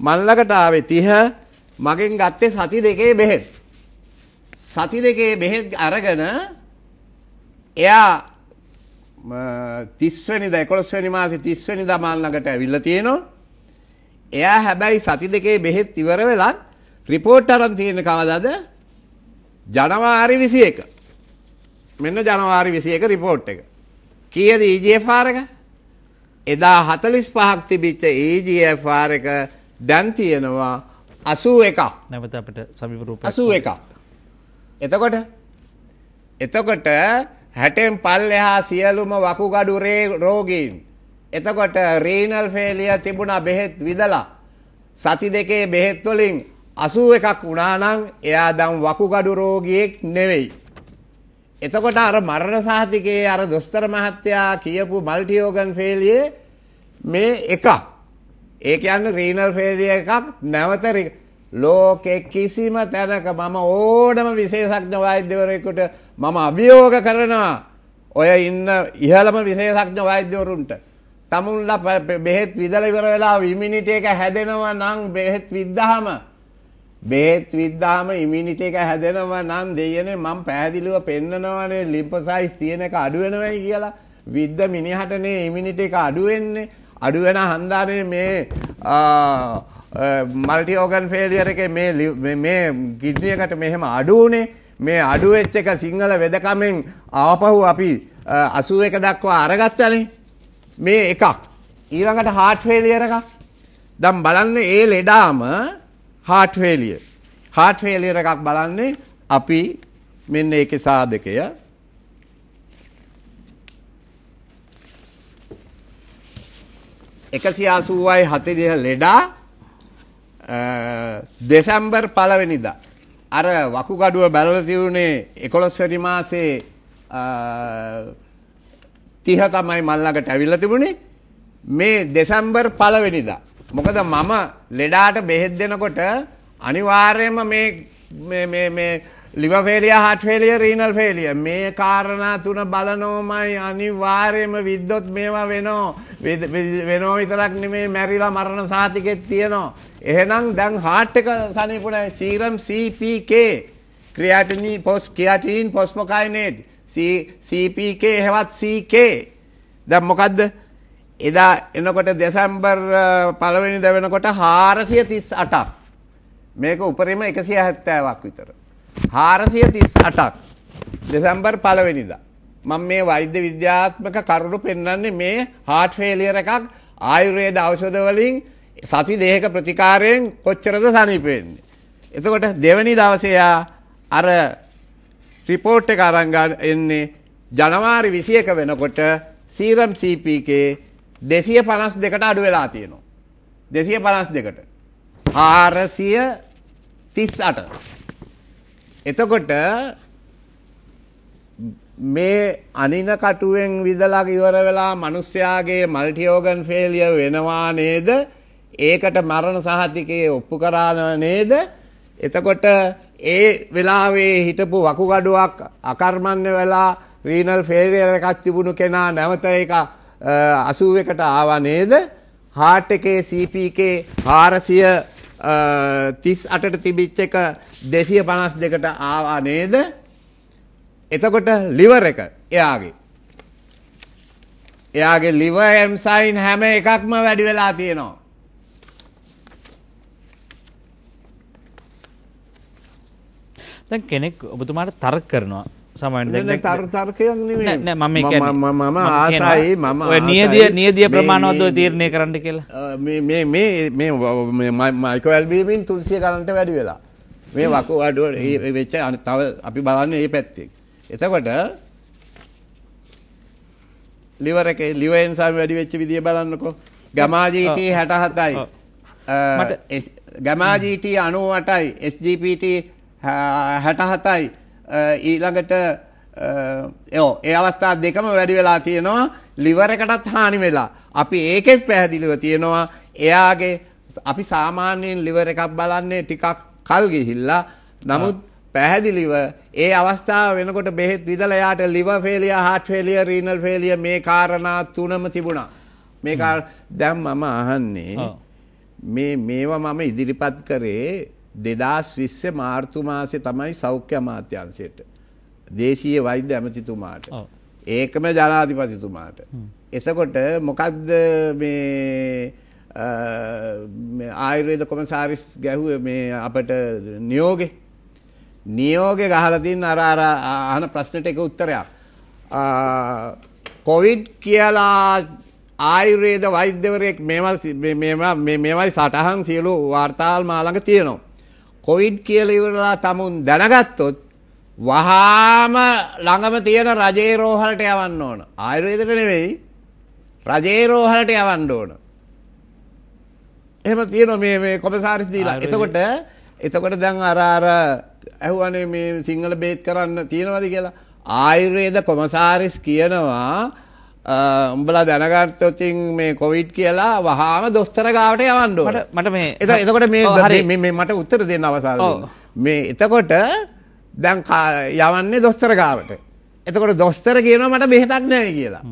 මල්ලකට ආවේ 30 මගෙන් ගත්තේ සති දෙකේ බෙහෙත්. සති දෙකේ බෙහෙත් අරගෙන එයා තිස්වනි දැකොළොස්වැනි මාසි තිස්වනි දමල්නකට ඇවිල්ල තියෙනවා. එයා හැබැයි සති දෙකේ බෙහෙත් ඉවර වෙලත් රිපෝට් අරන් තියෙන කවදද ජනවාරි විසි එක මෙන්න ජනවාරි විසි එක රිපෝට් e එක. කියද ඊජFRක එදා හතලිස් පහක් තිබිච්ච ඒජFR e එක දැන් තියෙනවා අසූ එකක් නැවත අපට සමිපරූප අසූ එකක් එතකොට එතකොට හැටෙන් පල්ලෙහා සියලුම වකුගඩු රෝගීන්. එතකොට රීනල් ෆේලිය තිබුණා බෙහෙත් විදලා. සති දෙකේ බෙහෙත් වලින් අසූ එකක් වුණානං එයා දම් වකුගඩු රෝගියෙක් නෙවෙයි. එතකොට අර මරණ සාහතිකයේ අර දොස්තර මහත්තයා කියපු මල්ටියෝගන් ෆේලියේ මේ එකක්. ඒක යන්න රීනල් ෆේලිය එකක් නැවත ලෝකේ කිසිම තැනක මම ඕනම විශේෂඥ වෛද්‍යවරයෙකුට මම අභියෝග කරනවා ඔය ඉන්න ඉහළම විශේෂඥ වෛද්‍යවරුන්ට තමුන්ලා බෙහෙත් විදලා ඉවර වෙලා ඉමුනිටි එක හැදෙනවා නම් බෙහෙත් විද්දාම බෙහෙත් විද්දාම ඉමුනිටි එක හැදෙනවා නම් දෙයනේ මම පැහැදිලිව පෙන්නනවානේ ලිම්ෆොසයිට්ස් තියෙන එක අඩු වෙනවයි කියලා විද්ද මිනිහටනේ ඉමුනිටි එක අඩු වෙන්නේ අඩු වෙන හන්දානේ මේ මල්ටි ඕගන් ෆේලියර එක මේ කිඩ්නියකට මෙහෙම අඩුවනේ මේ අඩුවෙච්ච එක සිංහල වෙදකමෙන් ආපහු අපි අසුව එක දක්වා අරගත්තනේ මේ එකක් ඊළඟට හාට්ෆේලියර එකක් දම් බලන්න ඒ ලෙඩාම හාට්ෆේලිය හාට්ෆේලියර එකක් බලන්නේ අපි මෙන්න ඒක සාධකය එකසි අසුවයි හතිදිහ ලෙඩා දෙසැම්බර් පලවෙනිදා. අර වකුගඩුව බැලල තිවුණේ එකොළොස්වැනි මාසේ තිහ තමයි මල්ලකට ඇවිල්ල තිබුණේ මේ දෙසැම්බර් පලවෙනිදා. මොකද මම ලෙඩාට බෙහෙත් දෙනකොට අනිවාර්යම මේ ලිවෆේලිය හට්ෆේලිය රීනල් ෆේලිය මේ කාරණා තුන බලනෝමයි අනිවාර්යම විද්දොත් මේවා වෙනෝ වෙනෝ විතරක් නෙමේ මැරිලා මරණ සාතිකෙත් තියෙනවා එහෙනම් දැන් හાર્ට් එක සනීපුණයි සීරම් CPK ක්‍රියාටිනින් පොස් ක්‍රියාටිනින් පොස්මොකයිනේට් CPK හෙවත් CK දැන් මොකද්ද එදා එනකොට දෙසැම්බර් පළවෙනිද වෙනකොට 438ක් මේක උපරිම 170ක් විතර 438ක් දෙසැම්බර් පළවෙනිදා මම මේ වෛද්‍ය විද්‍යාත්මක කරුණු පෙන්වන්නේ මේ හાર્ට් ෆේලියර් එකක් ආයුර්වේද ඖෂධ වලින් සති දේහක ප්‍රතිකාරයෙන් කොච්චරද සනීප වෙන්නේ. එතකොට දෙවැනි දවසේ යා අර රිපෝට් එක අරන් එන්නේ ජනවාරි 21 වෙනකොට සීරම් CPK 252ට අඩු වෙලා තියෙනවා. 252ට. 438. එතකොට මේ අනින කටුවෙන් විදලා ඉවර වෙලා මිනිස්යාගේ මල්ටි ඕගන් ෆේලියර් වෙනවා නේද? ඒකට මරණ සහතිකයේ ඔප්පු කරා නේද? එතකොට ඒ වෙලාවේ හිටපු වකුගඩුවක් අකර්මණ්‍ය වෙලා රීනල් ෆේලියර් එකක් තිබුණු කෙනා නැවත ඒක 81කට ආවා නේද? හાર્ට් එකේ CPK 438ට තිබිච්ච එක 252කට ආවා නේද? එතකොට liver එක එයාගේ එයාගේ liver enzyme හැම එකක්ම වැඩි වෙලා තියෙනවා. දැන් කෙනෙක් ඔබතුමාට තර්ක කරනවා නියදිය නියදිය ප්‍රමාණවත්ව තීරණය කරන්න කියලා මයිකවල්බීමින් තුන්සිය කරන්ට වැඩි වෙලා මේ වකු අඩුව වෙච්ච තව අපි බලන්න ඒ පැත්තෙක් එතකොට ලිවරක ලිවයන්සාම වැඩි වෙච්ච විදිිය බලන්නකෝ ගමාජීට හැටහතයි ගමාජීට අනුවටයි ස්ජපට හැටහතයි ඊළඟට යෝ ඒ අවස්ථා දෙකම වැඩි වෙලා තියෙනවා ලිවර එකටත් හානි වෙලා. අපි ඒකෙත් පැහැදිලිව තියෙනවා එයාගේ අපි සාමාන්‍යයෙන් ලිවර එකක් බලන්නේ ටිකක් කල් ගිහිල්ලා නමුත් පැහැදිලිව ඒ අවස්ථාව වෙනකොට බෙහෙත් විදලා යාට liver failure heart failure renal failure මේ காரணා තුනම තිබුණා. මේක දැන් මම අහන්නේ මේ මේවා මම ඉදිරිපත් කරේ දෙදස් විස්ස මාර්තු මාසය තමයි සෞඛ්‍ය අමාත්‍යන්සයට දේශීය වෛද්‍ය ඇමතිතුමාට ඒකම ජනාධිපතිතුමාට එසකොට මොකක්ද මේ ආයුර්වේද කොමසාරිස් ගැහුව මේ අපට නියෝගෙ නියෝගෙ ගහලතින් අර අහන ප්‍රශ්නට එක උත්තරයක් කොවිඩ් කියලා ආයුර්වේද වෛද්‍යවරයෙක් මේවයි සටහන් සියලු වාර්තාල් මාළඟ තියෙනවා කොවිඩ් කියලා ඉවරලා tamun දැනගත්තොත් වහාම ළඟම තියෙන රජේ රෝහලට යවන්න ඕන. ආයුර්වේදෙට නෙවෙයි රජේ රෝහලට යවන්න ඕන. එහෙම තියෙනවා මේ මේ කොමසාරිස් දීලා. එතකොට එතකොට දැන් අර අර ඇහුවනේ මේ සිංහල බේත් කරන්න තියෙනවද කියලා ආයුර්වේද කොමසාරිස් කියනවා උඹලා දැනගත්තොතින් මේ කොවිඩ් කියලා වහාම දොස්තර ගාවට යවන්ඩ මට මේ එ එතකොට මේ මට උත්තර දෙන්න අවසාර මේ එතකොට දැන් යවන්නේ දොස්තර ගාවට එතකොට දොස්තර කියන මට බෙහෙතක් නෑ කියලා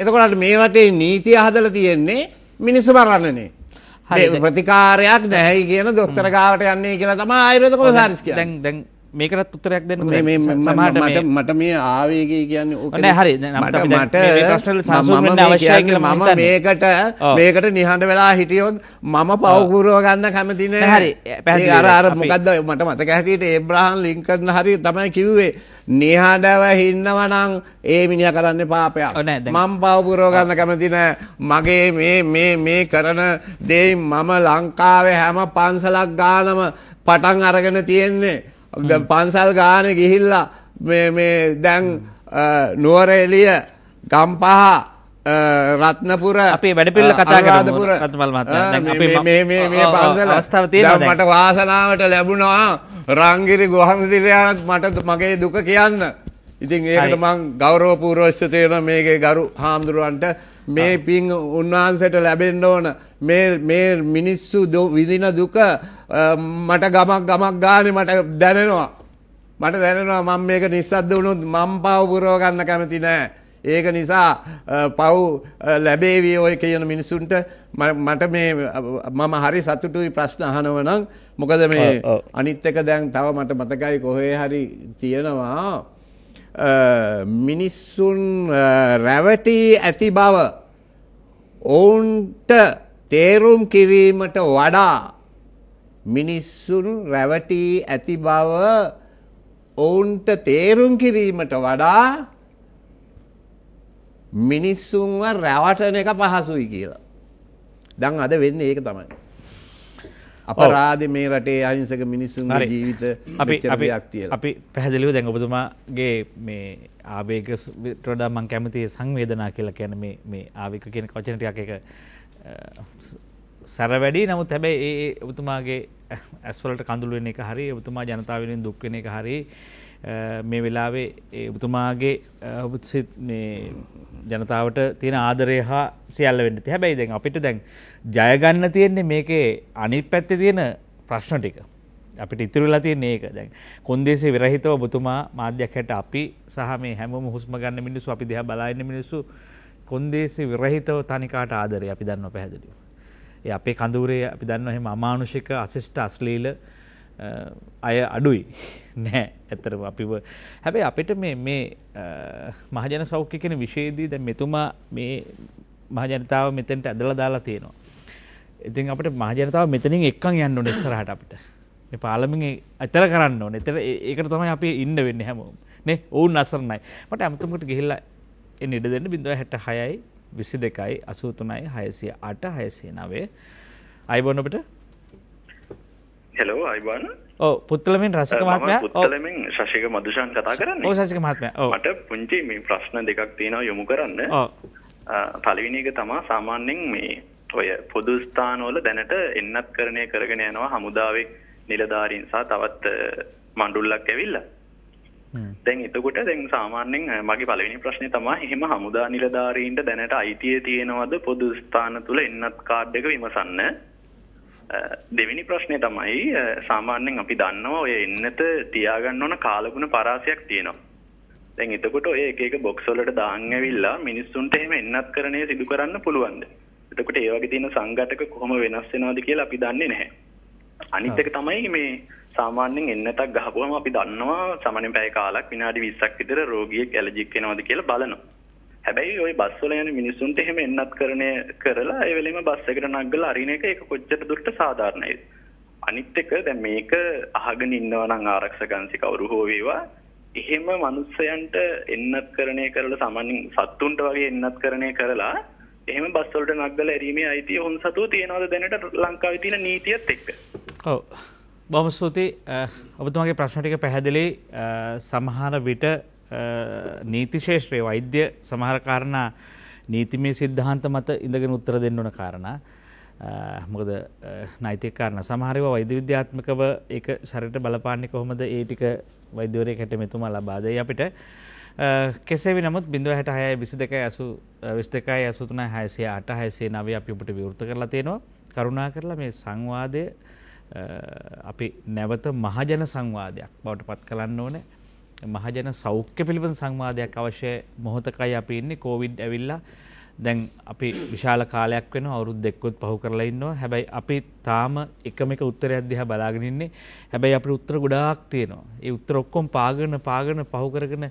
එතකොට මේ වටේ නීතිය හදල තියෙන්නේ මිනිස්සු පරන්නනේ ප්‍රතිකාරයක් නැහැයි කියන දොස්තර ගාවට යන්නේ කියලා තම ආයරතකො සාරිස්ක දැන් දැන් මේකටත් උත්තරයක් දෙන්න සමහට මට මේ ආවේගේ කියන්න ඕකන හරි මට මම මේකට මේකට නිහඬ වෙලා හිටියොත් මම පවකුරුව ගන්න කැමතින හරි පැ අර මොකක්ද මට මතක හැටියට ඒබ්‍රහන් ලිංකරන හරි තමයි කිව්වේ නිහඬව හින්නවනං ඒ මිනිිය කරන්න පාපයක් මං පවපුරෝගන්න කැමතින මගේ මේ කරන දෙයි මම ලංකාවේ හැම පන්සලක් ගානම පටන් අරගෙන තියෙන්නේ. පන්සල් ගාන ගිහිල්ලා දැන් නුවරෙලිය ගම්පහ රත්නපුර අපේ වැඩපිල්ල කතාගාදපුර රත්මල් මට වාසනාවට ලැබුණවා රංගිරි ගොහන්සිරයනත් මට මගේ දුක කියන්න. ඉතින් ඒකට මං ගෞරෝපූරෝශ්්‍යතයන මේගේ ගරු හාමුදුරුවන්ට මේ පින් උන්වහන්සට ලැබෙන්ඩ ඕන මේ මිනිස්සු විදින දුක මට ගමක් ගමක් ගානේ මට දැනෙනවා. මට දැනෙනවා මම මේක නිස්සද්ද වුණොත් මම පව පුරව ගන්න කැමති නෑ. ඒක නිසා පව් ලැබේවී ඔය කියන මිනිසුන්ට මට මේ මම හරි සතුටුයි ප්‍රශ්න අහනවනම් මොකද මේ අනිත් එක දැන් තව මට මතකයි කොහේ හරි තියෙනවා මිනිස්සුන් රැවටී ඇති බව ඔවුන්ට තේරුම් කිරීමට වඩා මිනිස්සුන් රැවටී ඇති බව ඔවුන්ට තේරුම් කිරීමට වඩා මිනිස්සුන්ව රැවටන එක පහසුයි කියලා. දං අද වෙන්න ඒක තමයි. අපරාධ මේ රටේ අහිංසක මිනිස්සුන් ජීවිත අපි අපි අක්තිය අපි පැහැදිලිව දැන් ඔබතුමාගේ මේ ආබේග ටොඩා මං කැමති සංවේදනා කියලා කියන මේ ආවික කියන වචනටයක් එක සැර වැඩි නමුත් හැබැයි ඒ ඔබතුමාගේ ඇස්වලට කඳුළුවෙන එක හරි ඔබතුමා ජනතාවලෙන් දුක්වෙන එක හරි මේ වෙලාවේ ඔබතුමාගේ ඔබසිත් ජනතාවට තියෙන ආදරය හා සියල්ල වෙන්න තිය හැබැයි දැන් අපිට දැන් ජයගන්න තියෙන්නේ මේකේ අනිත් පැත්තේ තියෙන ප්‍රශ්න ටික අපිට ඉතුරලා තියෙන ඒක දැන් කොන්දේසේ විරහිතව ඔබතුමා මාධ්‍යයක් හැට අපි සහ මේ හැමෝම හුස්ම ගන්න මිනිස්සු අපි දිහා බලා ඉන්න මිනිස්සු කොන්දේසේ විරහිතව තනිකාට ආදරේ අපි දන්නව පැහැදිලිව අපේ කඳුරේ අපි දන්න එහෙම අමානුෂික අසිිෂ්ට අස්ලීල අය අඩුයි නෑ ඇතරම අපිව හැබැයි අපිට මේ මහජන සෞඛ්‍ය කෙන විශේදී දැ මෙතුමා මේ මහජනතාව මෙතැන්ට ඇදල දාලා තියෙනවා. ඉතින් අපට මහජනතාව මෙතනින් එක්කං යන්න නෙක්සරහට අපිට මේ පාලමින් ඇතර කරන්න ඕන එතර ඒකට තමයි අපි ඉන්න වෙන්න හැමෝම් නේ ඔවුන් අසරණයි මට ඇමතුමට ගෙහිල්ලා එ ඉඩ දෙන්න බිඳව හැට හයයි විසි දෙකයි අසූතුනයි හයසිය අට හයසේ නවේ අයිබෝන ඔබට හෙලෝ අයිබන් ඕ පුත්තලමින් රසික මහත්මයා පුත්තලමින් ශෂික මදුෂන් කතා කරන්නේ ඕ ශෂික මහත්මයා මට පුංචි මේ ප්‍රශ්න දෙකක් තියෙනවා යොමු කරන්න පළවෙනි එක තමා සාමාන්‍යයෙන් මේ ඔය පොදු ස්ථානවල දැනට එන්නත් කරණය කරගෙන යනවා හමුදාවේ නිලධාරීන් සහ තවත් මණ්ඩුල්ලක් ඇවිල්ලා දැන් එතකොට දැන් සාමාන්‍යයෙන් මගේ පළවෙනි ප්‍රශ්නේ තමයි එහෙම හමුදා නිලධාරීන්ට දැනට අයිතිය තියෙනවද පොදු ස්ථාන තුල එන්නත් කාඩ් එක විමසන්න දෙවෙනි ප්‍රශ්නේ තමයි සාමාන්‍යයෙන් අපි දන්නවා ඔය එන්නත තියාගන්න ඕන කාලගුණ පරාසයක් තියෙනවා. දැන් එතකොට ඔය එක එක බොක්ස් වලට දාන් ඇවිල්ලා මිනිස්සුන්ට එහෙම එන්නත් කරණය සිදු කරන්න පුළුවන්ද? එතකොට ඒ වගේ තියෙන සංඝටක කොහොම වෙනස් වෙනවද කියලා අපි දන්නේ නැහැ. අනිත් එක තමයි මේ සාමාන්‍යයෙන් එන්නතක් ගහපුවම අපි දන්නවා සාමාන්‍යයෙන් පැය කාලක් විනාඩි 20ක් විතර රෝගියෙක් ඇලර්ජික් වෙනවද කියලා බලනවා. හැබැයි ওই බස් වල යන මිනිසුන්ට එහෙම එන්නත් කරණය කරලා ඒ වෙලෙම බස් එකට නගලා අරින එක ඒක කොච්චර දුරට සාධාරණයිද? අනිත් එක දැන් මේක අහගෙන ඉන්නවා නම් ආරක්ෂකංශි කවුරු හෝ වේවා එහෙම මිනිස්සයන්ට එන්නත් කරණය කරලා සාමාන්‍යයෙන් සත්තුන්ට වගේ එන්නත් කරණය කරලා එහෙම බස් වලට නගලා ඇරීමේ අයිතිය හොන් සතුව තියනවාද දැනට ලංකාවේ තියෙන නීතියත් එක්ක? ඔව් බොහොම ස්තුතියි ඔබතුමාගේ ප්‍රශ්න ටික පැහැදිලි සමහර විට නීති ශාස්ත්‍රයේ වෛද්‍ය සමහර කාරණා නීතිමය સિદ્ધාන්ත මත ඉඳගෙන උත්තර දෙන්න ඕන කාරණා මොකද නෛතික කාරණා සමහර ඒවා වෛද්‍ය විද්‍යාත්මකව ඒක ශරීරයට බලපාන්නේ කොහොමද ඒ ටික වෛද්‍යවරයෙක්ට මෙතුමා ලබා දෙයි අපිට කෙසේ නමුත් බිඳුව හැට හයයි විසි දෙකයි ඇසු විස් දෙකයි ඇසුතුනයි හයසේ අට හයසේ නව අපි ඔබට විවෘත කරලා තියෙනවා කරුණා කරලා මේ සංවාදය අපි නැවත මහජන සංවාදයක් බවට පත් කරන්න ඕන මහජන සෞඛ්‍ය පිළිබඳ සංවාදයක් අවශ්‍ය මොහොතකයි අපි ඉන්නේ කෝවිඩ් ඇවිල්ලා දැන් අපි විශාල කාලයක් වෙන අවුරුද් දෙක්කොත් පහු කරලා ඉන්නවා හැබැයි අපි තාම එකම එක උත්තරයක් දිහා බලාගෙන ඉන්නේ හැබැයි අපිට උත්තර ගොඩාක් තියෙනවා ඒ උත්තර ඔක්කොම පාගන පාගන පහු කරගෙන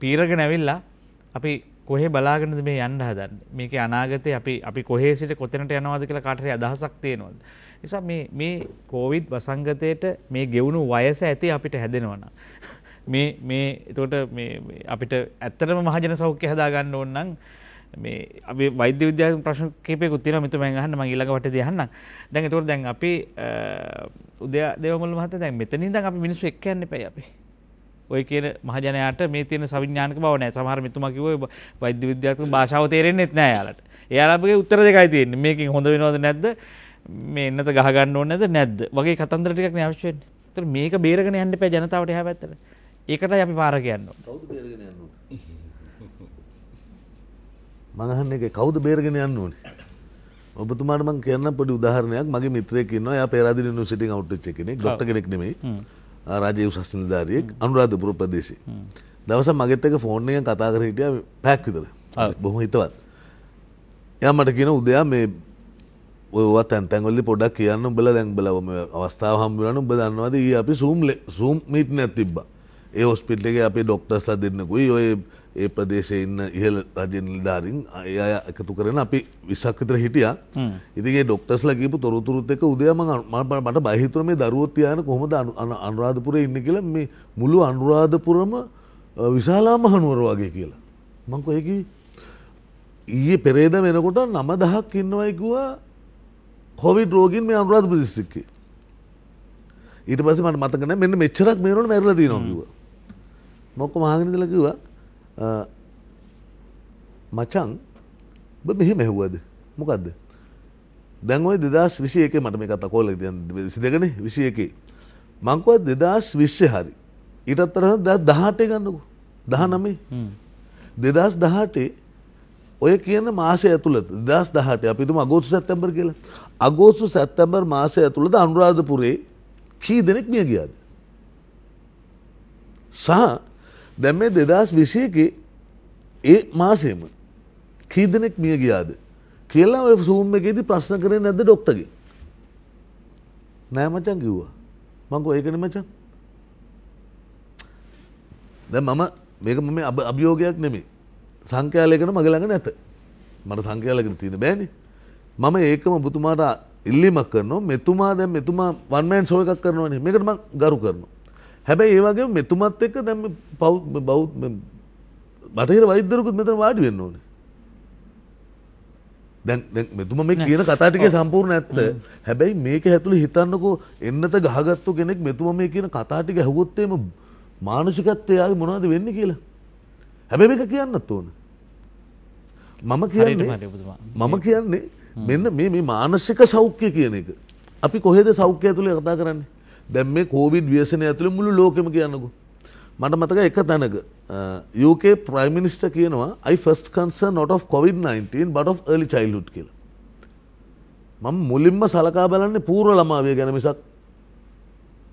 පීරගෙන ඇවිල්ලා අපි කොහේ බලාගෙනද මේ යන්න හදන්නේ මේකේ අනාගතේ අපි අපි කොහේ සිට කොතැනට යනවාද කියලා කාටරි අදහසක් තියෙනවද නිසා මේ මේ කෝවිඩ් වසංගතයට මේ ගෙවුණු වයස ඇති අපිට හැදෙනවන. මේ මේ එතකොට අපිට ඇත්තටම මහජන සෞඛ්‍ය හදා ගන්න ඕන නම් මේ අපි වෛද්‍ය විද්‍යාව ප්‍රශ්න කීපයකුත් තියෙනවා මෙතන මම අහන්න මම ඊළඟ වටේදී අහන්න. දැන් ඒතකොට දැන් අපි උදය දේවමුල් මහත්තයා දැන් මෙතනින් ඉඳන් අපි මිනිස්සු එක්ක යන්න එපයි අපි. ඔය කියන මහජනයාට මේ තියෙන සවිඥානික බව නැහැ. සමහර මෙතුමා කිව්වේ වෛද්‍ය විද්‍යාත්මක භාෂාව තේරෙන්නේ නැහැ යාලට. එයාලගේ උත්තර දෙකයි තියෙන්නේ. මේකෙන් හොඳ වෙනවද නැද්ද? මේ එන්නත ගහගන්න ඕනද නැද්ද වගේ කතන්දර ටිකක් අවශ්‍ය වෙන්නේ. ඒතර මේක බේරගෙන යන්න එපා ජනතාවට එහා පැත්තට. ඒකටයි අපි පාර කියන්නේ. කවුද බේරගෙන යන්න ඕනේ? මම අහන්නේ කවුද බේරගෙන යන්න ඕනේ? ඔබතුමාට මං කියන්න පොඩි උදාහරණයක් මගේ මිත්‍රයෙක් ඉන්නවා එයා පේරාදෙණිය යුනිවර්සිටි අවුට්ටච් කෙනෙක් ඩොක්ටර් කෙනෙක් නෙමෙයි රාජ්‍ය උසස් නිලධාරියෙක් අනුරාධපුර ප්‍රදේශයේ දවස මගෙත් එක්ක ෆෝන් එකෙන් කතා කර හිටියා පැයක් විතර බොහොම හිතවත් එයා මට කියන උදයා මේ ඔයවා තැන්තැන්ගොල්ලි පොඩක් කියන්න බල දැන්බලවම අවස්ථාව හම්බිලන උඹ දන්නවද ඒ අපි සූම්ල සූම් මිට්න ඇතිබ්බ ඒ හොස්පිටල එක අපි ඩොක්ටස්ලා දෙන්නකුයි ඔය ඒ ප්‍රදේශය ඉන්න ඉහල් රජෙන් ඩාරින් අය එකතු කරන අපි විසක්විතර හිටිය ඉතිගේ ඩොක්ටස්ලා කීප තොරතුරුත් එක උදයම මට බහිතුර මේ දරුවත්තියන කොහොමද අනුරාධපුර ඉන්න කියලා මේ මුළු අනුරාධපුරම විශාලා මහනුවර වගේ කියලා මංකො ඒකි ඊයේ පෙරේද වෙනකොට නම දහක් ඉන්නවයිකවා කොවිඩ් රෝගින් මේ අනුරාධ ප්‍රදේශික්කේ ඊට පස්ස මට මතකන මෙන්න මෙච්චරක් මේරට මැරලදී නොකිව මොක්ක මහගනිදල කිව මචන් මෙහි මෙහුවද මොකක්ද දැන්වයි දෙදස් විසිය එක මට මේ කත කෝල විසි දෙකන විසිය එකේ මංකුවත් දෙදස් විශ්්‍ය හරි ඊටත්තරහ දහටේ ගන්නකු දහ නමේ දෙදස් දහටේ ඔය කියන මාසය ඇතුළත දස් දහට අපිතුම අගෝතු සැත්තැම්බර් කියල අගෝස්තු සැත්තැම්බර් මාසය ඇතුළද අනුරාධපුරේ කී දෙනෙක් මිය ගියාද. සහ දැම් මේ දෙදස් විසියක ඒ මාසයම කී දෙනෙක් මිය ගියාද කියලා ඔය සූම් එකේදී ප්‍රශ්න කරේ නැද ඩොක්ටගේ නෑමචන් කිව්වා මංකු ඒකන මචන් දැ මම මේක මම අභියෝගයක් නෙමේ සංඛ්‍යාලයකන මගළඟ නැත මට සංඛ්‍යාලකට තියෙන බෑනි මම ඒකම බුතුමාට ඉල්ලිමක් කරනවා මෙතුමා දැ මෙතුමා වන්මෑන් සෝයකක් කරනවන මේකටම ගරු කරනවා. හැබැයි ඒවාගේ මෙතුමත් එක්ක දැම පව් බෞ් බටහිර වෛද්‍යරකුත් මෙතන වාඩි වෙන්න ඕනේ මෙතුම මේ කියන කතාටික සම්පූර්ණ ඇත්ත හැබැයි මේක හැතුළ හිතන්නකෝ එන්නත ගහගත්තු කෙනෙක් මෙතුම මේ කියන කතාටික හැවොත්තේම මානසිකත්වයාගේ මොනවද වෙන්න කියලා හැබැ එක කියන්නත් ඕන. මම කියන්නේ මම කියන්නේ මෙන්න මේ මේ මානසික සෞඛ්‍ය කියන එක. අපි කොහෙද සෞඛ්‍ය ඇතුළේ කතා කරන්නේ. දැන් මේ කෝවිඩ් ව්‍යසනය ඇතුළේ මුළු ලෝකෙම කියන්නකෝ. මට මතක එක තැනක UK ප්‍රයිම් මිනිස්ටර් කියනවා I first concern not of COVID-19 but of early childhood කියලා. මම මුලින්ම සලකා බලන්නේ පූර්ව ළමාවිය ගැන මිසක්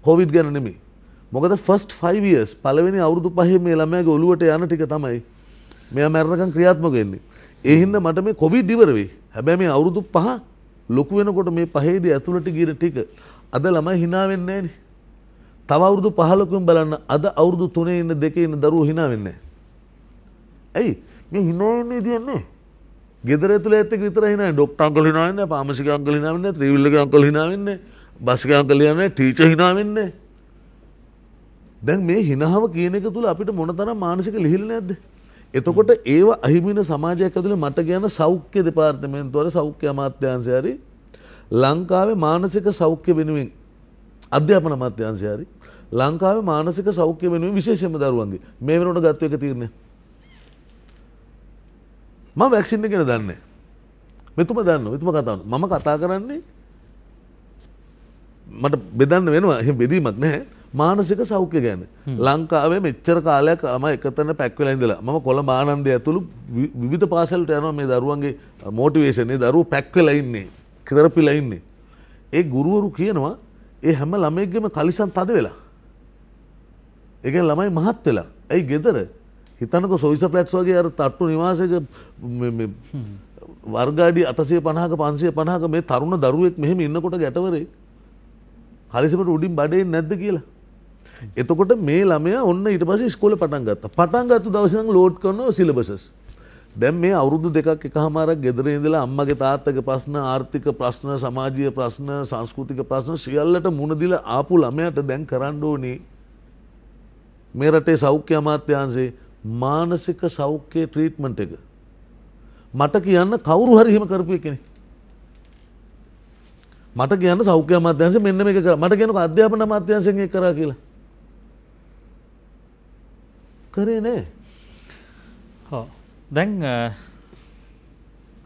කොවිඩ් ගැන නෙමෙයි. මොකද ෆස්ට් ෆයිවස් පලවෙනි අවුරුදු පහේ මේ ළමයගේ ඔලුවට යන ටික තමයි මෙය මැරණකම් ක්‍රියාත්මකෙන්නේ. ඒහින්ද මට මේ කොවි දිවරවේ හැබැ මේ අවුරුදු පහ ලොකුවෙනකොට මේ පහේද ඇතුළට ගීර ටික අද ළමයි හිනාවෙන්නේ නේ. තව අවුරුදු පහලකුම් බලන්න අද අවුරුදු තුනේ ඉන්න දෙකේ ඉන්න දරුවෝ හිනාවෙන්නේ. ඇයි මේ හිනාවෙන්නේ කියන්නේ? ගෙදර ඇතුළ ඇත්තක විතර හිනා ඩොක්ටර් අංකල් හිනාවෙන්නේ, ෆාමසික අංකල් හිනාවෙන්නේ, ත්‍රිවිල්ලක අංකල් හිනාවෙන්නේ, බස්ක අංකල් හිනාවෙන්නේ, ටීචර් හිනාවෙන්නේ. දැන් මේ හිනාව කියන එක තුළ අපිට මොනතරම් මානසික ලිහිල් නැද්ද? එතකොට ඒව අහිමින සමාජයක් ඇතුළේ මට කියන සෞඛ්‍ය දෙපාර්තමේන්තුවර සෞඛ්‍ය අමාත්‍යාංශය හරි ලංකාවේ මානසික සෞඛ්‍ය වෙනුවෙන් අධ්‍යාපන අමාත්‍යාංශය හරි ලංකාවේ මානසික සෞඛ්‍ය වෙනුවෙන් විශේෂයෙන්ම දරුවන්ගේ මේ වෙනකොට ගත්ත එක තීරණය මම වැක්සින් එක ගැන දන්නේ මෙතුම දන්නවා මෙතුම කතා මම කතා කරන්නේ මට බෙදන්න වෙනවා එහෙම බෙදීමක් නැහැ මානසික සෞඛ්‍ය ගැන ලංකාවේ මෙච්චර කාලයක් ම එකතන පැක්වෙල ඉඳලා මම කොළ මානන්දය ඇතුළු විධ පාසල්ට යනවා මේ දරුවන්ගේ මෝටිවේශනය දරුව පැක්වෙලයින්නේ කෙදර පිලයින්නේ. ඒ ගුරුවරු කියනවා ඒ හැම ළමයක්ගම කලිසන් තද වෙලා. එක ළමයි මහත් වෙලා ඇයි ගෙදර හිතනක සොයිස පලට්ස් වගේ අර තට්ටු නිවාසක වර්ගාඩි අටසේ පනහක පන්සේ පනහක මේ තරුණ දරුවෙක් මෙහෙම ඉන්නකොට ගැටවරේ කලිසිමට උඩින් බඩයෙන් නැද්ද කියලා එතකොට මේ ළමය ඔන්න ඉට පස ස්කෝල පටන් ගත්ත පටන් ගත්තු දවසන ලෝඩ් කරන සිලබසස් දැම් මේ අවුරුදු දෙකක් එක හමාරක් ගෙදරේදලා අම්මගේ තාත්තක ප්‍රශ්න ආර්ථික ප්‍රශ්න සමාජය ප්‍රශ්න සංස්කෘතික ප්‍රශ්න සියල්ලට මුණදිල ආපු ළමයට දැන් කරණ්ඩෝනේ මේ රටේ සෞඛ්‍ය අමාත්‍යන්සේ මානසික සෞඛ්‍යයේ ට්‍රීට්මන්ට් එක මට කියන්න කවුරු හරි එහෙම කරපු එකනේ මට කියන්න සෞඛ්‍ය අමාත්‍යංශය මෙන්න මේක කරා මට කියනකො අධ්‍යාපන අමාත්‍යංශයෙන් ඒක කරා කියලා කරේ නෑ හෝ දැන්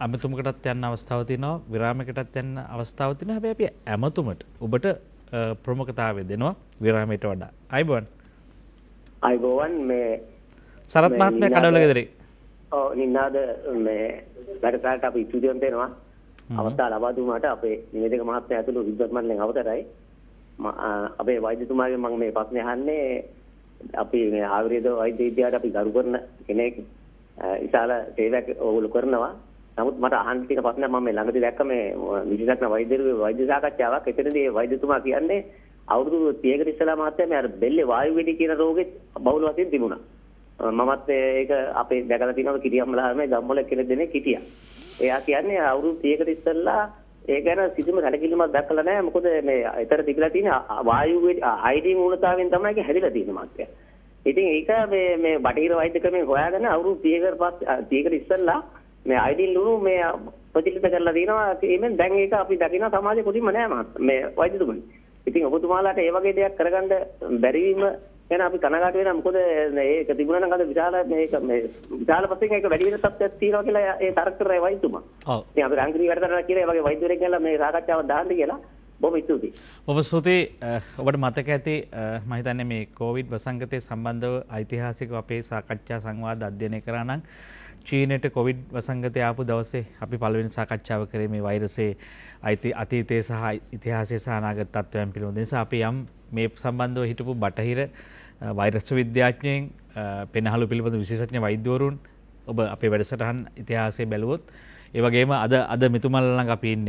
ඇමතුමකටත් යන්න අවස්ථාවතිනවා විරාමකටත් යන්න අවස්ථාවතින හැබ අපි ඇමතුමට ඔබට ප්‍රමුඛතාවය දෙනවා විරාමයට වඩා අයිබන් අයිබෝවන් මේ සරත් මාත්මය කඩවල ගෙදරේ ඕ නින්නාද මේ වැඩකාට අප ඉතුදියම් දෙෙනවා අවස්ථා ලබාදුමට අපේ නිවදක මහත්ත ඇතුළු විද්වත්මන්ලෙන් අවතරයි අපේ වෛදතුමාගේ මං මේ පස්නයහන්නේ අපි මේ ආයුර්වේද වෛද්‍ය විද්‍යාවට අපි ගරු කරන කෙනෙක් ඉසාල සේවයක් ඕගොල්ලෝ කරනවා. නමුත් මට අහන්න තියෙන ප්‍රශ්නයක් මම මේ ළඟදී දැක්ක මේ විශේෂඥ වෛද්‍යරුවේ වෛද්‍ය සාකච්ඡාවක්. එතනදී වෛද්‍යතුමා කියන්නේ අවුරුදු 30කට ඉස්සෙල්ලා මහත්තයා මේ අර බෙල්ලේ වායු වෙඩි කියන රෝගෙත් බහුල වශයෙන් තිබුණා. මමත් ඒක අපේ දැකලා තියෙනවා කිරියම්මලාමේ ගම්වල කියලා දෙනේ කිටියා. එයා කියන්නේ අවුරුදු 30කට ඉස්සෙල්ලා ඒ ගැන කිසිම සැලකිලිමක් දක්වලා නැහැ. මොකද මේ ඊතර තිබිලා තියෙන වායු ID මූලතාවෙන් තමයි ඒක හැදිලා තියෙන්නේ මාත්‍ය. ඉතින් ඒක මේ මේ බටහිර වෛද්‍ය ක්‍රමෙන් හොයාගෙන අවුරුදු 30කට පස්සේ 30කට ඉස්සෙල්ලා මේ ID ලුණු මේ ප්‍රතිලිපි කරලා දිනවා. ඒමෙන් දැන් ඒක අපි දකිනවා සමාජයේ කොටින්ම නැහැ මේ වෛද්‍යතුමනි. ඉතින් ඔබතුමාලාට මේ වගේ දෙයක් කරගන්න බැරි වීම ගැන අපි කනගාටු වෙනවා මොකද මේක තිබුණා නම් අද විශාල මේක මේ විශාල වශයෙන් ඒක වැඩි වෙන තත්ත්වයක් තියෙනවා කියලා ඒ තර්ක කරේ වෛද්‍යතුමා. ඔව්. ඉතින් අපි රංගිනී වැඩතරලා කියලා ඒ වගේ වෛද්‍යවරයෙක් ගැනලා මේ සාකච්ඡාවක් දාන්න කියලා බොහොම ස්තුතියි. බොහොම ස්තුතියි. ඔබට මතක ඇති මම හිතන්නේ මේ කොවිඩ් වසංගතය සම්බන්ධව ඓතිහාසිකව අපේ සාකච්ඡා සංවාද අධ්‍යයනය කරා නම් චීනයට කොවිඩ් වසංගතය ආපු දවසේ අපි පළවෙනි සාකච්ඡාව කරේ මේ වෛරසේ අයිති අතීතයේ සහ ඉතිහාසයේ සහ අනාගත තත්ත්වයන් පිළිබඳව. ඒ නිසා අපි යම් මේ සම්බන්ධව හිටපු බටහිර වෛරස්ස විද්‍යාඥයෙන් පෙනහලු පිළිබඳ විශේෂඥ වෛද්‍යවරුන් ඔබ අපේ වැඩසටහන් ඉතිහාසේ බැලුවොත් ඒවගේම අද අද මෙතුමල්ලඟ අපින්න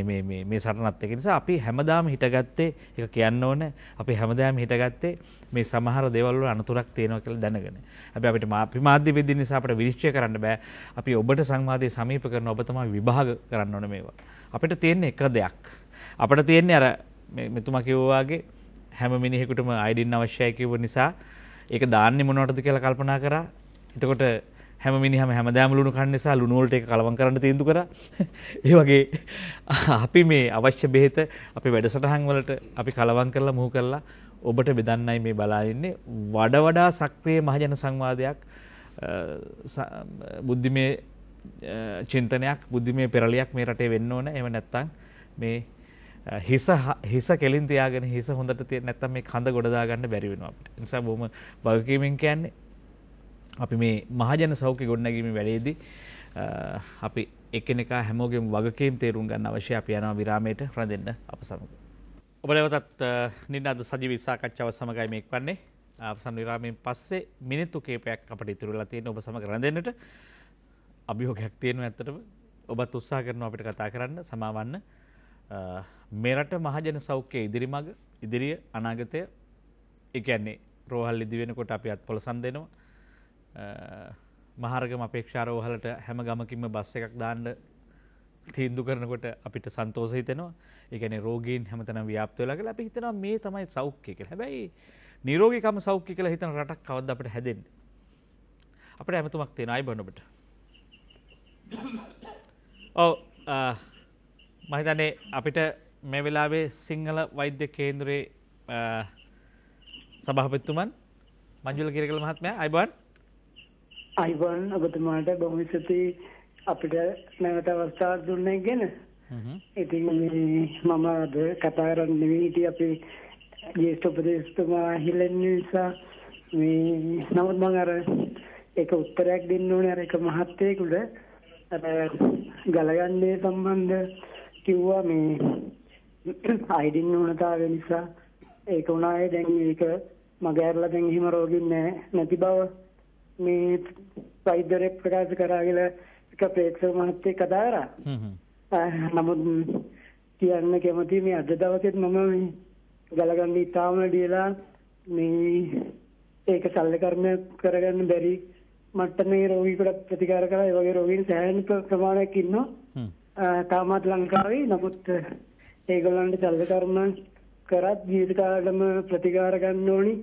මේ සටනත් එක නිසා අපි හැමදාම හිටගත්තේ එක කියන්න ඕන අපි හැමදාම හිටගත්තේ මේ සමහර දෙවල්ල අනතුරක් තියෙනව කියල දැනගෙන ඇබ අපිට අපි මාධ්‍ය විදදි නිසාට විනිශ්චය කරන්න බෑ අපි ඔබට සංවාධය සමීප කරන ඔබතම විභාග කරන්න ඕන මේවා. අපිට තියෙන්නේ එක දෙයක්. අපට තියෙන්නේ අර මෙතුමා කිව්වාගේ හැම මිනිහෙකුටම අයිඩින් අවශ්‍යයකිව නිසා ඒක දාන්න මොනවටද කියලා කල්පනා කරා එතකොට හැම මිනිහම හැමදාම ලුණු කන්න නිසා ලුණු වලට ඒක කලවම් කරන්න තීන්දු කරා ඒ වගේ අපි මේ අවශ්‍ය බෙහෙත අපි වැඩසටහන් වලට අපි කලවම් කරලා මුහු කරලා ඔබට බෙදන්නයි මේ බලා ඉන්නේ වඩ වඩා සක්‍රීය මහජන සංවාදයක් බුද්ධිමේ චින්තනයක් බුද්ධිමේ පෙරලියක් මේ රටේ වෙන්න ඕන එහෙම නැත්නම් මේ හිස හිස කෙලින් තියාගෙන හිස හොඳට තියෙන නැත්තම් මේ කඳ ගොඩදා ගන්න බැරි වෙනවා අපිට. ඒ නිසා බොහොම වගකීමෙන් කියන්නේ අපි මේ මහජන සෞඛ්‍ය ගොඩනැගීමේ වැඩේදී අපි එකිනෙකා හැමෝගෙම වගකීම් තේරුම් ගන්න අවශ්‍ය අපි යනවා විරාමයට රැඳෙන්න අප සමග. ඔබ නැවතත් නින්නාද සජීවී සාකච්ඡාව සමගයි මේක් වන්නේ. අවසන් විරාමයෙන් පස්සේ මිනිත්තු කීපයක් අපිට ඉතුරු වෙලා තියෙන ඔබ සමග රැඳෙන්නට අභියෝගයක් තියෙනවා ඇත්තටම. ඔබත් උත්සාහ කරනවා අපිට කතා කරන්න සමාවන්න. මෙරට මහජන සෞඛ්‍යය ඉදිරි මඟ ඉදිරිය අනාගතය එකන්නේ රෝහල් ඉදිවෙනකොට අපි අත් පොලසන් දෙනවා මහරගම අපේක්ෂාරෝහලට හැම ගමකින්ම බස් එකක් දාන්න තීන්දු කරනකොට අපිට සන්තෝස හිතනවා එකන රෝගීන් හැමතන ව්‍යාප්තවලගල අපි හිතනවා මේ තමයි සෞඛ්‍ය කියල හැබැයි නිරෝගකම සෞඛ්‍ය කියලා හිතන රටක් කවද අපට හැදෙන් අපට ඇමතුමක් තියෙනයි බොනොට ඕ මහිතන්නේ අපිට මේ වෙලාවේ සිංහල වෛද්‍ය කේන්දරේ සභහපත්තුමන් මංජුල කිරකල මහත්මය අයිබන් අයිබන් ඔබතුමාට බොමිසති අපිට නැවට අවස්ථා දුන්න ගෙන ඉති මම අද කතාරන්න වීට අපි ජේෂ්ට උපදේශතුමා හිලෙන් නිසා මේ නමුත් මං අර එක උත්තරයක් දෙන්න ඕන අර එක මහත්තයකුට ගලයන්නේ සම්බන්ධ කිව්වා මේ අයිඩින් නුනතාව නිසා ඒක උනාය දැන් ඒක මගෑරලා දැන් එහෙම රෝගින් නැති බව මේ වෛද්‍යරේ ප්‍රකාශ කරාගල එක ප්‍රේක්ෂක මහත්තය කදාරා නමුත් කියන්න කැමති මේ අද දවසෙත් මම මේ ගලගන්න ඉතාම ඩියලා මේ ඒක සල්ලකර්මය කරගන්න බැරි මට්ට මේ රෝගීකට ප්‍රතිකාර කරා ඒ වගේ රෝගීන් සෑහෙන ප්‍රමාණයක් ඉන්නවා තාමත් ලංකාවේ නමුත් ඒගොල්ලන්ට චල්ලකර්ම කරත් ජීවිතකාලටම ප්‍රතිකාර ගන්න ඕනි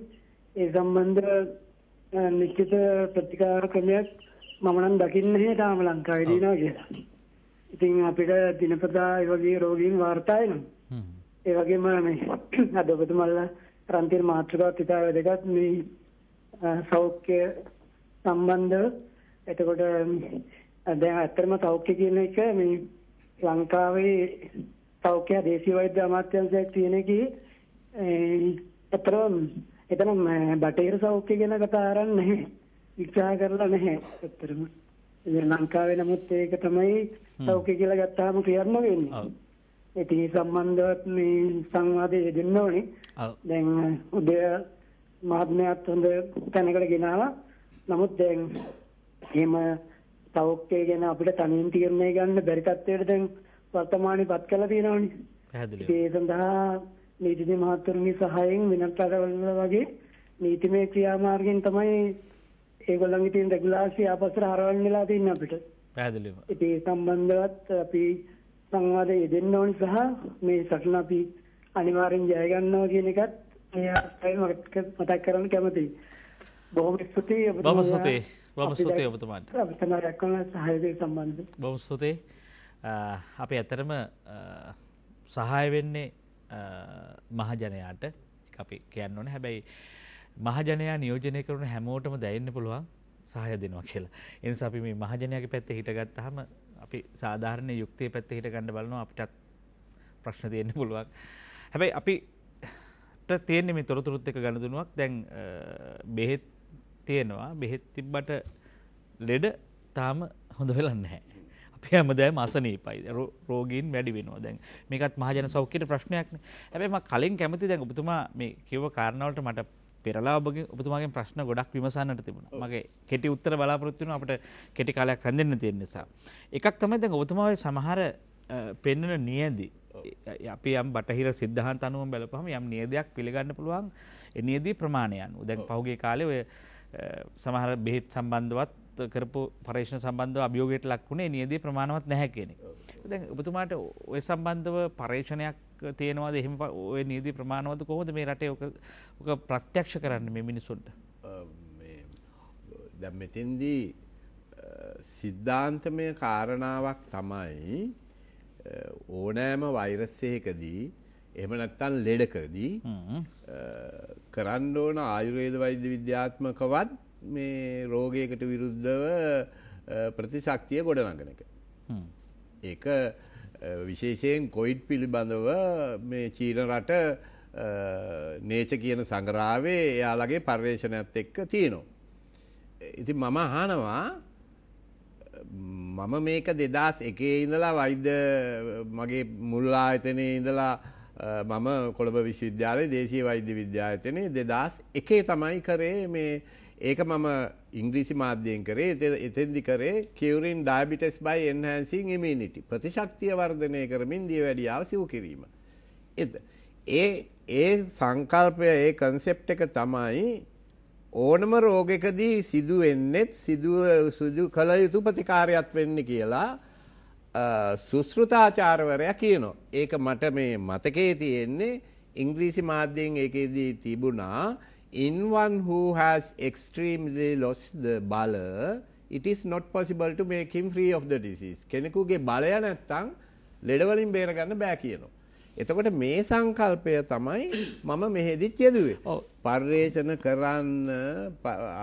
ඒ සම්බන්ධ නිශ්චිත ප්‍රතිකාර ක්‍රමයක් මම නම් දකින්නේ තාම ලංකාවේ දිනවා කියලා. ඉතින් අපිට දිනපතා ඒ වගේ රෝගීන් වාර්තා වෙනවා. ඒ වගේම මේ අද ඔබතුමල්ලා රන්තිල් මාතෘකාවත් ඉතා වැදගත් මේ සෞඛ්‍ය සම්බන්ධ එතකොට දැන් ඇත්තටම සෞඛ්‍ය කියන එක මේ ලංකාවේ සෞඛ්‍ය දේශීය වෛද්‍ය අමාත්‍යාංශයක් තියෙන එකේ අතරම එතන බටේර සෞඛ්‍ය ගැන කතා කරන්නේ විචාර කරලා නැහැ අතරම. ලංකාවේ නමුත් ඒක තමයි සෞඛ්‍ය කියලා ගත්තාම ක්‍රියාත්මක වෙන්නේ. ඉතින් ඒ සම්බන්ධවත් මේ සංවාදයේ දෙන්න ඕනේ. දැන් උදය මහත්මයාත් හොඳ තැනකට ගෙනාවා. නමුත් දැන් එහෙම තවක්කේ ගැන අපිට තනින් තීරණය ගන්න බැරි තත්ත්වයට දැන් වර්තමානයේ පත් කරලා තියෙනවානේ. පැහැදිලිව. ඒ සඳහා නීතිඥ මහත්වරුන්ගේ සහායෙන් වෙනත් රටවල වගේ නීතිමය ක්‍රියාමාර්ගෙන් තමයි ඒගොල්ලන්ගේ තියෙන රෙගුලාසි ආපස්සට හරවන්න වෙලා තියෙන්නේ අපිට. පැහැදිලිව. ඉතින් ඒ සම්බන්ධවත් අපි සංවාදයේ යෙදෙන්න ඕනි සහ මේ සටන අපි අනිවාර්යෙන් ජය ගන්නවා කියන එකත් මේ අවස්ථාවේ මතක් කරන්න කැමතියි. බොහොම ස්තුතියි. බොහොම ස්තුතියි. බොම ස්තුතියි ඔබතුමාට. තමයි රැකවන සහයදේ සම්බන්ධ. බොම ස්තුතියි. අපි ඇතරම සහාය වෙන්නේ මහජනයාට අපි කියන්න ඕන හැබැයි මහජනයා නියෝජනය කරන හැමෝටම දැයන්න පුළුවන් සහය දෙනවා කියලා. එන් අපි මේ මහජනයගේ පැත්ත හිටගත් හම අපි සාධාරණය යුක්තිය පැත්ත හිට ගණඩ බලනවා අපිටත් ප්‍රශ්න තියන්න පුළුවන්. හැබැයි අපි තියෙන්නේ මේ තොරතුරුත් එක ගණදුනුවක් දැන් බෙහෙත් තියෙනවා බෙහෙත් තිබ්බට ලෙඩ තාම හොඳ වෙලා නැහැ. අපි හැමදාම අසනීපයි. රෝගීන් වැඩි වෙනවා. දැන් මේකත් මහජන සෞඛ්‍යයේ ප්‍රශ්නයක්නේ. හැබැයි මම කලින් කැමති දැන් ඔබතුමා මේ කිව්ව කාරණාවලට මට පෙරලා ඔබගේ ඔබතුමාගෙන් ප්‍රශ්න ගොඩක් විමසන්නට තිබුණා. මගේ කෙටි උත්තර බලාපොරොත්තු වෙනවා අපිට කෙටි කාලයක් රැඳෙන්න තියෙන නිසා. එකක් තමයි දැන් ඔබතුමාගේ සමහර පෙන්වන නියදී අපි යම් බටහිර සිද්ධාන්ත අනුවම බලපහම යම් නියදයක් පිළිගන්න පුළුවන් නියදී ප්‍රමාණය අනුව. දැන් පහුගිය කාලේ ඔය සමහර බෙහෙත් සම්බන්ධවත් කරපු පරේෂණ සම්බන්ධව අභියෝගයට ලක් වුණේ නියදී ප්‍රමාණවත් නැහැ කෙනෙක්. දැන් ඔබතුමාට ওই සම්බන්ධව පරේක්ෂණයක් තියෙනවද? එහෙම ওই නියදී ප්‍රමාණවත් කොහොමද මේ රටේ ඔක ඔක ප්‍රත්‍යක්ෂ කරන්නේ මේ මිනිසුන්ට? මේ දැන් මෙතෙන්දී සිද්ධාන්තමය කාරණාවක් තමයි ඕනෑම වෛරස් එකකදී එම නැත්තන් ලෙඩකදී කරන්න ඕන ආයුරේද වෛද්‍ය විද්‍යාත්මකවත් මේ රෝගයකට විරුද්ධව ප්‍රතිශක්තිය ගොඩනගනක. ඒක විශේෂයෙන් කොයිඩ් පිළිබඳව මේ චීන රට නේච කියන සංගරාවේ එයාලගේ පර්යේෂණයක්ත් එක්ක තියෙනවා. ඉති මම හනවා මම මේක දෙදස් එකේ ඉඳලා වෛද්‍ය මගේ මුල්ලා එතනේ ඉඳලා මම කොළඹ විශ්වවිද්‍යාලය දේශී වෛද්‍ය විද්‍යායතනය දෙදස් එකේ තමයි කරේ මේ ඒක මම ඉංග්‍රීසි මාධ්‍යයෙන් කරේ එතෙන්දි කරේ කිවරින් ඩයිබිටස් බයි එන්හන්සින් ඉමිනිටි ප්‍රතිශක්තිය වර්ධනය කරමින් දිය වැඩියාව සිව් කිරීම. ඒ ඒ සංකල්පය ඒ කන්සෙප් එක තමයි ඕනම රෝගකදී සිදුවෙන්නෙත් සිදුව සුදු කළ යුතු ප්‍රතිකාරයක් වෙන්න කියලා සුස්ෘතාචාරවරයා කියනවා. ඒක මට මේ මතකේ තියෙන්නේ ඉංග්‍රීසි මාධ්‍යයෙන් ඒකේදී තිබුණා in one who has extremely lost the බලය it is not possible to make him free of the disease. කෙනෙකුගේ බලය නැත්තම් ලෙඩ වලින් බේරගන්න බෑ කියනවා. එතකොට මේ සංකල්පය තමයි මම මෙහෙදිත් යෙදුවේ. පර්යේෂණ කරන්න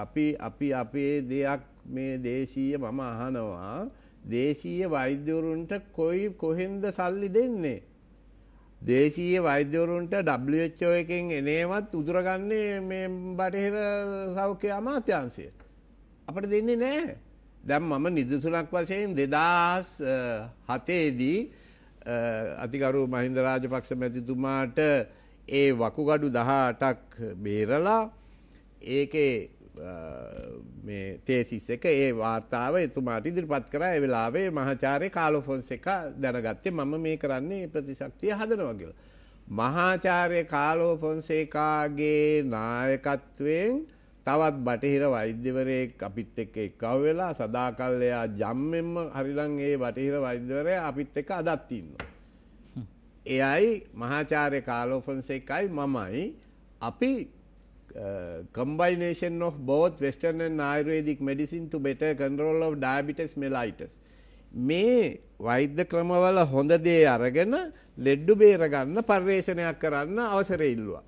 අපි අපි අපේ දෙයක් මේ දේශීය මම අහනවා දේශීය වෛද්‍යවරුන්ට කොයි කොහෙන්ද සල්ලි දෙන්නේ. දේශීය වෛද්‍යවරුන්ට ඩෝ එකෙන් එනේවත් උදුරගන්නේ මේ බටහිර සෞඛ්‍ය අමාත්‍යංශය. අපට දෙන්නේ නෑ. දැම් මම නිදසුනක් වශයෙන් දෙදස් හතේදී අතිකරු මහින්ද රාජපක්ෂ මැතිතුමාට ඒ වකුගඩු දහ අටක් බේරලා ඒකේ තේසිස් එක ඒ වාර්තාව එතුමාට ඉදිරිපත් කරා වෙලාවේ මහාචාරය කාලොෆොන්ස එක දැනගත්තේ මම මේ කරන්නේ ප්‍රතිශක්තිය හදනවා කියලා. මහාචාර්ය කාලෝෆොන්සේකාගේ නායකත්වයෙන් තවත් බටහිර වෛද්‍යවරයෙක් අපිත් එක්ක එකව වෙලා සදාකල්ලයා ජම්මෙන්ම හරිලං ඒ බටහිර වෛද්‍යවරය අපිත් එක අදත් ඉන්නවා. එයයි මහාචාර්ය කාලෝෆොන්සේකයි මමයි අපි uh, combination of both western and ayurvedic medicine to better control of diabetes mellitus මේ වෛද්‍ය ක්‍රමවල හොඳ දේ අරගෙන ලෙඩ්ඩු බේර ගන්න පර්යේෂණයක් කරන්න අවසරය ඉල්ලුවා.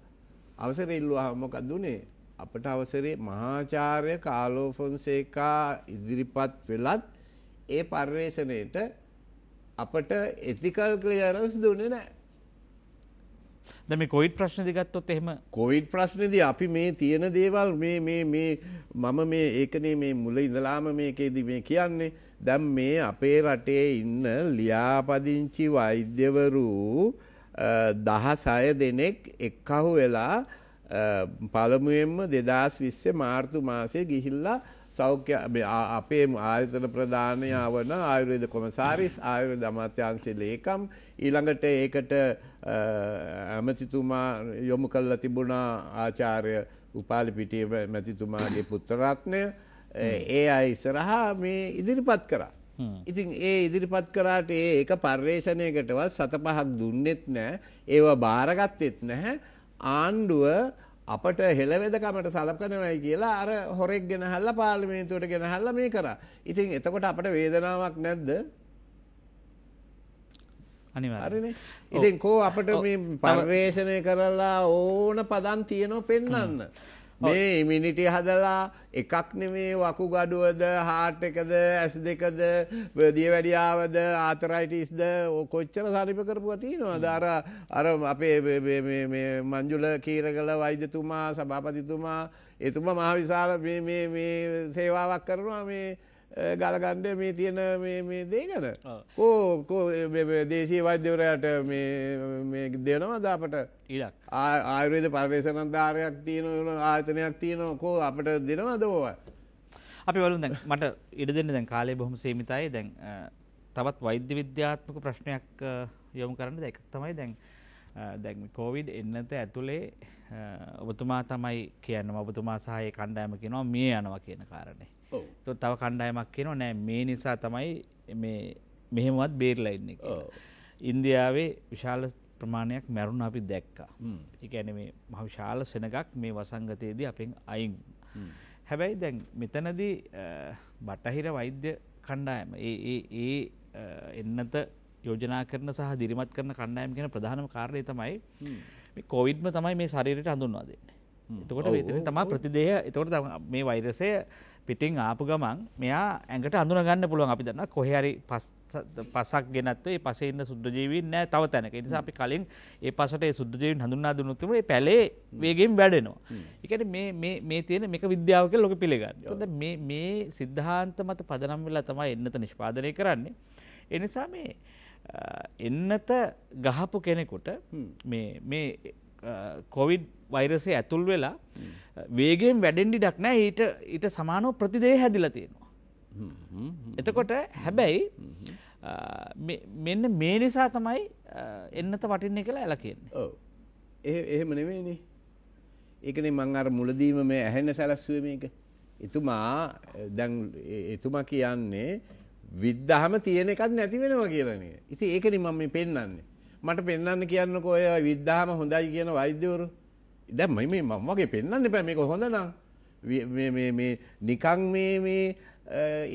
අවසරය ඉල්ලුවා මොකද උනේ? අපට අවසරේ මහාචාර්ය කාලෝ ෆොන්සේකා ඉදිරිපත් වෙලත් ඒ පර්යේෂණයට අපට එතිකල් ක්ලියරන්ස් දුන්නේ නැහැ. ද මේ කොයිඩ් ප්‍රශ්නදි ගත්තොත් එහෙම කොයිඩ් ප්‍රශ්නද අපි මේ තියෙන දේවල් මේ මම මේ ඒකනේ මේ මුල ඉඳලාම මේකේද මේ කියන්නේ දැම් මේ අපේ රටේ ඉන්න ලියාපදිංචි වෛද්‍යවරූ දහසය දෙනෙක් එක්කහු වෙලා පළමුුවෙන්ම දෙදස් විස්ස මාර්තු මාසය ගිහිල්ලා සෞඛ්‍ය අපේ ආයතන ප්‍රධානය වන ආයුරේද කොමසාරිස් ආයුර දමත්‍යන්සේ ලේකම් ඊළඟට ඒකට ඇමතිතුමා යොමු කල්ලා තිබුණා ආචාර්ය උපාලිපිටිය මැතිතුමාගේ පුත්තරත්නය ඒ අයි ඉස්සරහා මේ ඉදිරිපත් කරා. ඉතින් ඒ ඉදිරිපත් කරාට ඒ එක පර්යේෂණයකටවත් සත පහක් දුන්නෙත් නෑ ඒවා භාරගත්තෙත් නැහැ ආණ්ඩුව අපට හෙළවෙදකමට සලපනවයි කියලා අර හොරෙක් ගෙනහල්ල පාර්ලිමේන්තුවට ගෙනහල්ල මේ කරා. ඉතින් එතකොට අපට වේදනාවක් නැද්ද අනිවාරන ඉතින් කෝ අපට මේ පර්වේශණය කරලා ඕන පදන් තියනො පෙන්නන්න. මේ මිනිටි හදලා එකක් නෙමේ වකු ගඩුවද හාට් එකද ඇස් දෙකද දිය වැඩියාවද ආතරයිටිස්ද කොච්චර සරිප කරපුව තියෙනවා දර අර අපේ මංජුල කීර කළ වෛද්‍යතුමා සභාපතිතුමා එතුම මහවිශාල සේවාවක් කරනවා මේ ගලගණ්ඩ මේ තියෙන දේ ගැන කෝ දේශී වෛද්‍යවරයට දෙනවා දාපට ඉඩක් ආයුරේද පර්වේශන ධාරයක් තියන ආතනයක් තියනකෝ අපට දෙනවා දෝව අපි වලු දැන් මට ඉඩ දෙන්න දැන් කාලේ බොහොම සේමිතයි දැන් තවත් වෛද්‍ය විද්‍යාත්මක ප්‍රශ්නයක් යොමු කරන්න දැක් තමයි දැන් දැන් කෝවිඩ් එන්නත ඇතුළේ ඔබතුමා තමයි කියන්න ඔබතුමා සහය කණ්ඩෑම කියෙනවා මේ යනවා කියන කාරණේ තො තව කණ්ඩායමක් කියනවා නෑ මේ නිසා තමයි මෙහෙමවත් බේරලයින්න ඉන්දියාවේ විශාල ප්‍රමාණයක් මැරුණ අපි දැක්කා එකැන මේ මහවිශාල සෙනගක් මේ වසංගතයේදී අපෙන් අයින් හැබැයි දැන් මෙතනදී බටහිර වෛද්‍ය කණ්ඩායම ඒ ඒ එන්නත යෝජනා කරන සහ දිරිමත් කරන කණ්ඩායම් කියෙන ප්‍රධානම කාරණය තමයි කොවිඩ්ම තමයි මේ ශරීරයට හඳුන්වා දෙන්නේ එතකොට වෙතන තමා ප්‍රතිදය එතකොට මේ වෛරසය පිටිං ආපු ගමන් මෙයා ඇඟට අඳුනගන්න පුළුවන් අපි දන්න කොහරි පසක් ගෙනත්වේ පසෙන්න සුද්‍රජීවීන් නෑ තව තැනක නිසා අපි කලින් ඒ පසට සුද්‍රජීවන් හඳුන්නා දුනුත්තුම පැලේ වේගෙන් වැඩෙනවා. එකට මේ තියෙන මේක විද්‍යාවක ලොක පිළිගන්න ොද මේ සිද්ධාන්ත මත පදනම් වෙලා තමයි එන්නත නිෂ්පාදනය කරන්නේ. එනිසා මේ එන්නත ගහපු කෙනෙකුට මේ කොවිඩ් වෛරසේ ඇතුල් වෙලා වේගෙන් වැඩෙන්ඩි ඩක්නෑ ඊට ඊට සමානෝ ප්‍රතිදේ හැදිල තියෙනවා. එතකොට හැබැයි මෙන්න මේ නිසා තමයි එන්නත වටින්නේ කියලා ඇල කියන්නේ. එහෙම නෙමේනේ. ඒකනේ මං අර මුලදීම මේ ඇහෙන සැලැස්සුවේ මේක. එතුමා දැන් එතුමා කියන්නේ විද්ධහම තියෙන එකක් නැති වෙනවා කියලානේ. ඉතින් ඒකනේ මම මේ පෙන්වන්නේ. මට පෙන්වන්න කියන්නකෝ ඔය විද්දාම හොඳයි කියන වෛද්‍යවරු. දැන් මම මේ මම වගේ පෙන්වන්න එපා මේක හොඳ නම්. මේ මේ මේ නිකන් මේ මේ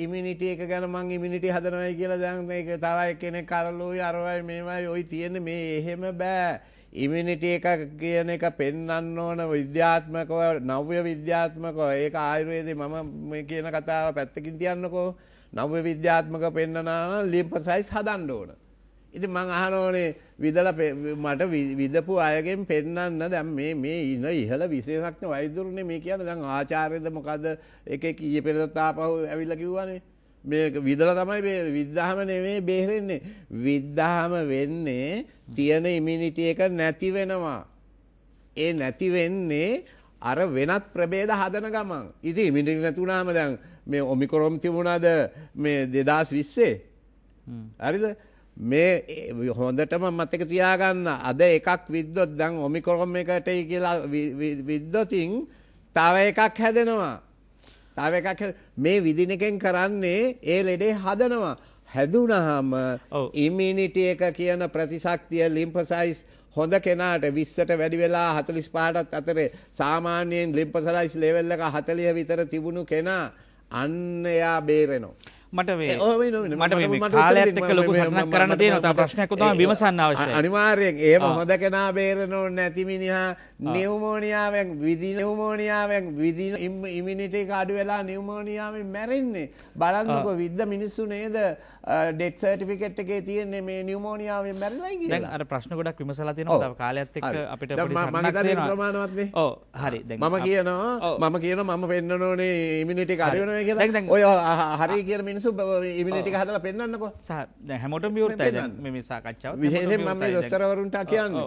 ඉමිනිටි එක ගැන මං ඉමිනිටි හදනවයි කියලා දැන් මේක තව කෙනෙක් කරලෝයි අරවයි මේවයි ওই තියෙන මේ එහෙම බෑ. ඉමිනිටි එක කියන එක පෙන්වන්න ඕන විද්‍යාත්මකව නව්‍ය විද්‍යාත්මකව ඒක ආයුර්වේදේ මම මේ කියන කතාව පැත්තකින් තියන්නකෝ. නව්‍ය විද්‍යාත්මක පෙන්නනා නම් ලිම්ෆසයිස් හදන්න ඕන. ඉතින් මං අහනෝනේ විදලා මට විදපු අයගෙන් පෙන්නන්න දැන් මේ මේ ඉන ඉහළ විශේෂඥ වෛද්‍යරුනේ මේ කියන්නේ දැන් ආචාර්යද මොකද එකේ කීයේ පෙරට ආපහු ඇවිල්ලා කිව්වනේ මේක විදලා තමයි මේ විද්ධාම නෙමෙයි බේරෙන්නේ විද්ධාම වෙන්නේ තියෙන ඉමුනිටි එක නැති වෙනවා ඒ නැති වෙන්නේ අර වෙනත් ප්‍රබේද හදන ගමන් ඉති මිටි නැතුනාම දැන් මේ ඔමිකොරොම් තිබුණාද මේ දෙදස් විස්සේ හරිද මේ හොඳටම මතක තියාගන්න අද එකක් විද්දොත් දැන් ඔමිකොරොම් එකටයි කියලා විද්දොතින් තව එකක් හැදෙනවා. තව එකක් මේ විදිනකෙන් කරන්නේ ඒ ලෙඩේ හදනවා. හැදුනහම ඉමිනිටි එක කියන ප්‍රතිශක්තිය ලිම්පසයිස් හොඳ කෙනාට විස්සට වැඩි වෙලා හතලිස් පාටත් අතරේ සාමාන්‍යයෙන් ලිම්පසලයිස් ලෙවල්ලක හතලිය විතර තිබුණු කෙනා අන්න එයා බේරෙනවා. මට මට කාලඇතක ලොකු සටනක් කරන්න දේ නොතා ප්‍රශ්නයක්කුතම විමසන්න අවශ්‍ය අනිවාර්යෙන් ඒ හොද කෙනා බේරනොන්න ඇතිමිනිහා නිවමෝනිියාවෙන් විදි නිවමෝනිියාවෙන් විදින ඉමිනිටේ අඩු වෙලා නිවමෝනිියාවෙන් මැරෙන්නේ බලන්නක විද්ධ මිනිස්සු නේද ඩෙක් සටිකට එක තියන්නේ මේ නිවමෝනිියාවෙන් මැරලයි අර ප්‍රශ්න ගොඩක් විමසලතින කාලත් අපිට ප්‍රමාණවත්න්නේ ඕ හරි මම කියනවා මම කියන මම පෙන්න්න ඕනේ ඉමිනිටි අඩුවන කියලා ඔය හරි කිය මිනිසු ඉමිනිටි හදල පෙන්න්නකෝ හැමෝට මියුත් මේ සාකච්ඡාව විශේෂෙන් මම දොස්තරවරුන්ට කියන්න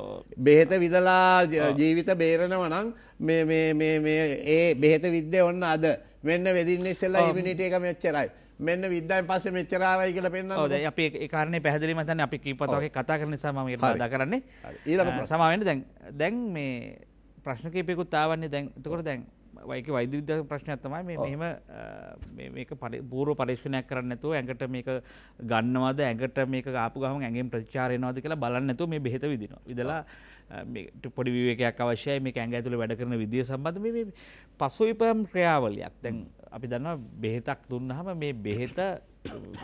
බෙහෙත විදලා ජීවි ජීවිත බේරනව නම් ඒ බෙහෙත විද්‍ය ඔන්න අද මෙන්න වෙදින්න ඉස්සෙල්ලා ඉමිනිට එක මෙච්චරයි. මෙන්න විද්‍යයන් පස මෙච්චරාවයි කියල පෙන්න්න ද අපි කාරන පැහදිලි මතන් අපි කීපතාවගේ කතා කරන සම ද කරන්නේ සමාවෙන් දැන් දැන් මේ ප්‍රශ්න කීපයකුත් තාවන්නේ දැන් තකොට දැන් වයික වෛදවිද ප්‍රශ්නයක් තමයි මේ මෙහෙම මේක පූර්ව පරීක්ෂණයක් කරන්න නැතුව ඇඟට මේක ගන්නවද ඇඟට මේක ආපු ගහම ඇඟෙන් ප්‍රතිචාරයනවාද කියලා බලන්න නැතුව මේ බෙහෙත විදිනවා. විදලා පොඩි විවේකයක් අවශ්‍යයි මේ ඇඟ ඇතුළ වැඩ කරන විදිිය සම්බඳ මේ පසුවිපම් ක්‍රියාවලයක් තැන් අපි දන්න බෙහෙතක් දුන්නහම මේ බෙහෙත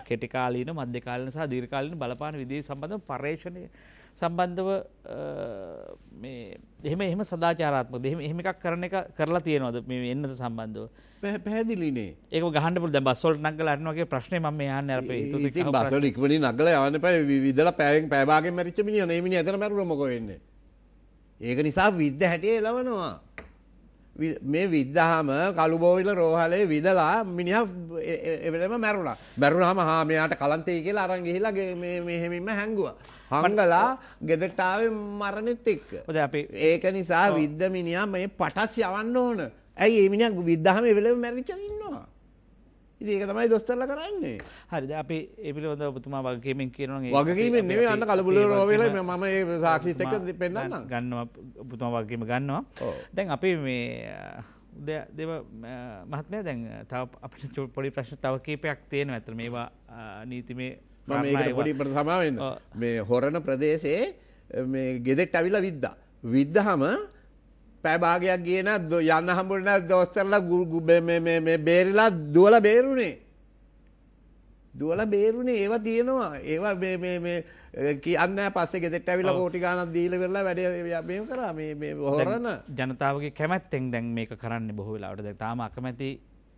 කෙටිකාලීන මධ්‍යකාලන සහ දීර්කාලීන බලපාන විදිී සම්බඳධ පර්ේෂණය සම්බන්ධව එහෙම එහම සදාචාරත්ම දෙම එහෙම එකක් කරන එක කරලා තියෙනවද මේ එන්නද සම්බන්ධව පැදිලිනේ ඒක ගහන්නපු දැ බස්සොල් නගල අන්නගේ ප්‍රශ්නය ම යන්න අර බසල ඉක්මනි නගල යන පැ විදල පැවෙන් පැවාගේ මරිච්චමිනි නේමනි ඇතර මැරුමකොවෙන්නේ ඒක නිසා විද්ද හැටියේ ලවනවා. මේ විද්දහම කළුබෝවිල රෝහලේ විදලා මිනිහා එවෙලම මැරුණා. මැරුණාම හා මෙයාට කලන්තේ කියලා අරන් ගිහිලා මෙහෙමින්ම හැංගුවා. හංගලා ගෙදරට ආවේ මරණෙත් එක්ක. ඒක නිසා විද්ද මිනිහා මේ පටස් යවන්න ඕන. ඇයි මේ මිනිහා විද්දහම එවෙලම මැරිච්ච ඉන්නවා. ඒක තමයි දොස්තරල කරන්නේ හරිද අපි එපිලොඳ ඔබතුමා වගේමින් කියරන වගේම නෙව අන්න කලබුල රෝවෙල මම සාක්ෂිතක පෙන්න්න ගන්නවා ඔබතුමා වගේම ගන්නවා දැන් අපි මේ දෙව මහත්මය දැන් තව අපට චුල් පොඩි ප්‍රශ්න තව කීපයක් තියෙන ඇතර මේවා නීතිමේ මම පොඩි ප්‍රසමාවෙන්න මේ හොරණ ප්‍රදේශයේ ගෙදෙට් අවිල විද්දා විද්ධහම පැබාගයක් ගේන යන්න හම්බුරන දොස්තරලා ගුගුබ බේරිලා දුවල බේරුණේ. දුවල බේරුණේ ඒවා තියෙනවා ඒවා කියන්න පස්සේ ගෙට ඇවිල පෝටි ගානක් දීල වෙල්ලා වැඩ කරා මේ හොරන්න ජනතාවගේ කැමැත්තෙන් දැන් මේක කරන්න බොහවෙලාට තාම අකමැති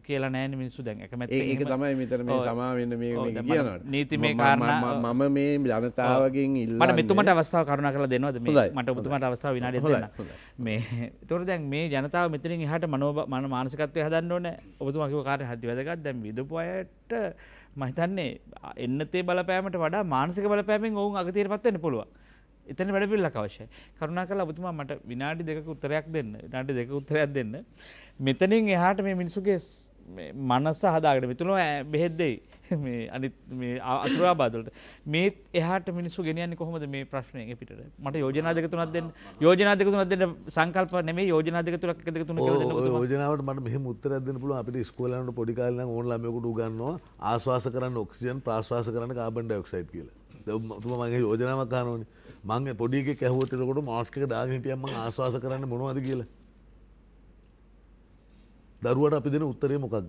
කියලා නෑන මිනිස්සු දැන් එකමැ ඒක තමයි මෙතර මේ සමාවෙන්න මේ කියනට නීති මේ කාරණ මම මේ ජනතාවකින් ඉල්ලට මෙතුමට අවස්ථාව කරුණ කළ දෙනවද මට පුතුමට අවස්ථාව විනාඩ මේ තොර දැන් මේ ජනතාව මෙතරින් හට මනෝබ මන මානසිකත්වය හදන්න ඕන ඔබතුමකිව කාර හදි වැදගත් දැම් විදපුයට මහිතන්නේ එන්නතේ බලපෑමට වඩා මානසික බලපෑමෙන් ඔවුන් අගතීර පත්වන්න පුළුවන්. එතන වැඩපිල්ල අවශ්‍යයි කරුණා කල ඔබතුමා මට විනාඩි දෙක උත්තරයක් දෙන්න නාට දෙක උත්තරයක් දෙන්න මෙතනින් එහාට මේ මිනිසුගේ මනස්ස හදාගෙන මෙතුළ බෙහෙද්දෙයි මේ අනි අතුරා බාදලට මේත් එහට මිනිස්සු ගෙනයන්න කොහොමද මේ ප්‍රශ්නය පිට මට යෝජනාදක තුනත් දෙන්න යෝජනාදක තුනත් දෙන්න සංකල්ප නෙේ යෝජනාදක තුරක් දෙක තුන යෝජනාවට මට මෙහ මුත්තරදන්න පුළුව අපිට ස්කෝලන්න පොඩිකාලන ඕන්ලමකුට ගන්නවා ආශවාස කරන්න ඔක්සිජන් ප්‍රශ්වාස කරන්න කාබන්ඩ ඔක්සයිට් කියලා තුම මගේ යෝජනාවක් කානෝනි මංගේ පොඩිගේ කැහවතරකට මාස්ක දාගහිටියම ආශවාස කරන්න මොනවද කියලා දරුවට අපි දෙන උත්තරේ මොකක්ද.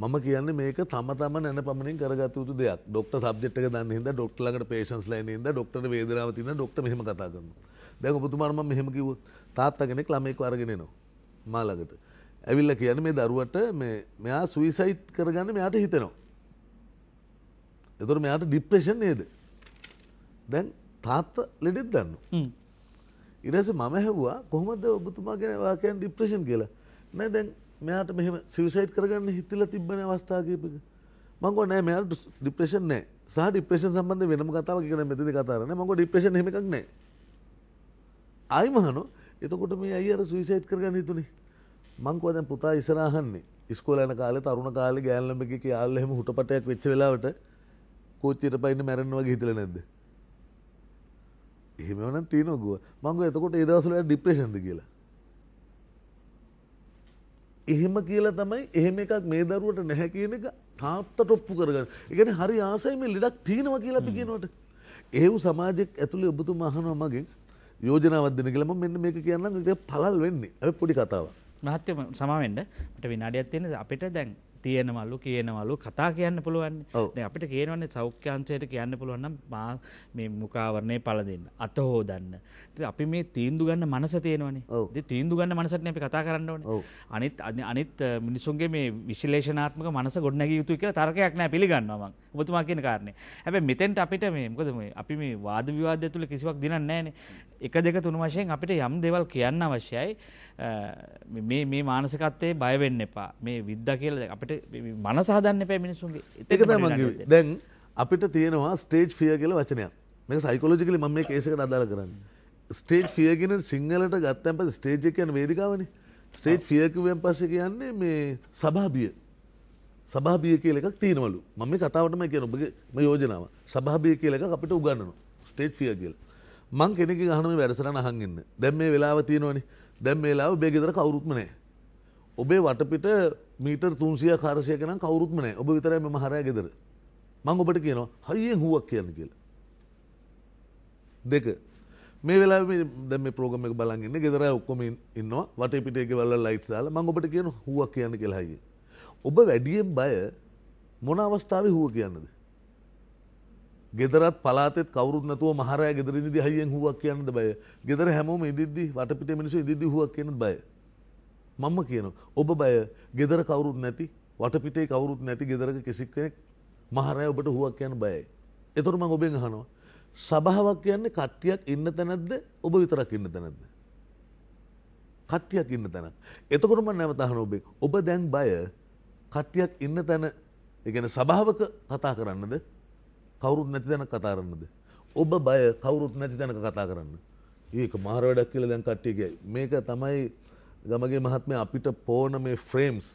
මම කියන්නේ මේක තම තම නැන පමණින් කරගත යුතු දෙයක් ඩොක්ට සබ්ෙට්ක දන්න හිද ඩොක්ටලකට පේෂන්ස් ලයිනද ඩොක්ට වේදරාව තින ඩොක්ට මෙහම කතා කරන්න දැක පුතුමාම මෙහෙම කිව තාත්ත කෙනෙක් ළමෙක් අරගෙනනවා මාලකට ඇවිල්ල කියන මේ දරුවට මෙයා සුවිසයිට් කරගන්න මෙයාට හිතෙනවා එතුර මෙයාට ඩිප්‍රේෂන් නේද දැන් තාත්ත ලෙඩෙත් දන්න ඉරස මම හැවවා කොහොමද ඔබතුමා කෙනවාකයන් ඩිප්‍රේෂන් කියලා නෑ දැන් මෙයාට මෙහම සිවිසයිට් කරගන්න හිතල තිබන අවස්ථාගේපක මංගව නෑ මෙයාට ඩිප්‍රේෂන් නෑ සහ ඩිප්‍රේෂන් සම්බන්ධ වෙනම කතාව කියන මෙතති කතාරන මඟ ඩිප්‍රේෂන් එකක් නෑ අයිමහනෝ එතකොට මේ අයි අර සුවිසයිට් කරගන්න හිතුනේ මංකව දැන් පුතා ඉස්සරහන්නේ ඉස්කෝල යන කාලේ තරුණ කාලේ ගෑල්ලම එකේ යාළුවා එහෙම හුටපටයක් වෙච්ච වෙලාවට කෝච්චියට පයින් මැරෙන්න වගේ හිතලා නැද්ද? එහෙම නම් තියෙනවා ගුව. මං ගෝ එතකොට ඒ දවස්වල ඩිප්‍රෙෂන්ද කියලා. එහෙම කියලා තමයි එහෙම එකක් මේ දරුවට නැහැ කියන එක තාත්තා ටොප්පු කරගන්න. ඒ කියන්නේ හරි ආසයි මේ ලඩක් තියෙනවා කියලා අපි කියනකොට. ඒව සමාජයක් ඇතුලේ ඔබතුමා අහනවා මගෙන් යෝජනාවක් දෙන්න කියලා මම මෙන්න මේක කියන්නම් ඒක පළල් වෙන්නේ. අපි පොඩි කතාවක්. මහත්මයා සමාවෙන්න මට විනාඩියක් තියෙනවා අපිට දැන් තියෙනවලු කියනවලු කතා කියන්න පුළුවන් අපිට කියනවන්නේ සෞඛ්‍යංශයට කියන්න පුළුවන්නම් මා මේ මුකාවරණය පල දෙන්න අත හෝදන්න අපි මේ තීන්දු ගන්න මනස තියෙනවනේ තීන්දු ගන්න මනසට අපි කතා කරන්න ඕන අනිත් අනිත් මිනිසුන්ගේ මේ විශලේෂනාත්මක මනස ගොඩනැග යුතු කියලා තර්කයක් නෑ පිළිගන්නවම ඔබතුමා කියන කාරණේ හැබැයි මෙතෙන්ට අපිට මේ මොකද මේ අපි මේ වාද විවාදය තුල කිසිවක් දිනන්නේ නෑනේ එක දෙක තුන වශයෙන් අපිට යම් දේවල් කියන්න අවශ්‍යයි මේ මේ මානසිකත්වයේ බය වෙන්න එපා මේ විද්දා කියලා අපිට ඒවට මනසාදන්න පැ මිනිසුන්ගේ ඒක තමගේ දැන් අපිට තියෙනවා ස්ටේජ් ෆිය කියල වචනයක් මේ සයිකෝලජිකල ම මේ කේසකට අදාල කරන්න ස්ටේජ් ෆියගෙන සිංහලට ගත්තැන් ප ස්ටේජ් එකයන වේදිකාවන ස්ටේජ් ෆියකුවෙන් පස කියන්නේ මේ සභාබිය සභාබිය කියල එකක් තියනවලු මම කතාවටම කියන ඔබගේ යෝජනාව සභාබිය කියල එකක් අපිට උගන්නනවා ස්ටේජ් ෆිය කියල මං කෙනෙක ගහනම වැඩසරන අහන්ගන්න දැම් මේ වෙලාව තියෙනවනි දැම් මේලාව බේගෙදර කවරුත්මනෑ ඔබේ වටපිට මීටර් තුන්සිය කාරසය කන කවරුත්මන ඔබ විතර මෙම හරය ගෙදර මං ඔබට කියනවා හයිියෙන් හුවක් කියන්න කියලා. දෙක මේ වෙලා දැම ප්‍රෝගම එක බලගන්න ගෙදර ඔක්කොම ඉන්නවා වට පිටේ වල ලයිට් සාල මං ඔබට කියන හුවක් කියන්න කෙලායි. ඔබ වැඩියෙන් බය මොන අවස්ථාව හුව කියන්නද. ගෙදරත් පලාතෙත් කවරුත් නතුව මහරය ගෙදර ඉදි හයියෙන් හුවක් කියන්නද බය ගෙදර හැමෝම ඉදිදදි වට පිට මිනිසු ඉදිදි හුවක් කියන්න බයි. මම කියන ඔබ බය ගෙදර කවුරුත් නැති වටපිටේ කවුරුත් නැති ගෙදරක කිසික් කෙනෙක් මහරය ඔබට හුවක් කියන්න බයයි. එතුරම ඔබෙන් අහනවා. සභාවක් කියන්නේ කට්ටියක් ඉන්න තැනැද්ද ඔබ විතරක් ඉන්න තැනැද්ද. කට්ටියක් ඉන්න තැන. එතකොටම නැවතහන ඔබේ ඔබ දැන් බය කට්ටියක් ඉන්න තැන එකන සභාවක කතා කරන්නද කවුරුත් නැති තැන කතාරන්නද. ඔබ බය කවුරුත් නැති තැනක කතා කරන්න. ඒක මහරවැඩක් කියල දැන් කට්ටියගේ මේක තමයි ගමගේ මහත්මය අපිට පෝන මේ ෆ්‍රේම්ස්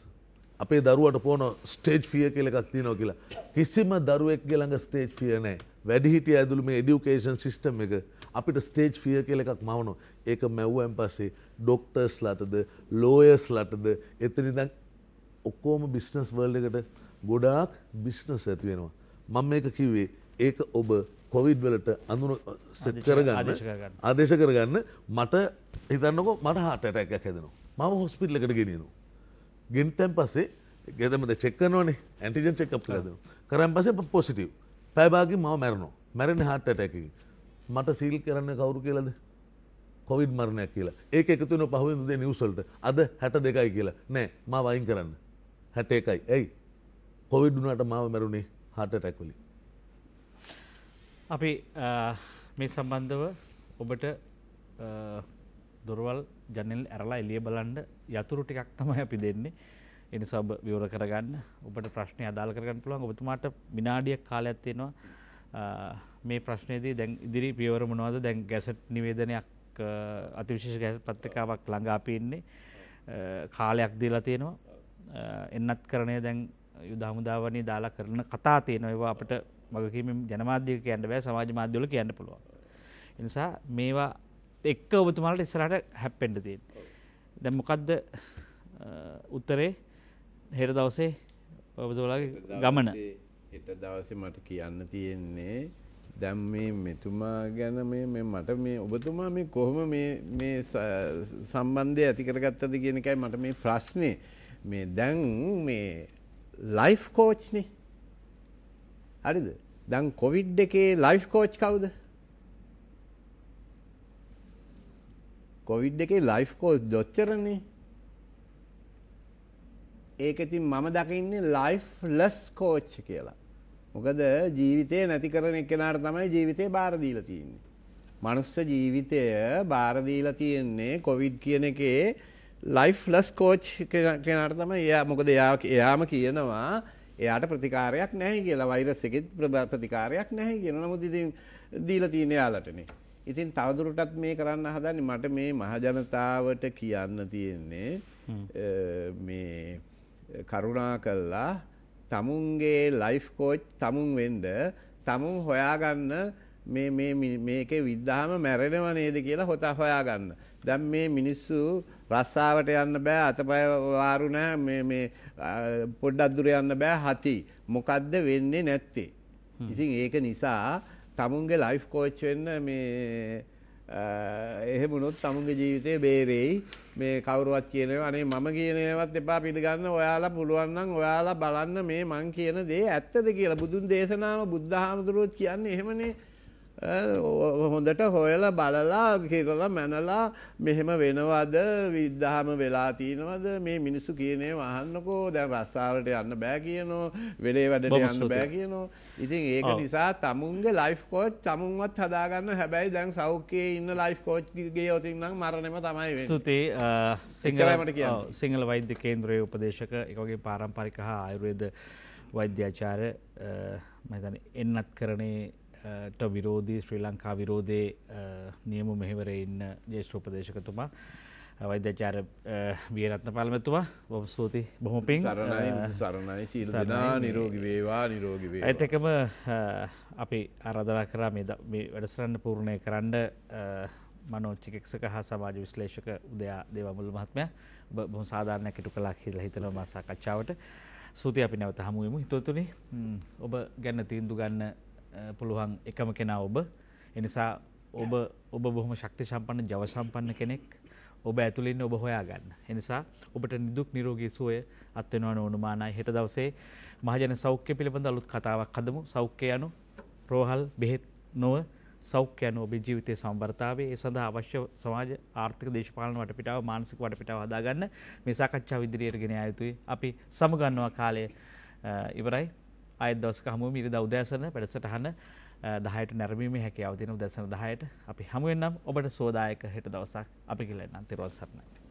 අපේ දරුවට පෝන ස්ටේජ් ෆිය කියල එකක් තියනෝ කියලා කිසිම දරුවෙක් ගෙළඟ ස්ටේජ් ෆිය නෑ වැඩිහිටිය ඇදුළු මේ එඩියුකේෂන් සිිස්ටම් එක අපිට ස්ටේජ් ෆිය කියල එකක් මවනු ඒක මැව්වම් පස්සේ ඩොක්ටර්ස් ලටද ලෝයස් ලටද එතනිදං ඔක්කෝම බිස්නස් වර්ල් එකට ගොඩාක් බිස්නස් ඇතිවෙනවා. මං මේක කිවේ ඒක ඔබ කොවිඩ් වලට අඳුන සෙට් කරගන්න ආදේශ කරගන්න මට හිතන්නකො මට හටටැක් හැදෙනවා මම හොස්පිටල් එකට ගෙනියනු. ගෙන්තැන් පස්සේ ගෙතමද චෙක්කනවනේ ඇටිජන් චෙක් ලද කරම් පසේ පොසිටව් පැබාගේ මව මැරණු මැරණ හටටැක මට සීල් කරන්න කවුරු කියලද කොවිඩ් මරණයක් කියලා ඒක එකතුන පහුවද නිවසල්ට අද හැට දෙකයි කියලා නෑ මා වයින් කරන්න හැට එකයි ඇයි කොවිඩ්ඩුනට මාව මැරුණේ හටටැක්වලි අපි මේ සම්බන්ධව ඔබට දොරවල් ජනෙල් ඇරලා එලිය බලන්ඩ යතුරු ටිකක් තමයි අපි දෙන්නේ එනි සබ විවර කරගන්න ඔබට ප්‍රශ්නය අදාල් කරගන්න පුළුවන් ඔබතුමාට මිනාඩියක් කාල ඇත්තියෙනවා මේ ප්‍රශ්නයේදී දැන් ඉදිරි පියවර මොනවද දැන් ගැසට් නිවේදනයක් අතිවිශේෂ ගැස පත්්‍රකාවක් ළඟාපින්නේ කාලයක් දීලා තියෙනවා එන්නත් කරනය දැන් යුදහමුදාවනී දාලා කරන කතා තියෙනවා ඒවා අපට මගකීම ජනමාධ්‍යක කියන්න බෑ සමාජ මාධ්‍යවල කියන්න පුළුවන්. එනිසා මේවා එක්ක ඔබතුමාලට ඉස්සරහට හැප්පෙන්ඩ තියෙන්. දැම් මොකක්ද උත්තරේ හෙට දවසේ ඔබතුලාගේ ගමන එට දවසේ මට කියන්න තියෙන්නේ දැම් මේ මෙතුමා ගැන මේ මට මේ ඔබතුමා මේ කොහොම මේ සම්බන්ධය ඇතිකරගත්තද කියනකයි මට මේ ප්‍රශ්නය මේ දැන් මේ ලයිෆ් කෝච්නේ හරිද? දැන් කොවිඩ් එකේ ලයිෆ් කෝච් කවුද? කොවිඩ් එකේ ලයිෆ් කෝච් දොච්චරනේ. ඒක ඉතින් මම දකින්නේ ලයිෆ්ලස් කෝච් කියලා. මොකද ජීවිතේ නැති කරන එක්කෙනාට තමයි ජීවිතේ බාර දීලා තියෙන්නේ. මනුස්ස ජීවිතය බාර දීලා තියෙන්නේ කොවිඩ් කියන එකේ ලයිෆ්ලස් කෝච් කෙනාට තමයි එයා මොකද එයා එයාම කියනවා එයාට ප්‍රතිකාරයක් නැහැ කියලා වෛරස් එකෙත් ප්‍රතිකාරයක් නැහැ කියන නමුත් ඉතින් දීලා තියෙන යාලටනේ. ඉතින් තවදුරටත් මේ කරන්න හදන්නේ මට මේ මහජනතාවට කියන්න තියෙන්නේ මේ කරුණා කළා තමුන්ගේ ලයිෆ් කෝච් තමුන් වෙන්න තමුන් හොයාගන්න මේ මේකේ විද්ධාම මැරෙනව නේද කියලා හොතා හොයාගන්න. දැන් මේ මිනිස්සු රස්සාවට යන්න බෑ අතපය වාරු නැහැ මේ මේ පොඩ්ඩක් දුර යන්න බෑ හති. මොකද්ද වෙන්නේ නැත්තේ? ඉතින් ඒක නිසා තමුන්ගේ ලයිෆ් කෝච් වෙන්න මේ එහෙමුණොත් තමුන්ගේ ජීවිතය බේරෙයි මේ කවුරුවත් කියනවා අනේ මම කියනවත් එපා පිළිගන්න ඔයාලා පුළුවන් නම් ඔයාලා බලන්න මේ මං කියන දේ ඇත්තද කියලා බුදුන් දේශනාව බුද්ධහාමුදුරුවෝ කියන්නේ එහෙමනේ හොඳට හොයල බලලා කියරල මැනලා මෙහෙම වෙනවද විද්ධහම වෙලා තියෙනවද මේ මිනිස්සු කියනේ වහන්නකෝ දැන් රස්සාාවට යන්න බෑ කියනෝ වෙලේ වැඩට යන්න බෑ කියනෝ ඉතින් ඒක නිසා තමුන්ගේ ලයිෆ් කෝච් තමුන්වත් හදාගන්න හැබැයි දැන් සෞඛ්‍යයේ ඉන්න ලයිෆ් කෝච්ගේ යොතින්නම් මරණම තමයි ස්තුතියි සිංහලමට කිය සිංහල වෛද්‍ය කේන්ද්‍රයේ උපදේශක එකගේ පාරම්පරික හා අයුරේද වෛද්‍යාචාර මතන එන්නත් කරනේ ට විරෝධී ශ්‍රී ලංකා විරෝධය නියමු මෙහිවර ඉන්න ජේෂ්‍රෝපදේශකතුමා වෛද්‍යචාර වියරත්න පල්මතුවා බොම ස්තුති බොහොම පින් සරණයි සීලනා නිරෝගි වේවා නිරෝගිවේ ඇතකම අපි අරදලා කරා මේ වැඩසරන්න පූර්ණය කරන්න මනෝච්චිකෙක්සක හා සමාජ විශ්ලේෂක උදයා දේවමුල් මහත්මය බොහොම සාධාරණයක් ඉටු කලා කියලා හිතනවා මා සාකච්ඡාවට සූති අපි නැවත හමුුවමු හිතොතුනේ ඔබ ගැන්න තීන්දු ගන්න පුළුවන් එකම කෙනා ඔබ. එනිසා ඔබ ඔබ බොහොම ශක්ති සම්පන්න ජව සම්පන්න කෙනෙක්. ඔබ ඇතුළින් ඔබ හොයා ගන්න. එනිසා ඔබට නිදුක් නිරෝගී සුවය අත්වෙනවන ඕනුමානයි හෙට දවසේ මහජන සෞඛ්‍ය පිළිබඳ අලුත් කතාවක් හදමු. සෞඛ්‍ය යනු රෝහල් බෙහෙත් නොව සෞඛ්‍ය යනු ඔබේ ජීවිතයේ සම්බරතාවේ ඒ සඳහා අවශ්‍ය සමාජ ආර්ථික දේශපාලන වටපිටාව මානසික වටපිටාව හදාගන්න මේ සාකච්ඡාව ඉදිරියට ගෙන ආ යුතුයි. අපි සමගන්නවා කාලය ඉවරයි. අයත් දවසක හමුවම ඉරිදා උදෑසන වැඩසටහන 10ට නැරඹීමේ හැකියාව තියෙන උදෑසන 10ට අපි හමු වෙනම් ඔබට සෝදායක හෙට දවසක් අපි කියලා එන්නම් තිරුවන් සරණයි